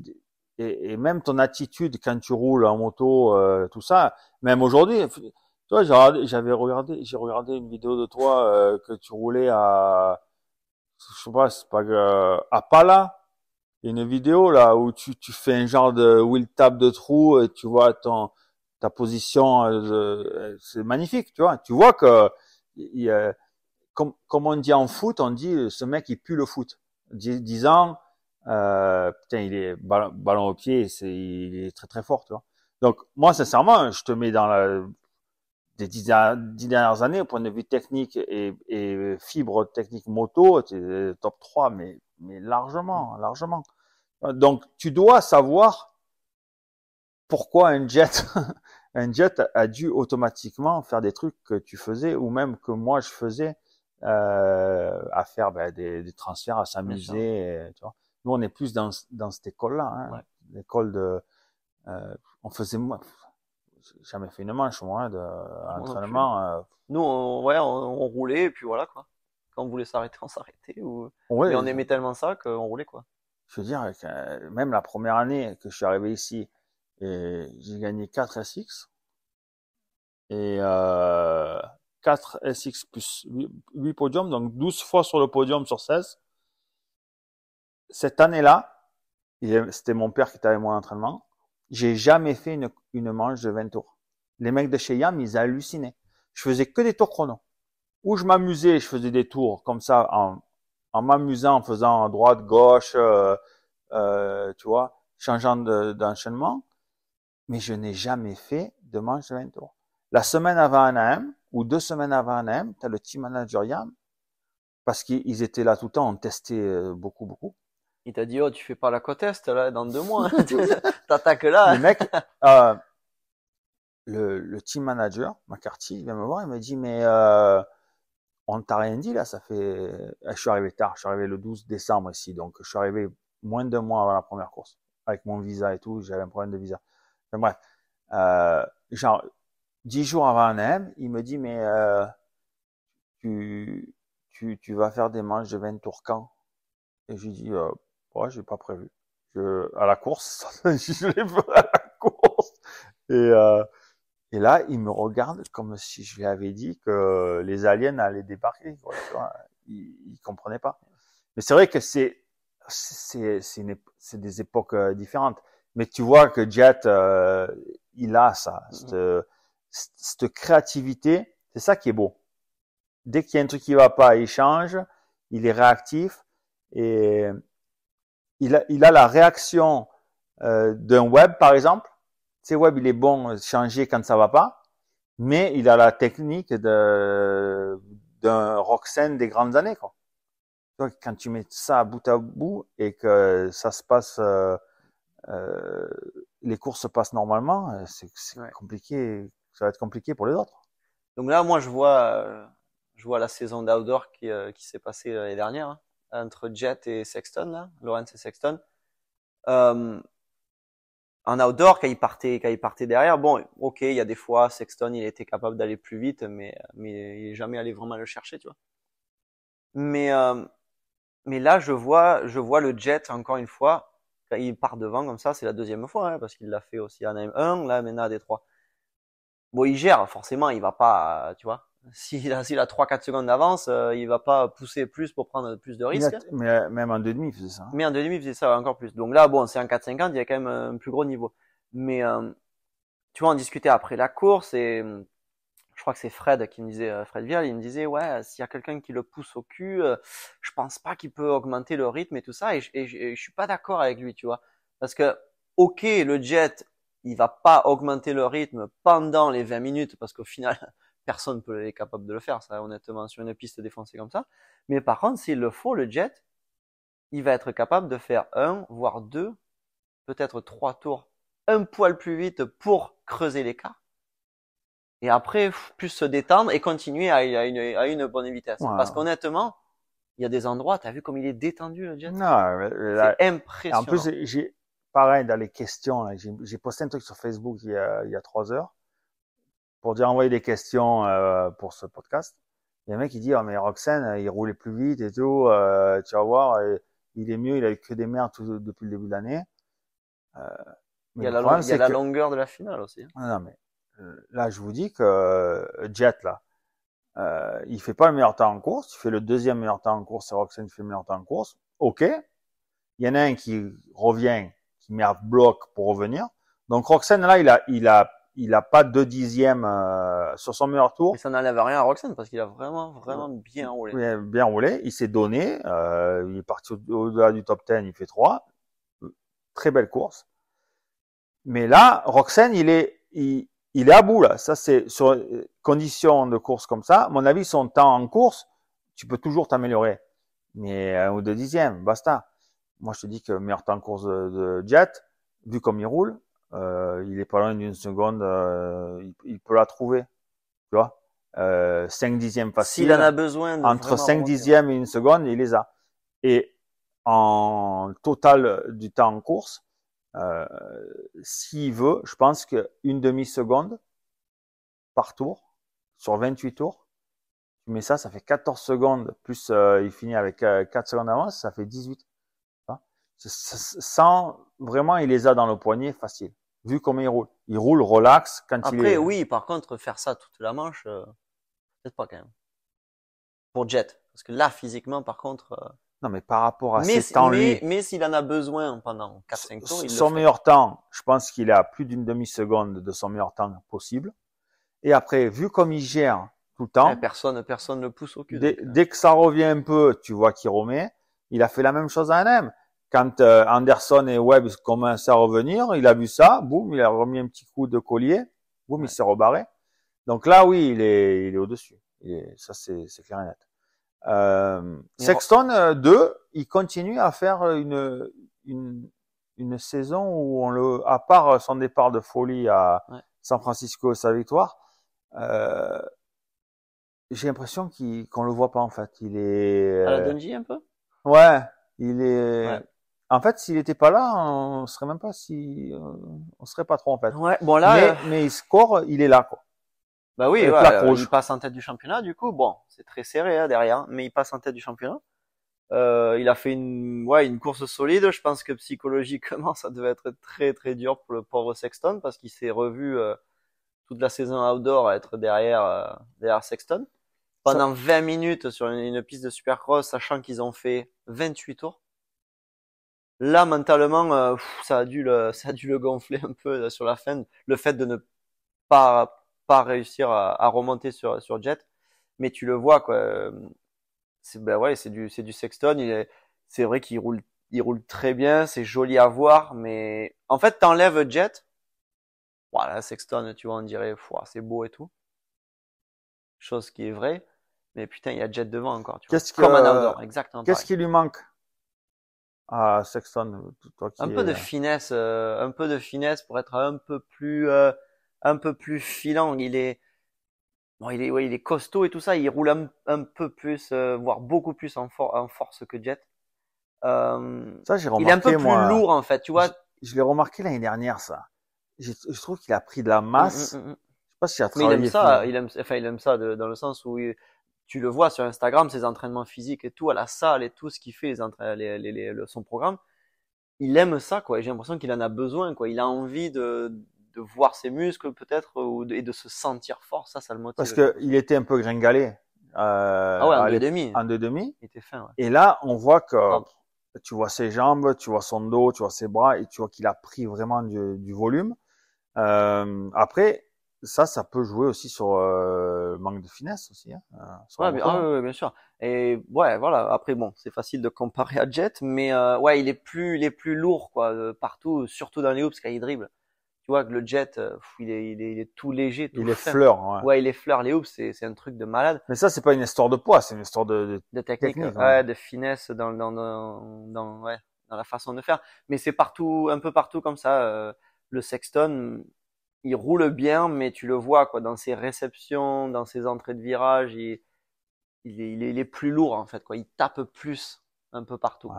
même ton attitude quand tu roules en moto, euh, tout ça, même aujourd'hui, toi, j'avais regardé, j'ai regardé une vidéo de toi euh, que tu roulais à, je sais pas, c'est pas euh, à Pala. une vidéo là où tu, tu fais un genre de wheel tap de trou et euh, tu vois ton ta position, c'est magnifique, tu vois. Tu vois que comme, comme on dit en foot, on dit ce mec il pue le foot. Disant euh, putain il est ballon, au pied, c'est il est très très fort, tu vois. Donc moi sincèrement, je te mets dans la des dix, dernières années, au point de vue technique et, et fibre technique moto, tu euh, top 3, mais, mais largement, mm. largement. Donc, tu dois savoir pourquoi un jet, un jet a dû automatiquement faire des trucs que tu faisais ou même que moi je faisais euh, à faire ben, des, des, transferts, à s'amuser. Euh, Nous, on est plus dans, dans cette école-là, hein. l'école de. Euh, on faisait jamais fait une manche, moi, de, entraînement. Euh. Nous, on, ouais, on, roulait, et puis voilà, quoi. Quand on voulait s'arrêter, on s'arrêtait. Ou... et on aimait tellement ça qu'on roulait, quoi. Je veux dire, même la première année que je suis arrivé ici, et j'ai gagné 4 SX, et euh, 4 SX plus 8 podiums, donc 12 fois sur le podium sur 16. Cette année-là, c'était mon père qui était avec moi en entraînement j'ai jamais fait une, manche de 20 tours. Les mecs de chez Yam, ils hallucinaient. Je faisais que des tours chrono. Ou je m'amusais, je faisais des tours comme ça en, m'amusant, en faisant droite, gauche, euh, euh, tu vois, changeant d'enchaînement. Mais je n'ai jamais fait de manche de 20 tours. La semaine avant AM, ou deux semaines avant un tu as le team manager Yam, parce qu'ils étaient là tout le temps, on testait euh, beaucoup, beaucoup. Il t'a dit, oh, tu fais pas la côte Est, là, dans deux mois. T'attaques là. Le mec, euh, le, le, team manager, McCarthy, il vient me voir, il me dit, mais euh, on t'a rien dit là, ça fait. Eh, je suis arrivé tard, je suis arrivé le 12 décembre ici, donc je suis arrivé moins de mois avant la première course, avec mon visa et tout, j'avais un problème de visa. Mais bref, euh, genre dix jours avant un M, il me dit, mais euh, tu, tu, tu vas faire des manches de 20 tours quand Et je lui dis, euh, Ouais, j'ai pas prévu. Je, à la course, je l'ai vu à la course. Et, euh, et là, il me regarde comme si je lui avais dit que les aliens allaient débarquer. il, comprenait pas. Mais c'est vrai que c'est c'est c'est des époques euh, différentes. Mais tu vois que Jet, euh, il a ça, mm-hmm. cette, cette créativité. C'est ça qui est beau. Dès qu'il y a un truc qui va pas, il change, il est réactif. Et il a, il a la réaction euh, d'un web, par exemple. C'est web, il est bon euh, changer quand ça va pas, mais il a la technique de d'un Roxen des grandes années. Quoi. quand tu mets ça bout à bout et que ça se passe, euh, euh les courses se passent normalement, euh, c'est compliqué, ça va être compliqué pour les autres. Donc là, moi, je vois, je vois la saison d'outdoor qui, qui s'est passée l'année dernière. Hein entre Jet et Sexton, là, Lawrence et Sexton. Euh, en outdoor, quand il partait, quand il partait derrière, bon, ok, il y a des fois, Sexton, il était capable d'aller plus vite, mais, mais il est jamais allé vraiment le chercher, tu vois. Mais, euh, mais là, je vois, je vois le Jet encore une fois, il part devant comme ça, c'est la deuxième fois, hein, parce qu'il l'a fait aussi en M1, là, maintenant à D3. Bon, il gère, forcément, il va pas, tu vois s'il a, 3-4 secondes d'avance, euh, il va pas pousser plus pour prendre plus de risques. Mais euh, même en 2,5, il faisait ça. Hein. Mais en 2,5, il faisait ça encore plus. Donc là, bon, c'est en 4,50, il y a quand même un plus gros niveau. Mais euh, tu vois, on discutait après la course et je crois que c'est Fred qui me disait, Fred Vial, il me disait, ouais, s'il y a quelqu'un qui le pousse au cul, je pense pas qu'il peut augmenter le rythme et tout ça. Et, je ne je suis pas d'accord avec lui, tu vois. Parce que, ok, le jet, il va pas augmenter le rythme pendant les 20 minutes parce qu'au final, personne peut être capable de le faire, ça, honnêtement, sur une piste défoncée comme ça. Mais par contre, s'il le faut, le jet, il va être capable de faire un, voire deux, peut-être trois tours, un poil plus vite pour creuser les cas, Et après, plus se détendre et continuer à, une, bonne vitesse. Parce qu'honnêtement, il y a des endroits, tu as vu comme il est détendu le jet? Non, euh, c'est impressionnant. En plus, j'ai, pareil, dans les questions, j'ai posté un truc sur Facebook il y a trois heures pour dire envoyer des questions euh, pour ce podcast. Il y a un mec qui dit oh, mais Roxane, euh, il roulait plus vite et tout, euh, tu vas voir, il est mieux, il a eu que des merdes depuis le début de l'année. il y a, la, longueur de la finale aussi. Hein. non, mais là, je vous dis que Jet, là, euh, il fait pas le meilleur temps en course, il fait le deuxième meilleur temps en course, et Roxane fait le meilleur temps en course. Ok. Il y en a un qui revient, qui merde bloque bloc pour revenir. Donc Roxane, là, il il a il a pas deux dixièmes euh, sur son meilleur tour. ça n'enlève rien à Roxanne parce qu'il a vraiment vraiment bien roulé. Bien, roulé, il s'est donné, euh, il est parti au-delà du top 10, il fait trois. Très belle course. Mais là, Roxane, il est il, est à bout là. Ça c'est sur euh, conditions de course comme ça. mon avis, son temps en course, tu peux toujours t'améliorer. Mais un ou deux dixièmes, basta. Moi, je te dis que meilleur temps en course de, de jet, vu comme il roule, euh, il est pas loin d'une seconde, euh, il, peut la trouver. Tu vois euh, 5 dixièmes facile. a besoin. Entre 5 dixièmes et une seconde, il les a. Et en total du temps en course, euh, s'il veut, je pense qu'une demi-seconde par tour, sur 28 tours, tu mets ça, ça fait 14 secondes, plus il finit avec 4 secondes d'avance, ça fait 18. Hein? Sans, vraiment, il les a dans le poignet, facile vu comment il roule. Il roule relax quand il est. Après, oui, par contre, faire ça toute la manche, euh, peut-être pas quand même. Pour Jet. Parce que là, physiquement, par contre. Euh, non, mais par rapport à mais, ses temps, lui. Mais s'il en a besoin pendant 4-5 tours, il Son meilleur temps, je pense qu'il a plus d'une demi-seconde de son meilleur temps possible. Et après, vu comme il gère tout le temps. Eh, personne, personne ne pousse aucune euh. Dès, que ça revient un peu, tu vois qu'il remet. Il a fait la même chose à NM. Quand euh, Anderson et Webb commencent à revenir, il a vu ça, boum, il a remis un petit coup de collier, boum, il s'est rebarré. Donc là, oui, il est, il est au-dessus. Ça, c'est clair et net. Euh, Sexton 2, euh, il continue à faire une, une, une, saison où on le, à part son départ de folie à San Francisco, sa victoire, euh, j'ai l'impression qu'on le voit pas en fait. Il est. À la euh, Dungy un peu. Ouais, il est. Ouais. En fait, s'il n'était pas là, on serait même pas si, euh, on serait pas trop en fait. bon là, euh, mais, il score, il est là quoi. Bah oui, euh, il passe en tête du championnat. Du coup, bon, c'est très serré hein, derrière, mais il passe en tête du championnat. il a fait une, ouais, une course solide. Je pense que psychologiquement, ça devait être très très dur pour le pauvre Sexton parce qu'il s'est revu toute la saison outdoor à être derrière derrière Sexton pendant 20 minutes sur une, une piste de supercross, sachant qu'ils ont fait 28 tours. Là, mentalement, euh, ça, a dû le, ça a dû le gonfler un peu euh, sur la fin, le fait de ne pas, pas réussir à, remonter sur, sur Jet. Mais tu le vois, quoi. Euh, c'est ben ouais, c'est du, c'est du Sexton. C'est vrai qu'il roule, il roule très bien, c'est joli à voir, mais en fait, t'enlèves Jet. Voilà, Sexton, tu vois, on dirait, c'est beau et tout. Chose qui est vraie. Mais putain, il y a Jet devant encore. Tu vois. Qu'est-ce Comme un exactement. Qu'est-ce qui lui manque ah, Sexton, Un peu de euh, finesse, euh, un peu de finesse pour être un peu plus, euh, un peu plus filant. Il est, bon, il est, ouais, il est costaud et tout ça. Il roule un, peu plus, voire beaucoup plus en, en force que Jet. ça, j'ai remarqué. Il est un peu plus lourd en fait, tu vois. Je, l'ai remarqué l'année dernière, ça. Je, je trouve qu'il a pris de la mm, mm, masse. Mm, je sais pas s'il a travaillé. Mais il aime ça. Il aime, enfin, il aime ça de, dans le sens où. Il, tu le vois sur Instagram, ses entraînements physiques et tout, à la salle et tout ce qu'il fait, son programme, il aime ça, quoi. J'ai l'impression qu'il en a besoin, quoi. Il a envie de, de voir ses muscles, peut-être, et de se sentir fort. Ça, ça le motive. Parce qu'il était un peu gringalé. Euh, ah en deux demi. En deux demi. Il était fin, Et là, on voit que tu vois ses jambes, tu vois son dos, tu vois ses bras, et tu vois qu'il a pris vraiment du, volume. Euh, après, ça, ça peut jouer aussi sur le euh, manque de finesse aussi. Hein, euh, ouais, bien, ah, oui, bien sûr. Et ouais, voilà. Après, bon, c'est facile de comparer à Jet, mais euh, ouais, il est plus, il est plus lourd quoi, partout, surtout dans les hoops quand il dribble. Tu vois que le Jet, il, est, il, est, tout léger, tout Il est fleur. Ouais. ouais. il est fleur. Les hoops, c'est, un truc de malade. Mais ça, c'est pas une histoire de poids, c'est une histoire de, de, technique, hein. ouais, de finesse dans, dans, dans, dans, ouais, dans la façon de faire. Mais c'est partout, un peu partout comme ça. le Sexton, il roule bien, mais tu le vois quoi dans ses réceptions, dans ses entrées de virage, il, est, plus lourd en fait quoi. Il tape plus un peu partout.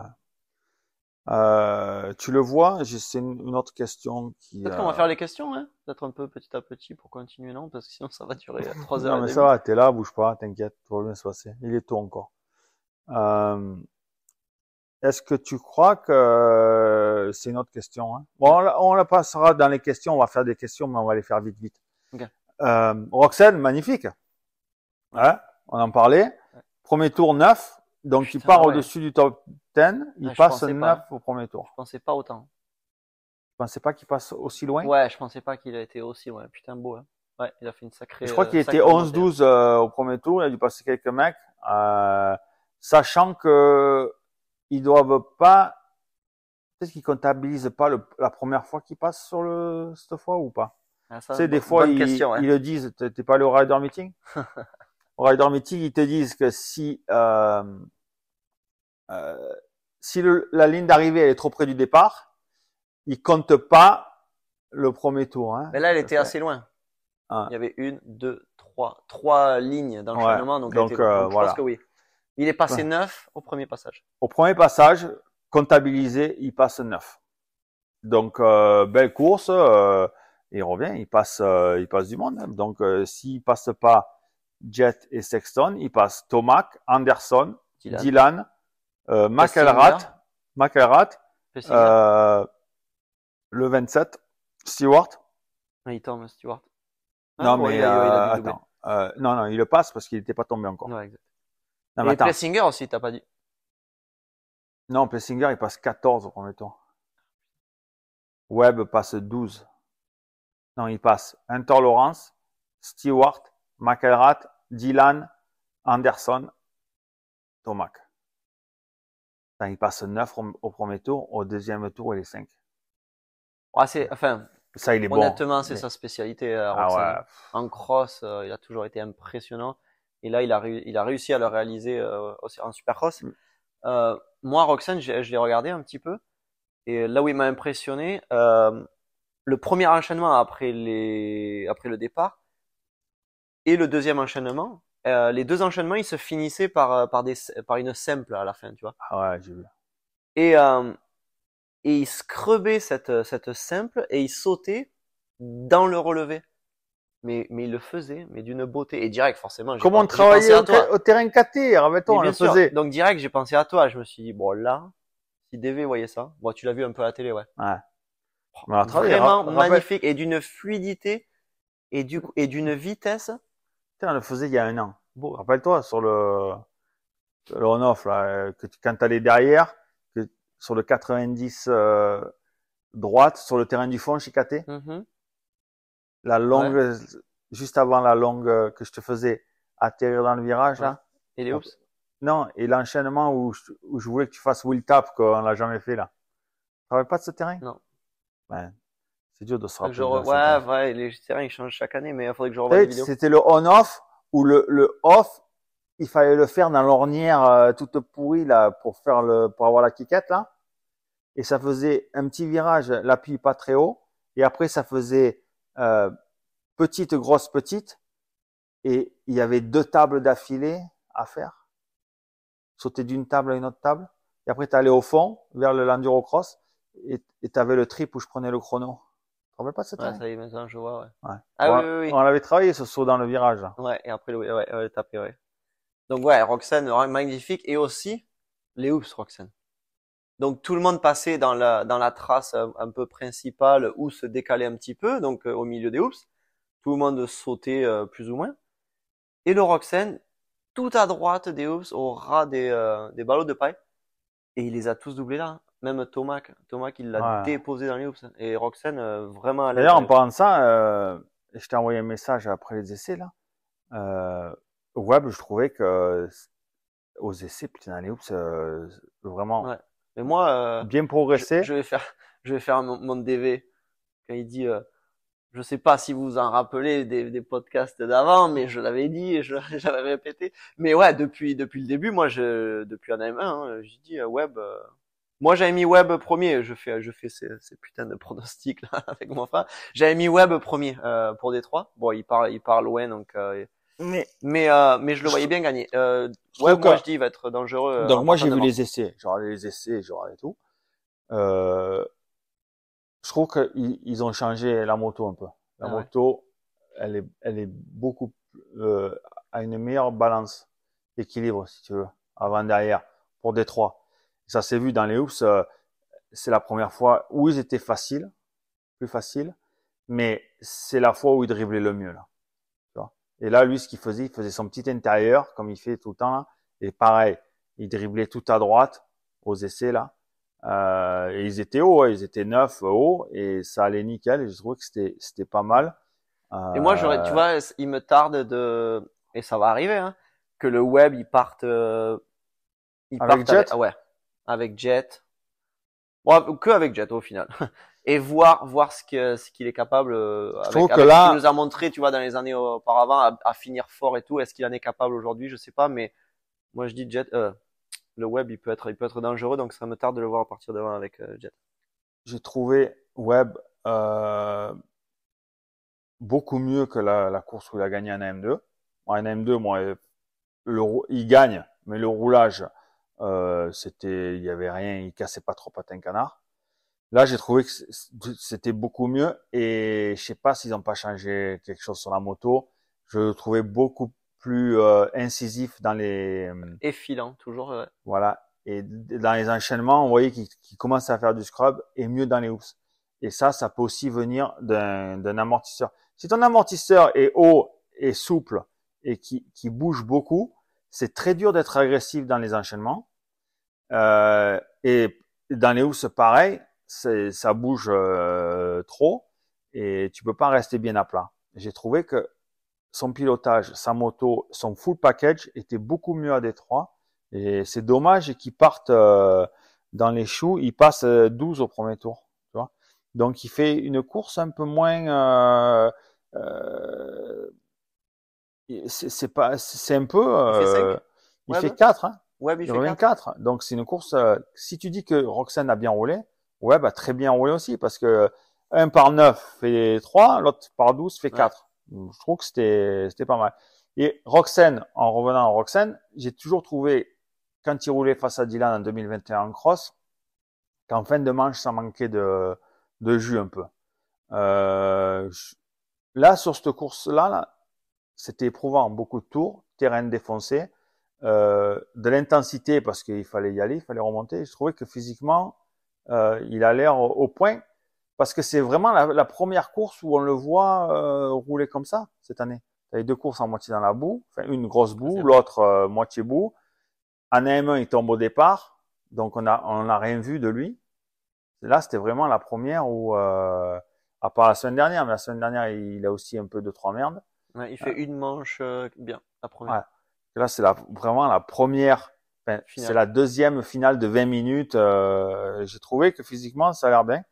Euh, tu le vois, c'est une, autre question qui. Peut-être qu'on euh, va faire les questions, hein Peut-être un peu petit à petit pour continuer, non Parce que sinon ça va durer trois heures. non mais ça va, t'es là, bouge pas, t'inquiète, tout va bien se Il est tôt encore. Euh, est-ce que tu crois que euh, c'est une autre question hein? Bon, on la, passera dans les questions. On va faire des questions, mais on va les faire vite, vite. Okay. Euh, magnifique. Hein? on en parlait. Premier tour 9, donc il part au-dessus du top 10. Il passe 9 au premier tour. Je pensais pas autant. Je pensais pas qu'il passe aussi loin. Ouais, je pensais pas qu'il a été aussi loin. Putain, beau. Hein. Ouais, il a fait une sacrée. Je crois qu'il euh, était 11-12 au premier tour. Il a dû passer quelques mecs, sachant que ils doivent pas, peut-être qu'ils comptabilisent pas la première fois qu'ils passent sur le, cette fois ou pas. C'est ah, des fois, ils, ils, le disent, t'es pas allé au rider meeting? au rider meeting, ils te disent que si, euh, euh, si la ligne d'arrivée, est trop près du départ, ils comptent pas le premier tour. Hein. Mais là, elle était assez loin. Il y avait une, deux, trois, trois lignes dans le donc, euh, je voilà. pense que oui. Il est passé neuf au premier passage. Au premier passage, comptabilisé, il passe 9. Donc euh, belle course, euh, il revient, il passe, euh, il passe du monde. Hein. Donc euh, s'il passe pas Jet et Sexton, il passe Tomac, Anderson, Dylan, euh, McElrath, McElrath, euh, le 27, Stewart. Il tombe Stewart. non, ah, mais il attends. non, non, il le passe parce qu'il n'était pas tombé encore mais Et Plessinger aussi, t'as pas dit. Non, Plessinger, il passe 14 au premier tour. Webb passe 12. Non, il passe Hunter Lawrence, Stewart, McElrath, Dylan, Anderson, Tomac. il passe 9 au premier tour, au deuxième tour, il est 5. c'est, enfin, ça, il est Honnêtement, c'est sa spécialité. Euh, ah en cross, euh, il a toujours été impressionnant. Et là, il a, il a réussi à le réaliser euh, en super cross. Mm. Euh, moi, Roxanne, je, l'ai regardé un petit peu. Et là où il m'a impressionné, euh, le premier enchaînement après, les, après le départ et le deuxième enchaînement, les deux enchaînements, ils se finissaient par, par, une simple à la fin, tu vois. Ah ouais, j'ai vu. Et, et il scrubait cette simple et il sautait dans le relevé mais, mais il le faisait, mais d'une beauté. Et direct, forcément. Comment on travaillait au, terrain 4 rappelle-toi, on le faisait. Donc direct, j'ai pensé à toi. Je me suis dit, bon, là, si DV voyait ça, bon, tu l'as vu un peu à la télé, ouais. Ouais. Oh, vraiment magnifique et d'une fluidité et du et d'une vitesse. Tiens, on le faisait il y a un an. Bon, rappelle-toi sur le le off là, que tu, quand t'allais derrière, que sur le 90 euh, droite, sur le terrain du fond chez KT, mm-hmm la longue, juste avant la longue euh, que je te faisais atterrir dans le virage, là. Et les oups. Non, et l'enchaînement où, je, où je voulais que tu fasses wheel tap, qu'on l'a jamais fait, là. Tu travailles pas de ce terrain? Non. Ben, c'est dur de se rappeler. Ouais, ouais, les terrains, ils changent chaque année, mais il faudrait que je revoie C'était le on-off, ou le, le off, il fallait le faire dans l'ornière euh, toute pourrie, là, pour faire le, pour avoir la quiquette, là. Et ça faisait un petit virage, l'appui pas très haut. Et après, ça faisait euh, petite, grosse, petite, et il y avait deux tables d'affilée à faire. Sauter d'une table à une autre table. Et après, tu allé au fond, vers le l'endurocross, et tu avais le trip où je prenais le chrono. Tu te rappelles pas cette ça je vois, ouais. Ah on, oui, avait travaillé ce saut dans le virage. Ouais, et après, ouais, ouais, t'as ouais. Donc ouais, Roxane, magnifique, et aussi les oups Roxane. Donc tout le monde passait dans la, dans la trace euh, un, peu principale ou se décalait un petit peu, donc euh, au milieu des hoops. Tout le monde sautait euh, plus ou moins. Et le Roxane, tout à droite des hoops, au ras des, ballots de paille. Et il les a tous doublés là. Même Tomac, Thomas il l'a déposé dans les hoops. Et Roxen, vraiment à D'ailleurs, en parlant de ça, je t'ai envoyé un message après les essais là. web, je trouvais que aux essais, putain, les hoops, vraiment. Mais moi, euh, Je, vais faire, je vais faire mon, mon DV quand il dit. Euh, je sais pas si vous vous en rappelez des, des podcasts d'avant, mais je l'avais dit, et j'avais répété. Mais ouais, depuis depuis le début, moi, je, depuis un M1, hein, j'ai dit euh, web. moi, j'avais mis web premier. Je fais je fais ces, ces putains de pronostics là avec mon frère. J'avais mis web premier pour pour Détroit. Bon, il parle il parle loin donc mais mais, euh, mais je le voyais bien gagner. Euh, ouais, moi je dis il va être dangereux. Euh, Donc moi j'ai vu les essais, genre les essais, genre et tout. Euh, je trouve qu'ils ils ont changé la moto un peu. La ah moto, elle est elle est beaucoup euh, à une meilleure balance, équilibre si tu veux, avant derrière pour Détroit. Ça s'est vu dans les hoops. Euh, c'est la première fois où ils étaient faciles, plus faciles, mais c'est la fois où ils driblaient le mieux là. Et là, lui, ce qu'il faisait, il faisait son petit intérieur, comme il fait tout le temps, là. Et pareil, il driblait tout à droite, aux essais, là. Euh, et ils étaient hauts, ils étaient neuf euh, hauts, et ça allait nickel, et je trouve que c'était, c'était pas mal. Euh, et moi, j'aurais, tu vois, il me tarde de, et ça va arriver, hein, que le web, il parte, euh, il avec Jet? Avec, ouais, avec Jet. Bon, que avec Jet, au final. et voir voir ce ce qu'il est capable euh, avec, que là... ce qu'il nous a montré tu vois dans les années auparavant à, finir fort et tout est-ce qu'il en est capable aujourd'hui je sais pas mais moi je dis Jet euh, le web il peut être il peut être dangereux donc ça me tarde de le voir à partir devant avec euh, Jet j'ai trouvé web beaucoup mieux que la, course où il a gagné un M2 en M2 moi il gagne mais le roulage c'était il y avait rien il cassait pas trop patin canard Là, j'ai trouvé que c'était beaucoup mieux et je sais pas s'ils n'ont pas changé quelque chose sur la moto. Je le trouvais beaucoup plus euh, incisif dans les euh, et filant toujours. Voilà. Et dans les enchaînements, on voyait qu'il commence à faire du scrub et mieux dans les housses. Et ça, ça peut aussi venir d'un amortisseur. Si ton amortisseur est haut et souple et qui, qui bouge beaucoup, c'est très dur d'être agressif dans les enchaînements. Euh, et dans les housses, pareil, ça bouge euh, trop et tu peux pas rester bien à plat. J'ai trouvé que son pilotage, sa moto, son full package était beaucoup mieux à Détroit. Et c'est dommage qu'ils partent euh, dans les choux. Il passe 12 au premier tour. Tu vois Donc il fait une course un peu moins. Euh, c'est pas, c'est un peu. il fait 4 bah. hein. il, fait 4. Donc c'est une course. si tu dis que Roxane a bien roulé, Ouais, bah très bien roulé aussi, parce que un par 9 fait 3, l'autre par 12 fait 4. Je trouve que c'était, c'était pas mal. Et Roxanne, en revenant à Roxanne, j'ai toujours trouvé, quand il roulait face à Dylan en 2021 en cross, qu'en fin de manche, ça manquait de, de jus un peu. Euh, là, sur cette course-là, là, c'était éprouvant, beaucoup de tours, terrain défoncé, euh, de l'intensité parce qu'il fallait y aller, il fallait remonter. Je trouvais que physiquement, euh, il a l'air au point parce que c'est vraiment la, première course où on le voit euh, rouler comme ça cette année. Il y a deux courses en moitié dans la boue, une grosse boue, l'autre euh, moitié boue. En AM1, il tombe au départ, donc on a on n'a rien vu de lui. là, c'était vraiment la première où, à part la semaine dernière, mais la semaine dernière, il, a aussi un peu de trois merdes. il fait une manche bien, la première. Là, c'est vraiment la première ben, c'est la deuxième finale de 20 minutes. Euh, j'ai trouvé que physiquement, ça a l'air bien.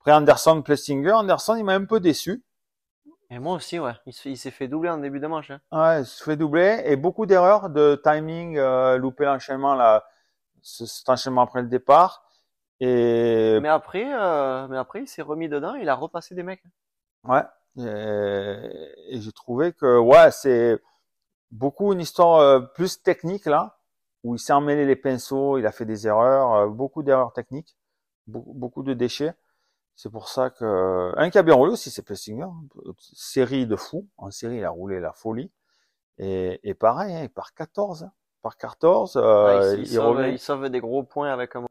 Après Anderson, Plessinger, Anderson, il m'a un peu déçu. Et moi aussi, ouais. Il s'est fait doubler en début de manche. Hein. Ouais, il s'est fait doubler et beaucoup d'erreurs de timing, euh, louper l'enchaînement, là, cet enchaînement après le départ. Et... Mais après, euh, mais après, il s'est remis dedans, il a repassé des mecs. Hein. Ouais. Et, j'ai trouvé que, ouais, c'est beaucoup une histoire euh, plus technique là où il s'est emmêlé les pinceaux, il a fait des erreurs, euh, beaucoup d'erreurs techniques, beaucoup de déchets. C'est pour ça que un qui bien roulé aussi, c'est Plessinger, hein. série de fous. En série, il a roulé la folie. Et, et pareil, hein, il part 14. Par 14, il, euh, revient... il, sauve, des gros points avec un hein.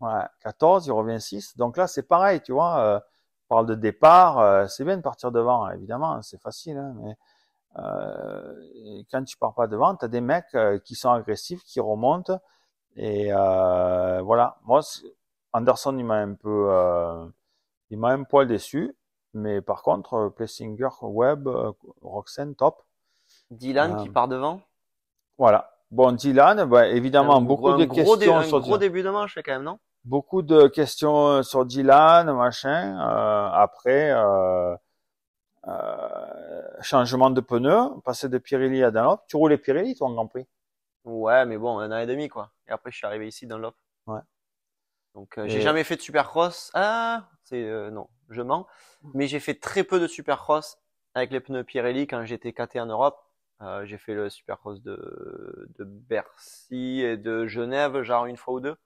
Ouais, 14, il revient 6. Donc là, c'est pareil, tu vois. Euh, on parle de départ, c'est bien de partir devant, hein, évidemment, c'est facile. Hein, mais euh, quand tu pars pas devant, t'as des mecs euh, qui sont agressifs, qui remontent. Et euh, voilà, moi, Anderson, il m'a un peu... il m'a un poil déçu. Mais par contre, Plessinger, Webb, Roxanne, top. Dylan qui part devant Voilà. Bon, Dylan, bah, évidemment, beaucoup de questions sur gros Dylan. début de manche quand même, non Beaucoup de questions sur Dylan, machin. après, euh, euh, changement de pneu, passer de Pirelli à Dunlop. Tu roules les Pirelli, toi, en Grand Prix Ouais, mais bon, un an et demi, quoi. Et après, je suis arrivé ici, Dunlop. Ouais. Donc, euh, j'ai jamais fait de Supercross. Ah, c'est euh, non, je mens. Mais j'ai fait très peu de Supercross avec les pneus Pirelli quand j'étais KT en Europe. j'ai fait le Supercross de, de Bercy et de Genève, genre une fois ou deux.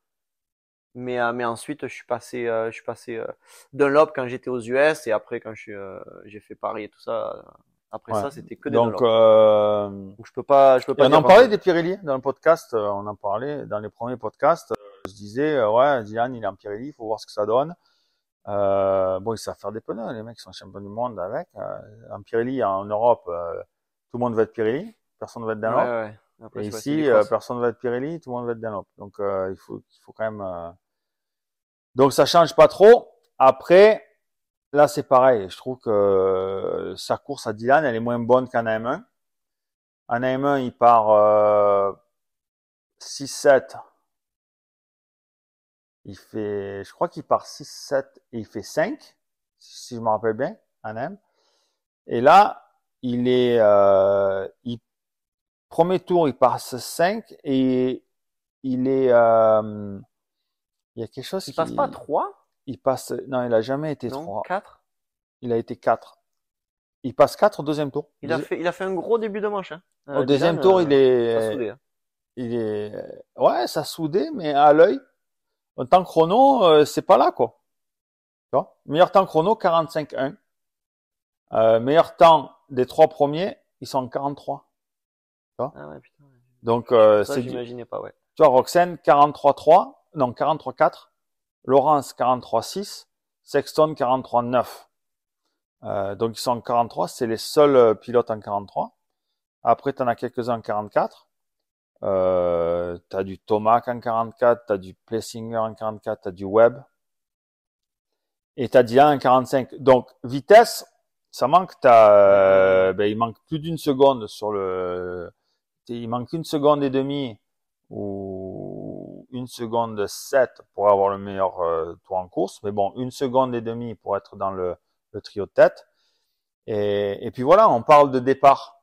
Mais, euh, mais ensuite, je suis passé, euh, je suis passé euh, d'un lob quand j'étais aux US et après quand je j'ai fait Paris et tout ça. Après ça, c'était que des Donc, euh... je peux pas, je peux pas. On en parlait des Pirelli dans le podcast. On en parlait dans les premiers podcasts. Je disais, ouais, Diane, il est en Pirelli, faut voir ce que ça donne. Euh, bon, il savent faire des pneus, les mecs sont champions du monde avec. en Pirelli, en Europe, tout le monde veut être Pirelli, personne ne va être Dunlop. Ouais, Et ici, personne ne va être Pirelli, tout le monde veut être Dunlop. Donc, il faut, il faut quand même donc ça change pas trop. Après, là c'est pareil. Je trouve que euh, sa course à Dylan, elle est moins bonne qu'en AM1. En AM1, il part euh, 6-7. Il fait, je crois qu'il part 6-7 et il fait 5, si je me rappelle bien, en AM. Et là, il est, euh, il, premier tour, il passe 5 et il est, euh, il y a quelque chose il passe pas 3 Il passe. Non, il a jamais été 3. 4 Il a été 4. Il passe 4 au deuxième tour. Il, a, fait, il a fait un gros début de manche. Hein. au euh, deuxième tour, euh, il est. Hein. Il est. Ouais, ça soudé, mais à l'œil. En temps chrono, euh, c'est pas là, quoi. Tu vois meilleur temps chrono, 45-1. meilleur temps des trois premiers, ils sont en 43. Tu vois ah ouais, putain. Donc, euh, pas, ouais. Tu vois, Roxane, 43-3 non, 43-4, Lawrence 43-6, Sexton 43-9. Euh, donc ils sont en 43, c'est les seuls euh, pilotes en 43. Après, tu en as quelques-uns en 44. Euh, tu as du Tomac en 44, tu as du Plessinger en 44, tu as du Webb. Et tu as en 45. Donc, vitesse, ça manque. Euh, ben, il manque plus d'une seconde sur le... Il manque une seconde et demie ou une seconde 7 pour avoir le meilleur euh, tour en course, mais bon, une seconde et demie pour être dans le, trio de tête. Et, puis voilà, on parle de départ.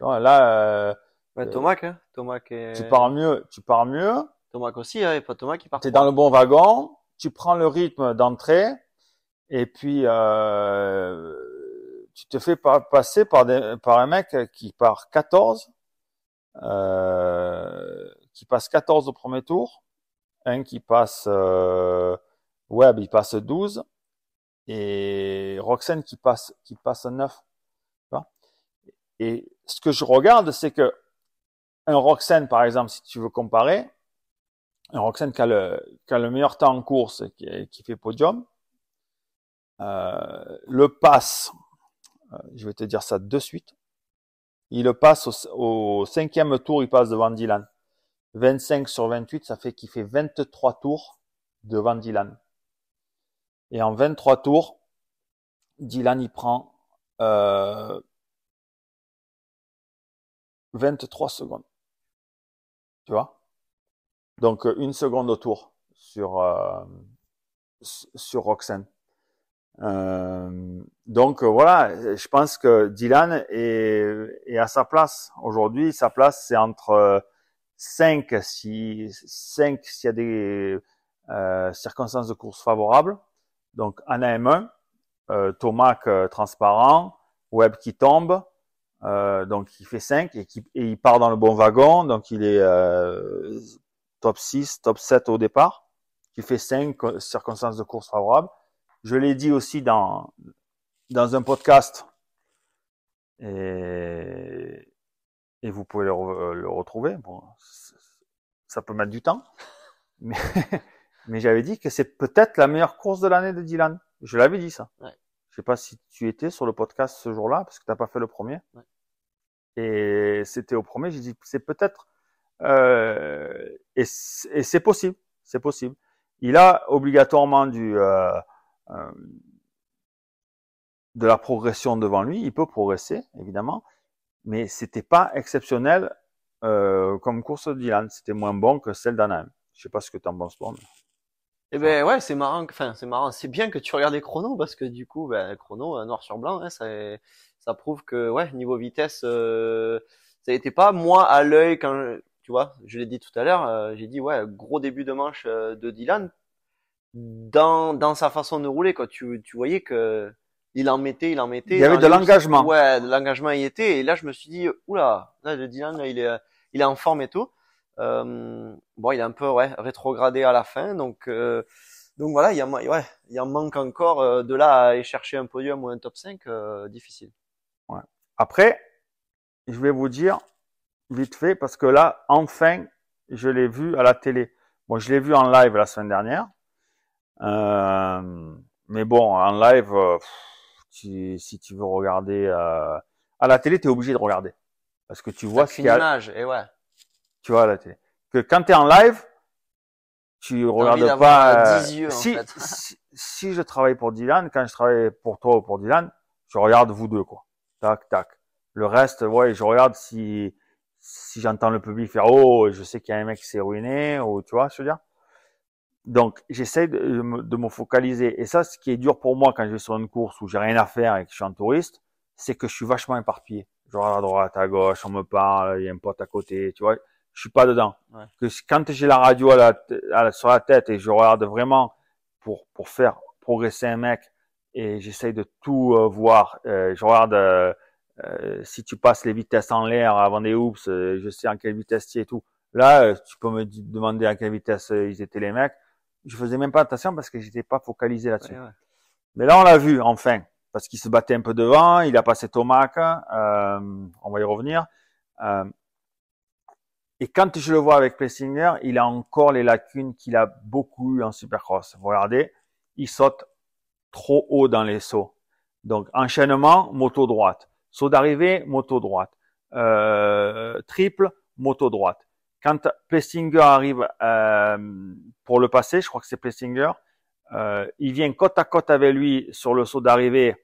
là, euh, euh, Thomas, hein, Thomas tu pars mieux, tu pars mieux. Thomas aussi, hein, et pas Thomas qui part. dans le bon wagon, tu prends le rythme d'entrée, et puis tu te fais passer par, des, par un mec qui part 14. Euh, qui passe 14 au premier tour, un qui passe euh, il passe 12, et Roxane qui passe qui passe 9. Et ce que je regarde, c'est que un Roxane, par exemple, si tu veux comparer, un Roxane qui a le, qui a le meilleur temps en course et qui, fait podium, euh, le passe, euh, je vais te dire ça de suite, il le passe au, au, cinquième tour, il passe devant Dylan. 25 sur 28, ça fait qu'il fait 23 tours devant Dylan. Et en 23 tours, Dylan y prend 23 euh, secondes. Tu vois Donc euh, une seconde au tour sur, euh, sur Roxanne. Euh, donc voilà, je pense que Dylan est, est à sa place. Aujourd'hui, sa place, c'est entre 5 si cinq s'il y a des euh, circonstances de course favorables. Donc en m 1 euh, Tomac euh, transparent, web qui tombe, euh, donc il fait 5 et, et il part dans le bon wagon, donc il est euh, top 6, top 7 au départ, qui fait 5 circonstances de course favorables. Je l'ai dit aussi dans, dans un podcast. Et et vous pouvez le, euh, retrouver. Bon, ça peut mettre du temps, mais, mais j'avais dit que c'est peut-être la meilleure course de l'année de Dylan. Je l'avais dit ça. Ouais. Je sais pas si tu étais sur le podcast ce jour-là parce que t'as pas fait le premier. Et c'était au premier, j'ai dit c'est peut-être euh, et c'est possible, c'est possible. Il a obligatoirement du euh, euh, de la progression devant lui. Il peut progresser évidemment, mais c'était pas exceptionnel euh, comme course de Dylan. C'était moins bon que celle d'Anaheim. Je sais pas ce que t'en penses, toi. moi. Eh ben ouais, c'est marrant. Enfin, c'est marrant. C'est bien que tu regardes les chronos parce que du coup, ben, chrono euh, noir sur blanc, hein, ça, ça prouve que ouais, niveau vitesse, euh, ça n'était pas moi à l'œil quand tu vois. Je l'ai dit tout à l'heure. J'ai dit ouais, gros début de manche de Dylan dans dans sa façon de rouler. Quoi, tu tu voyais que il en mettait, il en mettait. Il y avait de l'engagement. Ouais, de l'engagement il était. Et là, je me suis dit, oula, là, le Dylan, il est, il est en forme et tout. Euh, bon, il est un peu ouais, rétrogradé à la fin, donc euh, donc voilà, il y a, ouais, il en manque encore euh, de là à aller chercher un podium ou un top 5, euh, difficile. Ouais. Après, je vais vous dire vite fait parce que là, enfin, je l'ai vu à la télé. Bon, je l'ai vu en live la semaine dernière, mais bon, en live si tu veux regarder euh, à la télé, tu es obligé de regarder parce que tu vois ce qu'il y a. et ouais. Tu vois à la télé. Que quand tu es en live, tu regardes pas. Euh, euh, si, je travaille pour Dylan, quand je travaille pour toi ou pour Dylan, je regarde vous deux quoi. Tac tac. Le reste, ouais, je regarde si si j'entends le public faire oh, je sais qu'il y a un mec qui s'est ruiné ou tu vois, je veux dire donc j'essaie de, de, me focaliser. Et ça, ce qui est dur pour moi quand je vais sur une course où j'ai rien à faire et que je suis en touriste, c'est que je suis vachement éparpillé. Je regarde à droite, à gauche, on me parle, il y a un pote à côté, tu vois. Je suis pas dedans. Que quand j'ai la radio à à la, sur la tête et je regarde vraiment pour pour faire progresser un mec et j'essaye de tout euh, voir. Euh, je regarde euh, si tu passes les vitesses en l'air avant des hoops, je sais en quelle vitesse tu es et tout. Là, tu peux me demander à quelle vitesse ils étaient les mecs je faisais même pas attention parce que j'étais pas focalisé là-dessus. Mais là, on l'a vu, enfin, parce qu'il se battait un peu devant, il a passé Tomac, euh, on va y revenir. Euh, et quand je le vois avec Plessinger, il a encore les lacunes qu'il a beaucoup eu en Supercross. regardez, il saute trop haut dans les sauts. Donc, enchaînement, moto droite. Saut d'arrivée, moto droite. Euh, triple, moto droite. Quand Plessinger arrive euh, pour le passer, je crois que c'est Plessinger, euh, il vient côte à côte avec lui sur le saut d'arrivée,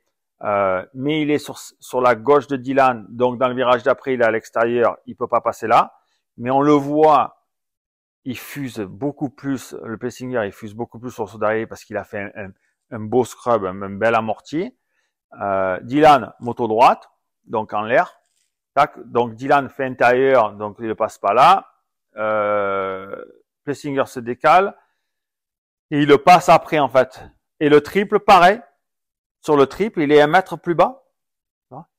euh, mais il est sur, la gauche de Dylan, donc dans le virage d'après, il est à l'extérieur, il peut pas passer là. Mais on le voit, il fuse beaucoup plus, le Plessinger, il fuse beaucoup plus sur le saut d'arrivée parce qu'il a fait un, beau scrub, un, bel amorti. Dylan, moto droite, donc en l'air. Donc Dylan fait intérieur, donc il ne passe pas là euh, Plessinger se décale et il le passe après en fait. Et le triple, pareil. Sur le triple, il est un mètre plus bas.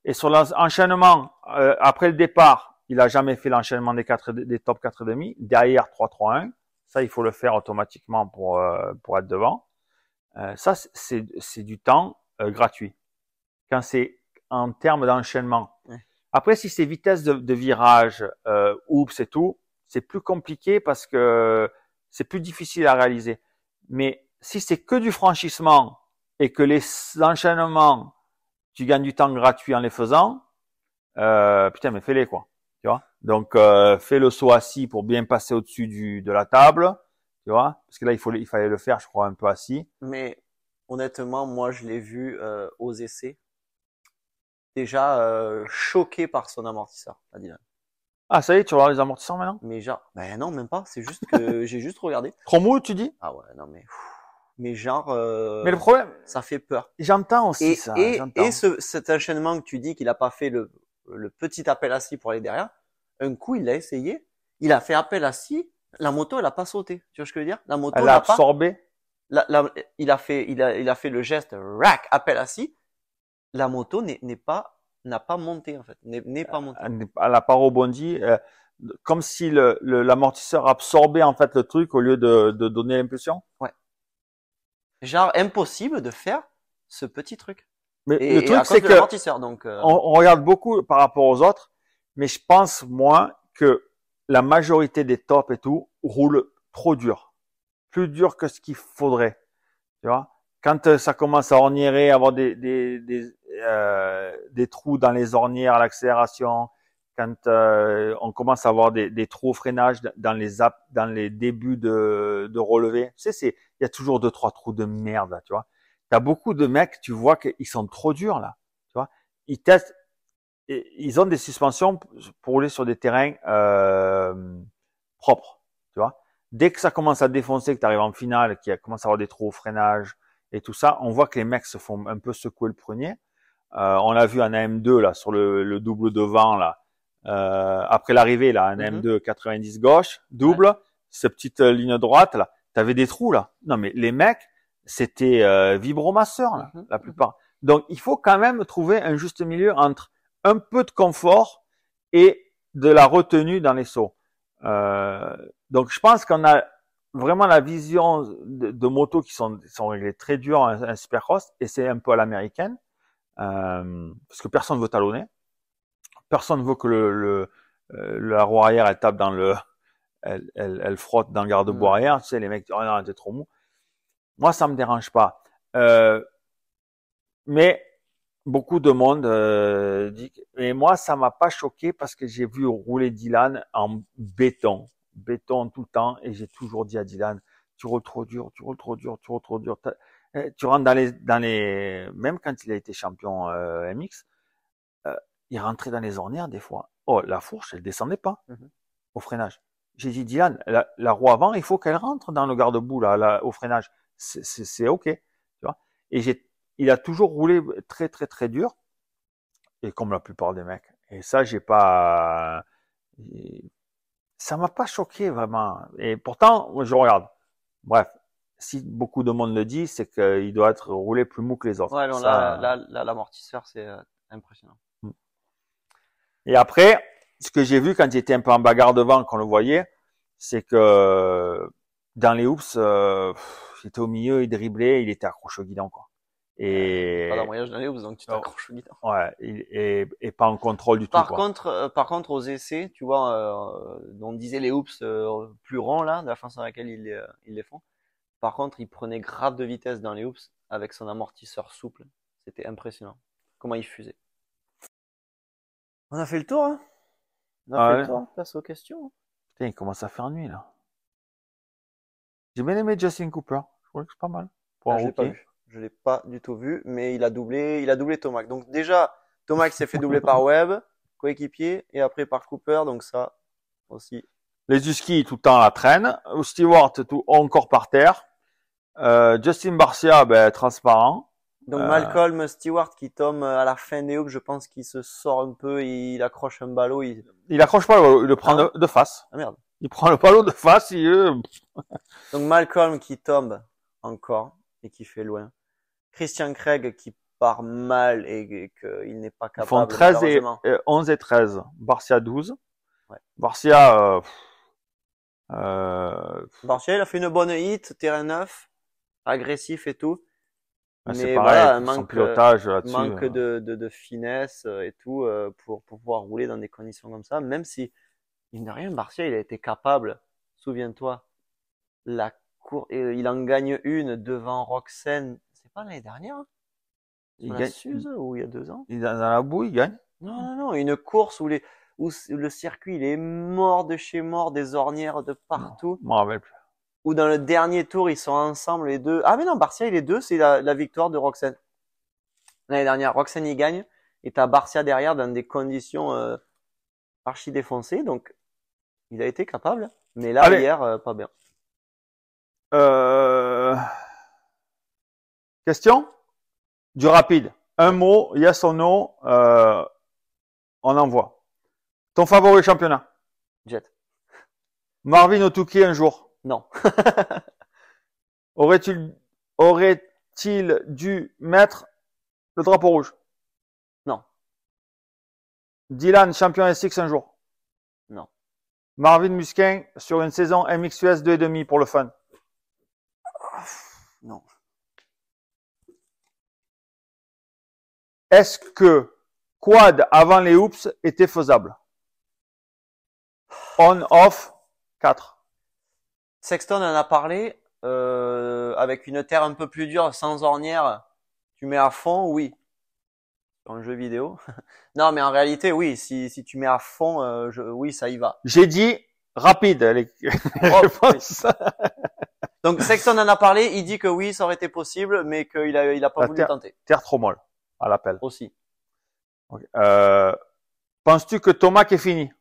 Et sur l'enchaînement, euh, après le départ, il a jamais fait l'enchaînement des, quatre des top 4,5. Derrière 3-3-1. Ça, il faut le faire automatiquement pour, euh, pour être devant. Euh, ça, c'est, du temps gratuit. Quand c'est en termes d'enchaînement. Après, si c'est vitesse de, de virage, oups et tout, c'est plus compliqué parce que c'est plus difficile à réaliser. Mais si c'est que du franchissement et que les enchaînements, tu gagnes du temps gratuit en les faisant, euh, putain, mais fais-les quoi. Tu vois Donc euh, fais le saut assis pour bien passer au-dessus de la table, tu vois Parce que là il faut il fallait le faire, je crois, un peu assis. Mais honnêtement, moi je l'ai vu euh, aux essais déjà euh, choqué par son amortisseur, ah, ça y est, tu vas voir les amortisseurs maintenant Mais genre, ben non, même pas. C'est juste que j'ai juste regardé. promo tu dis Ah ouais, non, mais. Mais genre. Euh, mais le problème, Ça fait peur. j'entends aussi ça. et, et cet enchaînement que tu dis qu'il n'a pas fait le, le petit appel assis pour aller derrière, un coup, il l'a essayé. Il a fait appel assis. La moto, elle a pas sauté. Tu vois ce que je veux dire La moto, elle a absorbé. la- la- il a fait, il a, il a fait le geste rack appel assis. La moto n'est pas n'a pas monté en fait, n'est pas monté. Euh, elle n'a pas rebondi, euh, comme si l'amortisseur le, l'amortisseur absorbait en fait le truc au lieu de, de donner l'impulsion. Ouais. Genre impossible de faire ce petit truc. Mais le truc c'est que euh. on, regarde beaucoup par rapport aux autres, mais je pense moi que la majorité des tops et tout roulent trop dur, plus dur que ce qu'il faudrait, tu vois quand euh, ça commence à orniérer, avoir des, des, des, euh, des trous dans les ornières à l'accélération, quand euh, on commence à avoir des, des trous au freinage dans les ap, dans les débuts de, de relevé, tu sais, c'est il y a toujours deux trois trous de merde là, tu vois. T'as beaucoup de mecs, tu vois qu'ils sont trop durs là, tu vois. Ils testent, ils ont des suspensions pour rouler sur des terrains euh, propres, tu vois. Dès que ça commence à défoncer, que tu arrives en finale, qu'il commence à avoir des trous au freinage, et tout ça, on voit que les mecs se font un peu secouer le premier. Euh, on l'a vu en AM2 là sur le, le double devant là. Euh, après l'arrivée là, un AM2 90 gauche, double, cette petite euh, ligne droite là, t'avais des trous là. Non mais les mecs, c'était euh, vibromasseur là, mhm. la plupart. Donc il faut quand même trouver un juste milieu entre un peu de confort et de la retenue dans les sauts. Euh, donc je pense qu'on a vraiment la vision de, motos qui sont, sont réglées très dur en, supercross et c'est un peu à l'américaine euh, parce que personne veut talonner, personne veut que le, le euh, la roue arrière elle tape dans le, elle, elle, elle frotte dans le garde boue mm. arrière. Tu sais les mecs, oh non t'es trop mou. Moi ça me dérange pas, euh, mais beaucoup de monde euh, dit, mais moi ça m'a pas choqué parce que j'ai vu rouler Dylan en béton béton tout le temps. Et j'ai toujours dit à Dylan, tu roules trop dur, tu roules trop dur, tu roules trop dur. Tu rentres dans les, dans les, même quand il a été champion euh, MX, euh, il rentrait dans les ornières des fois. Oh, la fourche, elle descendait pas mhm. au freinage. J'ai dit, Dylan, la, roue avant, il faut qu'elle rentre dans le garde-boue là, au freinage. C'est ok, tu vois. Et j'ai, il a toujours roulé très très très dur, et comme la plupart des mecs. Et ça, j'ai pas, ça m'a pas choqué vraiment. Et pourtant, je regarde. Bref, si beaucoup de monde le dit, c'est qu'il doit être roulé plus mou que les autres. Ouais, là, l'amortisseur, c'est euh, impressionnant. Mm. Et après, ce que j'ai vu quand il était un peu en bagarre devant, qu'on le voyait, c'est que euh, dans les hoops, euh, j'étais au milieu, il driblait, il était accroché au guidon, quoi. Euh, et... Pas moyen donc tu t'accroches au Ouais, et, pas en contrôle du par tout. Par contre, euh, par contre, aux essais, tu vois, euh, euh on disait les hoops plus ronds là, de la façon à laquelle ils, les font. Par contre, il prenait grave de vitesse dans les hoops avec son amortisseur souple. C'était impressionnant. Comment il fusait. On a fait le tour. Hein on a ah fait le tour. face aux questions. Putain, il commence à faire nuit là. J'ai bien aimé Justin Cooper. Je crois que c'est pas mal. Pour ah, je l'ai pas du tout vu, mais il a doublé, il a doublé Tomac. Donc déjà, Tomac s'est fait doubler par Webb, coéquipier, et après par Cooper. Donc ça aussi. Les Huskies tout le temps à la traîne. Stewart tout encore par terre. Euh, Justin Barcia, ben, transparent. Donc euh, Malcolm Stewart qui tombe à la fin des hoops, je pense qu'il se sort un peu, il accroche un ballot. Il, accroche pas le il le prend ah de, face. Ah merde. Il prend le ballot de face, il... Euh, donc Malcolm qui tombe encore et qui fait loin. Christian Craig qui part mal et qu'il n'est pas capable. Ils font 13 et, 11 et 13. Barcia 12. Barcia, euh, euh, Barcia, il a fait une bonne hit, terrain neuf, agressif et tout. Ah, mais pareil, voilà, manque, euh, manque de, de, de, finesse et tout pour, pouvoir rouler dans des conditions comme ça. Même si, il n'a rien, Barcia, il a été capable. Souviens-toi, la cour, il en gagne une devant Roxane pas l'année dernière hein. il ou il y a deux ans il, Dans la boue, il gagne Non, non, non, une course où, les, où le circuit il est mort de chez mort, des ornières de partout. ou je rappelle plus. dans le dernier tour, ils sont ensemble les deux. Ah mais non, Barcia, il est deux, c'est la, la, victoire de Roxane. L'année dernière, Roxane il gagne, et t'as Barcia derrière dans des conditions euh, archi défoncées, donc il a été capable, mais là, hier, euh, pas bien. Euh, Question Du rapide. Un mot, yes ou no, euh, on envoie. Ton favori championnat Jet. Marvin Otuki un jour Non. Aurait-il dû mettre le drapeau rouge Non. Dylan, champion SX un jour Non. Marvin Musquin sur une saison MXUS 2,5 pour le fun Non. est-ce que quad avant les hoops était faisable On, off, 4. Sexton en a parlé. Euh, avec une terre un peu plus dure, sans ornière, tu mets à fond, oui. En jeu vidéo. non, mais en réalité, oui. Si, si tu mets à fond, euh, oui, ça y va. J'ai dit rapide. Les... Oh, Donc Sexton en a parlé. Il dit que oui, ça aurait été possible, mais qu'il a, il a pas voulu tenter. Terre trop molle à l'appel. Aussi. Euh, penses-tu que Thomas est fini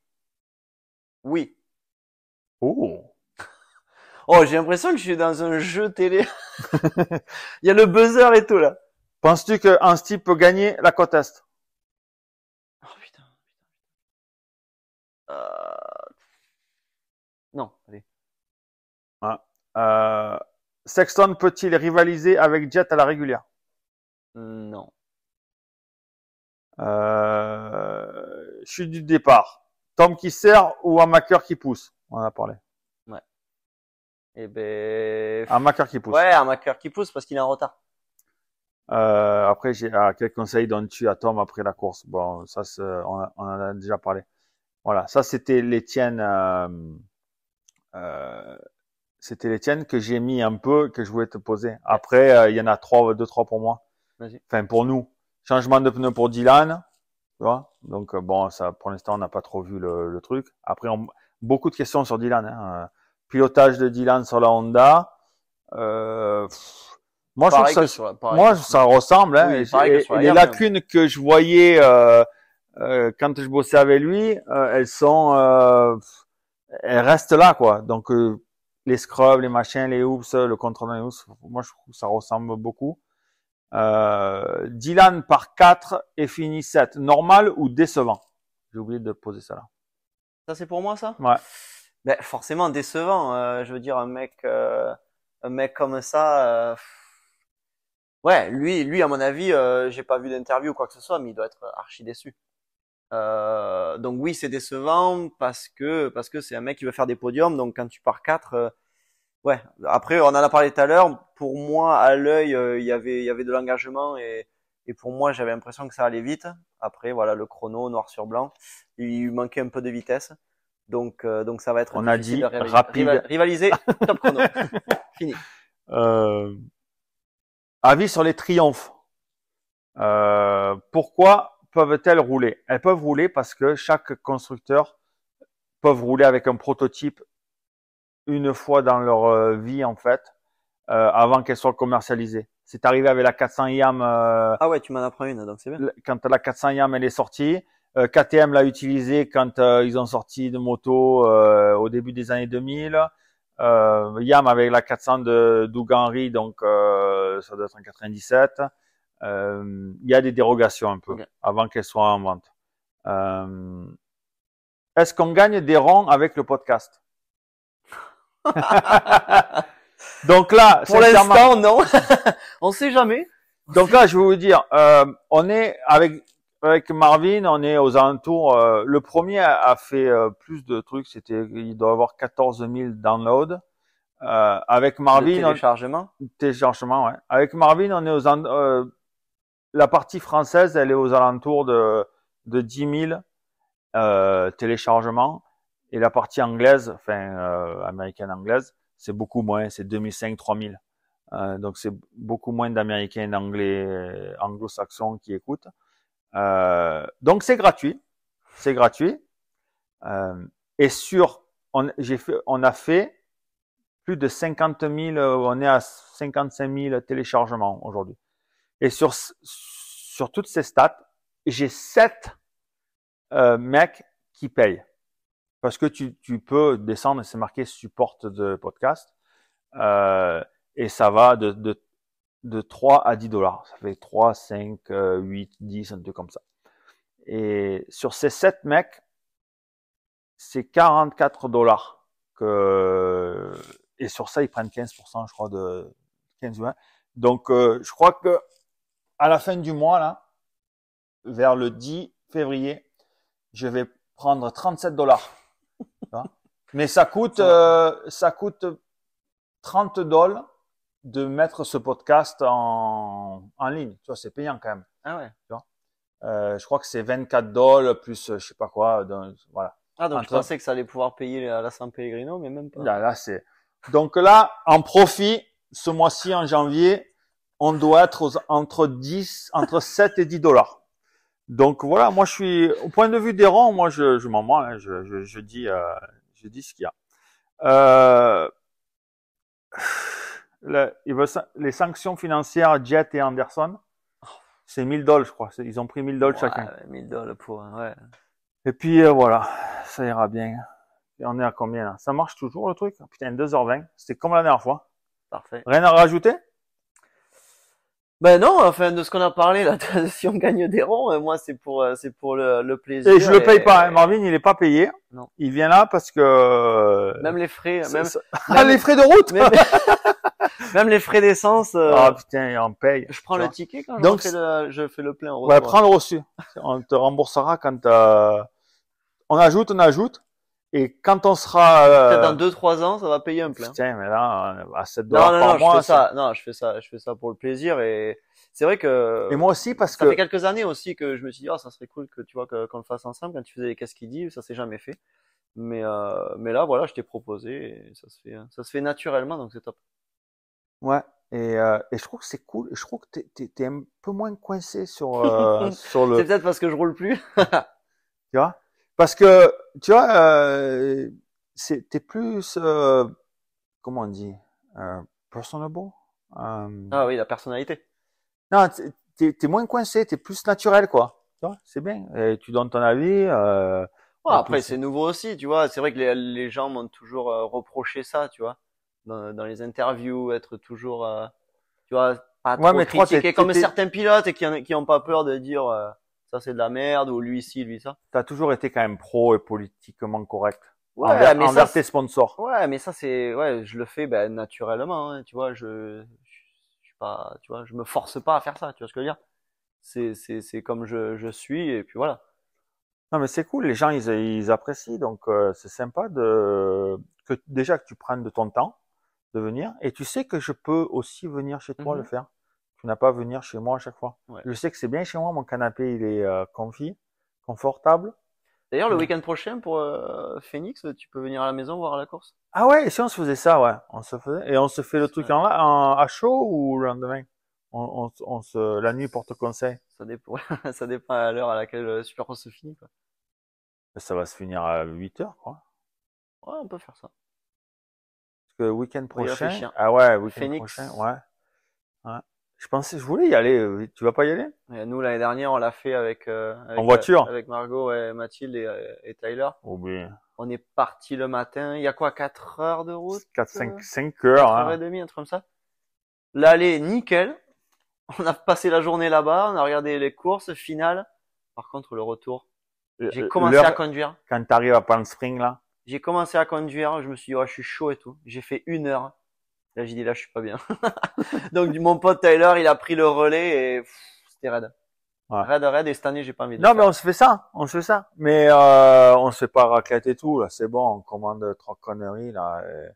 Oui. Oh. Oh, j'ai l'impression que je suis dans un jeu télé. Il y a le buzzer et tout là. Penses-tu que style peut gagner la côte Oh putain. Euh, non, allez. Ah. Euh, Sexton peut-il rivaliser avec Jet à la régulière Non. Euh, chute du départ. Tom qui sert ou un maqueur qui pousse On en a parlé. Ouais. Et eh ben. Un maqueur qui pousse. Ouais, un maqueur qui pousse parce qu'il est en retard. Euh, après, j'ai ah, quel conseil donnes-tu à Tom après la course Bon, ça, on, en a déjà parlé. Voilà, ça c'était les tiennes. Euh, euh, c'était les tiennes que j'ai mis un peu que je voulais te poser. Après, il y en a trois, deux, trois pour moi. Enfin, pour nous. Changement de pneu pour Dylan, tu vois. Donc euh, bon, ça pour l'instant on n'a pas trop vu le, le truc. Après, on, beaucoup de questions sur Dylan. Hein. Euh, pilotage de Dylan sur la Honda. Euh, moi, je trouve ça, moi, ça ressemble. Hein, les hein. lacunes que je voyais euh, euh, quand je bossais avec lui, euh, elles sont, elles restent là, quoi. Donc les scrubs, les machins, les hoops, le contrôle des hoops, moi, je trouve ça ressemble beaucoup. Euh, Dylan par 4 et finit 7. Normal ou décevant J'ai oublié de poser ça là. Ça c'est pour moi ça Ouais. Ben, forcément décevant. Euh, je veux dire un mec, euh, un mec comme ça. Ouais, lui, lui à mon avis, j'ai pas vu d'interview ou quoi que ce soit, mais il doit être archi déçu. donc oui, c'est décevant parce que parce que c'est un mec qui veut faire des podiums. Donc quand tu pars 4 après, on en a parlé tout à l'heure. Pour moi, à l'œil, euh, il y avait, il y avait de l'engagement et, pour moi, j'avais l'impression que ça allait vite. Après, voilà, le chrono noir sur blanc, il manquait un peu de vitesse. Donc, euh, donc ça va être. On a dit rapide. rivaliser, top chrono. Fini. Euh, avis sur les triomphes. pourquoi peuvent-elles rouler Elles peuvent rouler parce que chaque constructeur peut rouler avec un prototype une fois dans leur euh, vie en fait, euh, avant qu'elle soit commercialisée. C'est arrivé avec la 400 YAM. Euh, ah ouais, tu m'en apprends une, donc c'est bien. Quand la 400 YAM elle est sortie, KTM l'a utilisée quand ils ont sorti de moto au début des années 2000. YAM avec la 400 de Doug Henry, donc ça doit être en 97. Il y a des dérogations un peu avant qu'elles soient en vente. Est-ce qu'on gagne des ronds avec le podcast Donc là, pour l'instant, non. on sait jamais. Donc là, je vais vous dire, euh, on est avec avec Marvin, on est aux alentours. Euh, le premier a, fait euh, plus de trucs. C'était, il doit avoir 14 000 downloads. avec Marvin, téléchargement. téléchargement, ouais. Avec Marvin, on est aux la partie française, elle est aux alentours de de 10 000 téléchargements. Et la partie anglaise, enfin euh, américaine anglaise, c'est beaucoup moins, c'est 2005, 3000. Euh, donc c'est beaucoup moins d'Américains, d'Anglais, Anglo-Saxons qui écoutent. Euh, donc c'est gratuit, c'est gratuit. Euh, et sur, on, fait, on a fait plus de 50 000, on est à 55 000 téléchargements aujourd'hui. Et sur, sur toutes ces stats, j'ai 7 euh, mecs qui payent parce que tu, tu peux descendre c'est marqué support de podcast. Euh, et ça va de, de, de 3 à 10 dollars. Ça fait 3, 5, 8, 10, un truc comme ça. Et sur ces 7 mecs, c'est 44 dollars que, et sur ça, ils prennent 15%, je crois, de 15 ou 20. Donc, euh, je crois que à la fin du mois, là, vers le 10 février, je vais prendre 37 dollars mais ça coûte, ça euh, coûte 30 dollars de mettre ce podcast en, en ligne. Tu vois, c'est payant quand même. Ah ouais. Tu vois euh, je crois que c'est 24 dollars plus euh, je sais pas quoi. voilà. Ah donc je pensais que ça allait pouvoir payer la saint Pellegrino, mais même pas. Là, c'est. Donc là, en profit, ce mois-ci en janvier, on doit être entre 10, entre 7 et 10 dollars. Donc voilà, moi je suis au point de vue des rangs, moi je, je m'en moque, hein, je, je, dis, euh, je dis ce qu'il y a. Euh, les sanctions financières Jet et Anderson, c'est 1000 dollars, je crois. Ils ont pris 1000 dollars chacun. 1000 dollars pour, ouais. Et puis euh, voilà, ça ira bien. Et on est à combien là Ça marche toujours le truc Putain, 2h20, c'est comme la dernière fois. Parfait. Rien à rajouter ben non, enfin de ce qu'on a parlé là, si on gagne des ronds, euh, moi c'est pour euh, c'est pour le, le, plaisir. Et je le paye pas, hein. Marvin, il est pas payé. Non. Il vient là parce que euh, même les frais, même... Ah, les frais de route. Même, les frais d'essence. Ah putain, il en paye. Je prends le ticket quand Donc, je fais le je fais le plein. En prends le reçu. on te remboursera quand euh... on ajoute, on ajoute. Et quand on sera euh... dans deux trois ans, ça va payer un plein. Tiens, mais là euh, à 7 dollars non, non, je fais ça. Non, je fais ça, je fais ça pour le plaisir et c'est vrai que. Et moi aussi parce que. Ça fait quelques années aussi que je me suis dit, oh, ça serait cool que tu vois qu'on le fasse ensemble quand tu faisais les ce qui dit, ça s'est jamais fait. Mais euh, mais là voilà, je t'ai proposé, et ça se fait, ça se fait naturellement donc c'est top. Ouais. Et, euh, et je trouve que c'est cool. Je trouve que t'es es, un peu moins coincé sur sur le. c'est peut-être parce que je roule plus. tu vois. Parce que tu vois, euh, t'es c'était plus, euh, comment on dit, euh, personable. ah oui, la personnalité. Non, t'es es moins coincé, t'es plus naturel, quoi. Tu vois, c'est bien. Et tu donnes ton avis. après, c'est nouveau aussi, tu vois. C'est vrai que les, gens m'ont toujours reproché ça, tu vois, dans, les interviews, être toujours, tu vois, pas trop mais critiqué comme certains pilotes et qui n'ont pas peur de dire ça c'est de la merde, ou lui ici, lui ça. T'as toujours été quand même pro et politiquement correct. Ouais, envers, mais envers ça, tes sponsors. Ouais, mais ça c'est, ouais, je le fais ben, naturellement, hein, tu vois, je, je, pas, tu vois, je me force pas à faire ça, tu vois ce que je veux dire. C'est, c'est, c'est comme je, je suis et puis voilà. Non mais c'est cool, les gens ils, ils apprécient, donc euh, c'est sympa de que déjà que tu prennes de ton temps de venir et tu sais que je peux aussi venir chez toi mhm. le faire tu n'as pas à venir chez moi à chaque fois. Je sais que c'est bien chez moi, mon canapé il est euh, comfy, confortable. D'ailleurs, le week-end prochain pour euh, Phoenix, tu peux venir à la maison voir la course. Ah ouais, si on se faisait ça, ouais, on se faisait et on se fait le truc en, en, à chaud ou le lendemain. On, on, se la nuit porte conseil. Ça dépend, ça dépend à l'heure à laquelle le euh, Super se finit quoi. Ça va se finir à 8 heures quoi. Ouais, on peut faire ça. Parce que week-end prochain. Ah ouais, week-end prochain, ouais. Je pensais, je voulais y aller. Euh, tu vas pas y aller Nous l'année dernière, on l'a fait avec, euh, avec, en voiture, euh, avec Margot, et Mathilde et, Tyler. Oh, ben. On est parti le matin. Il y a quoi, 4 heures de route 4, 5, 5 heures. 4 hein. heures et demie, un truc comme ça. L'aller, nickel. On a passé la journée là-bas. On a regardé les courses finales. Par contre, le retour, j'ai commencé à conduire. Quand tu arrives à Palm Spring là. J'ai commencé à conduire. Je me suis dit, oh, je suis chaud et tout. J'ai fait une heure. Là, j'ai dit là, je suis pas bien. Donc mon pote Tyler, il a pris le relais et c'était raide. Ouais. Raide, Et cette année, j'ai pas envie de. Non, mais on se fait ça, on se fait ça. Mais on euh, on se fait pas et tout là. C'est bon, on commande trois conneries là. Et...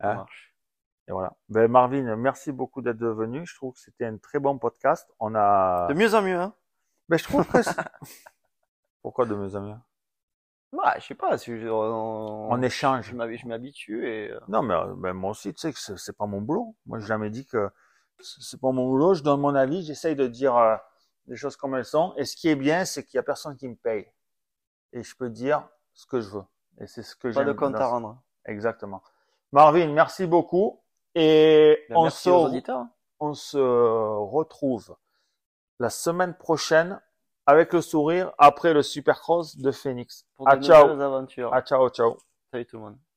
Hein. Et voilà. Ben Marvin, merci beaucoup d'être venu. Je trouve que c'était un très bon podcast. On a. De mieux en mieux. Hein. Ben, je trouve que. Pourquoi de mieux en mieux bah, je sais pas, si en, échange. je m'habitue et euh. Non, mais euh, ben, moi aussi, tu sais que c'est pas mon boulot. Moi, j'ai jamais dit que c'est pas mon boulot. Je donne mon avis, j'essaye de dire des euh, les choses comme elles sont. Et ce qui est bien, c'est qu'il y a personne qui me paye. Et je peux dire ce que je veux. Et c'est ce que pas de compte à rendre. Exactement. Marvin, merci beaucoup. Et ben, on se retrouve la semaine prochaine avec le sourire après le Supercross de Phoenix. de à ah, ciao. aventures. À ah, ciao, ciao. Salut tout le monde.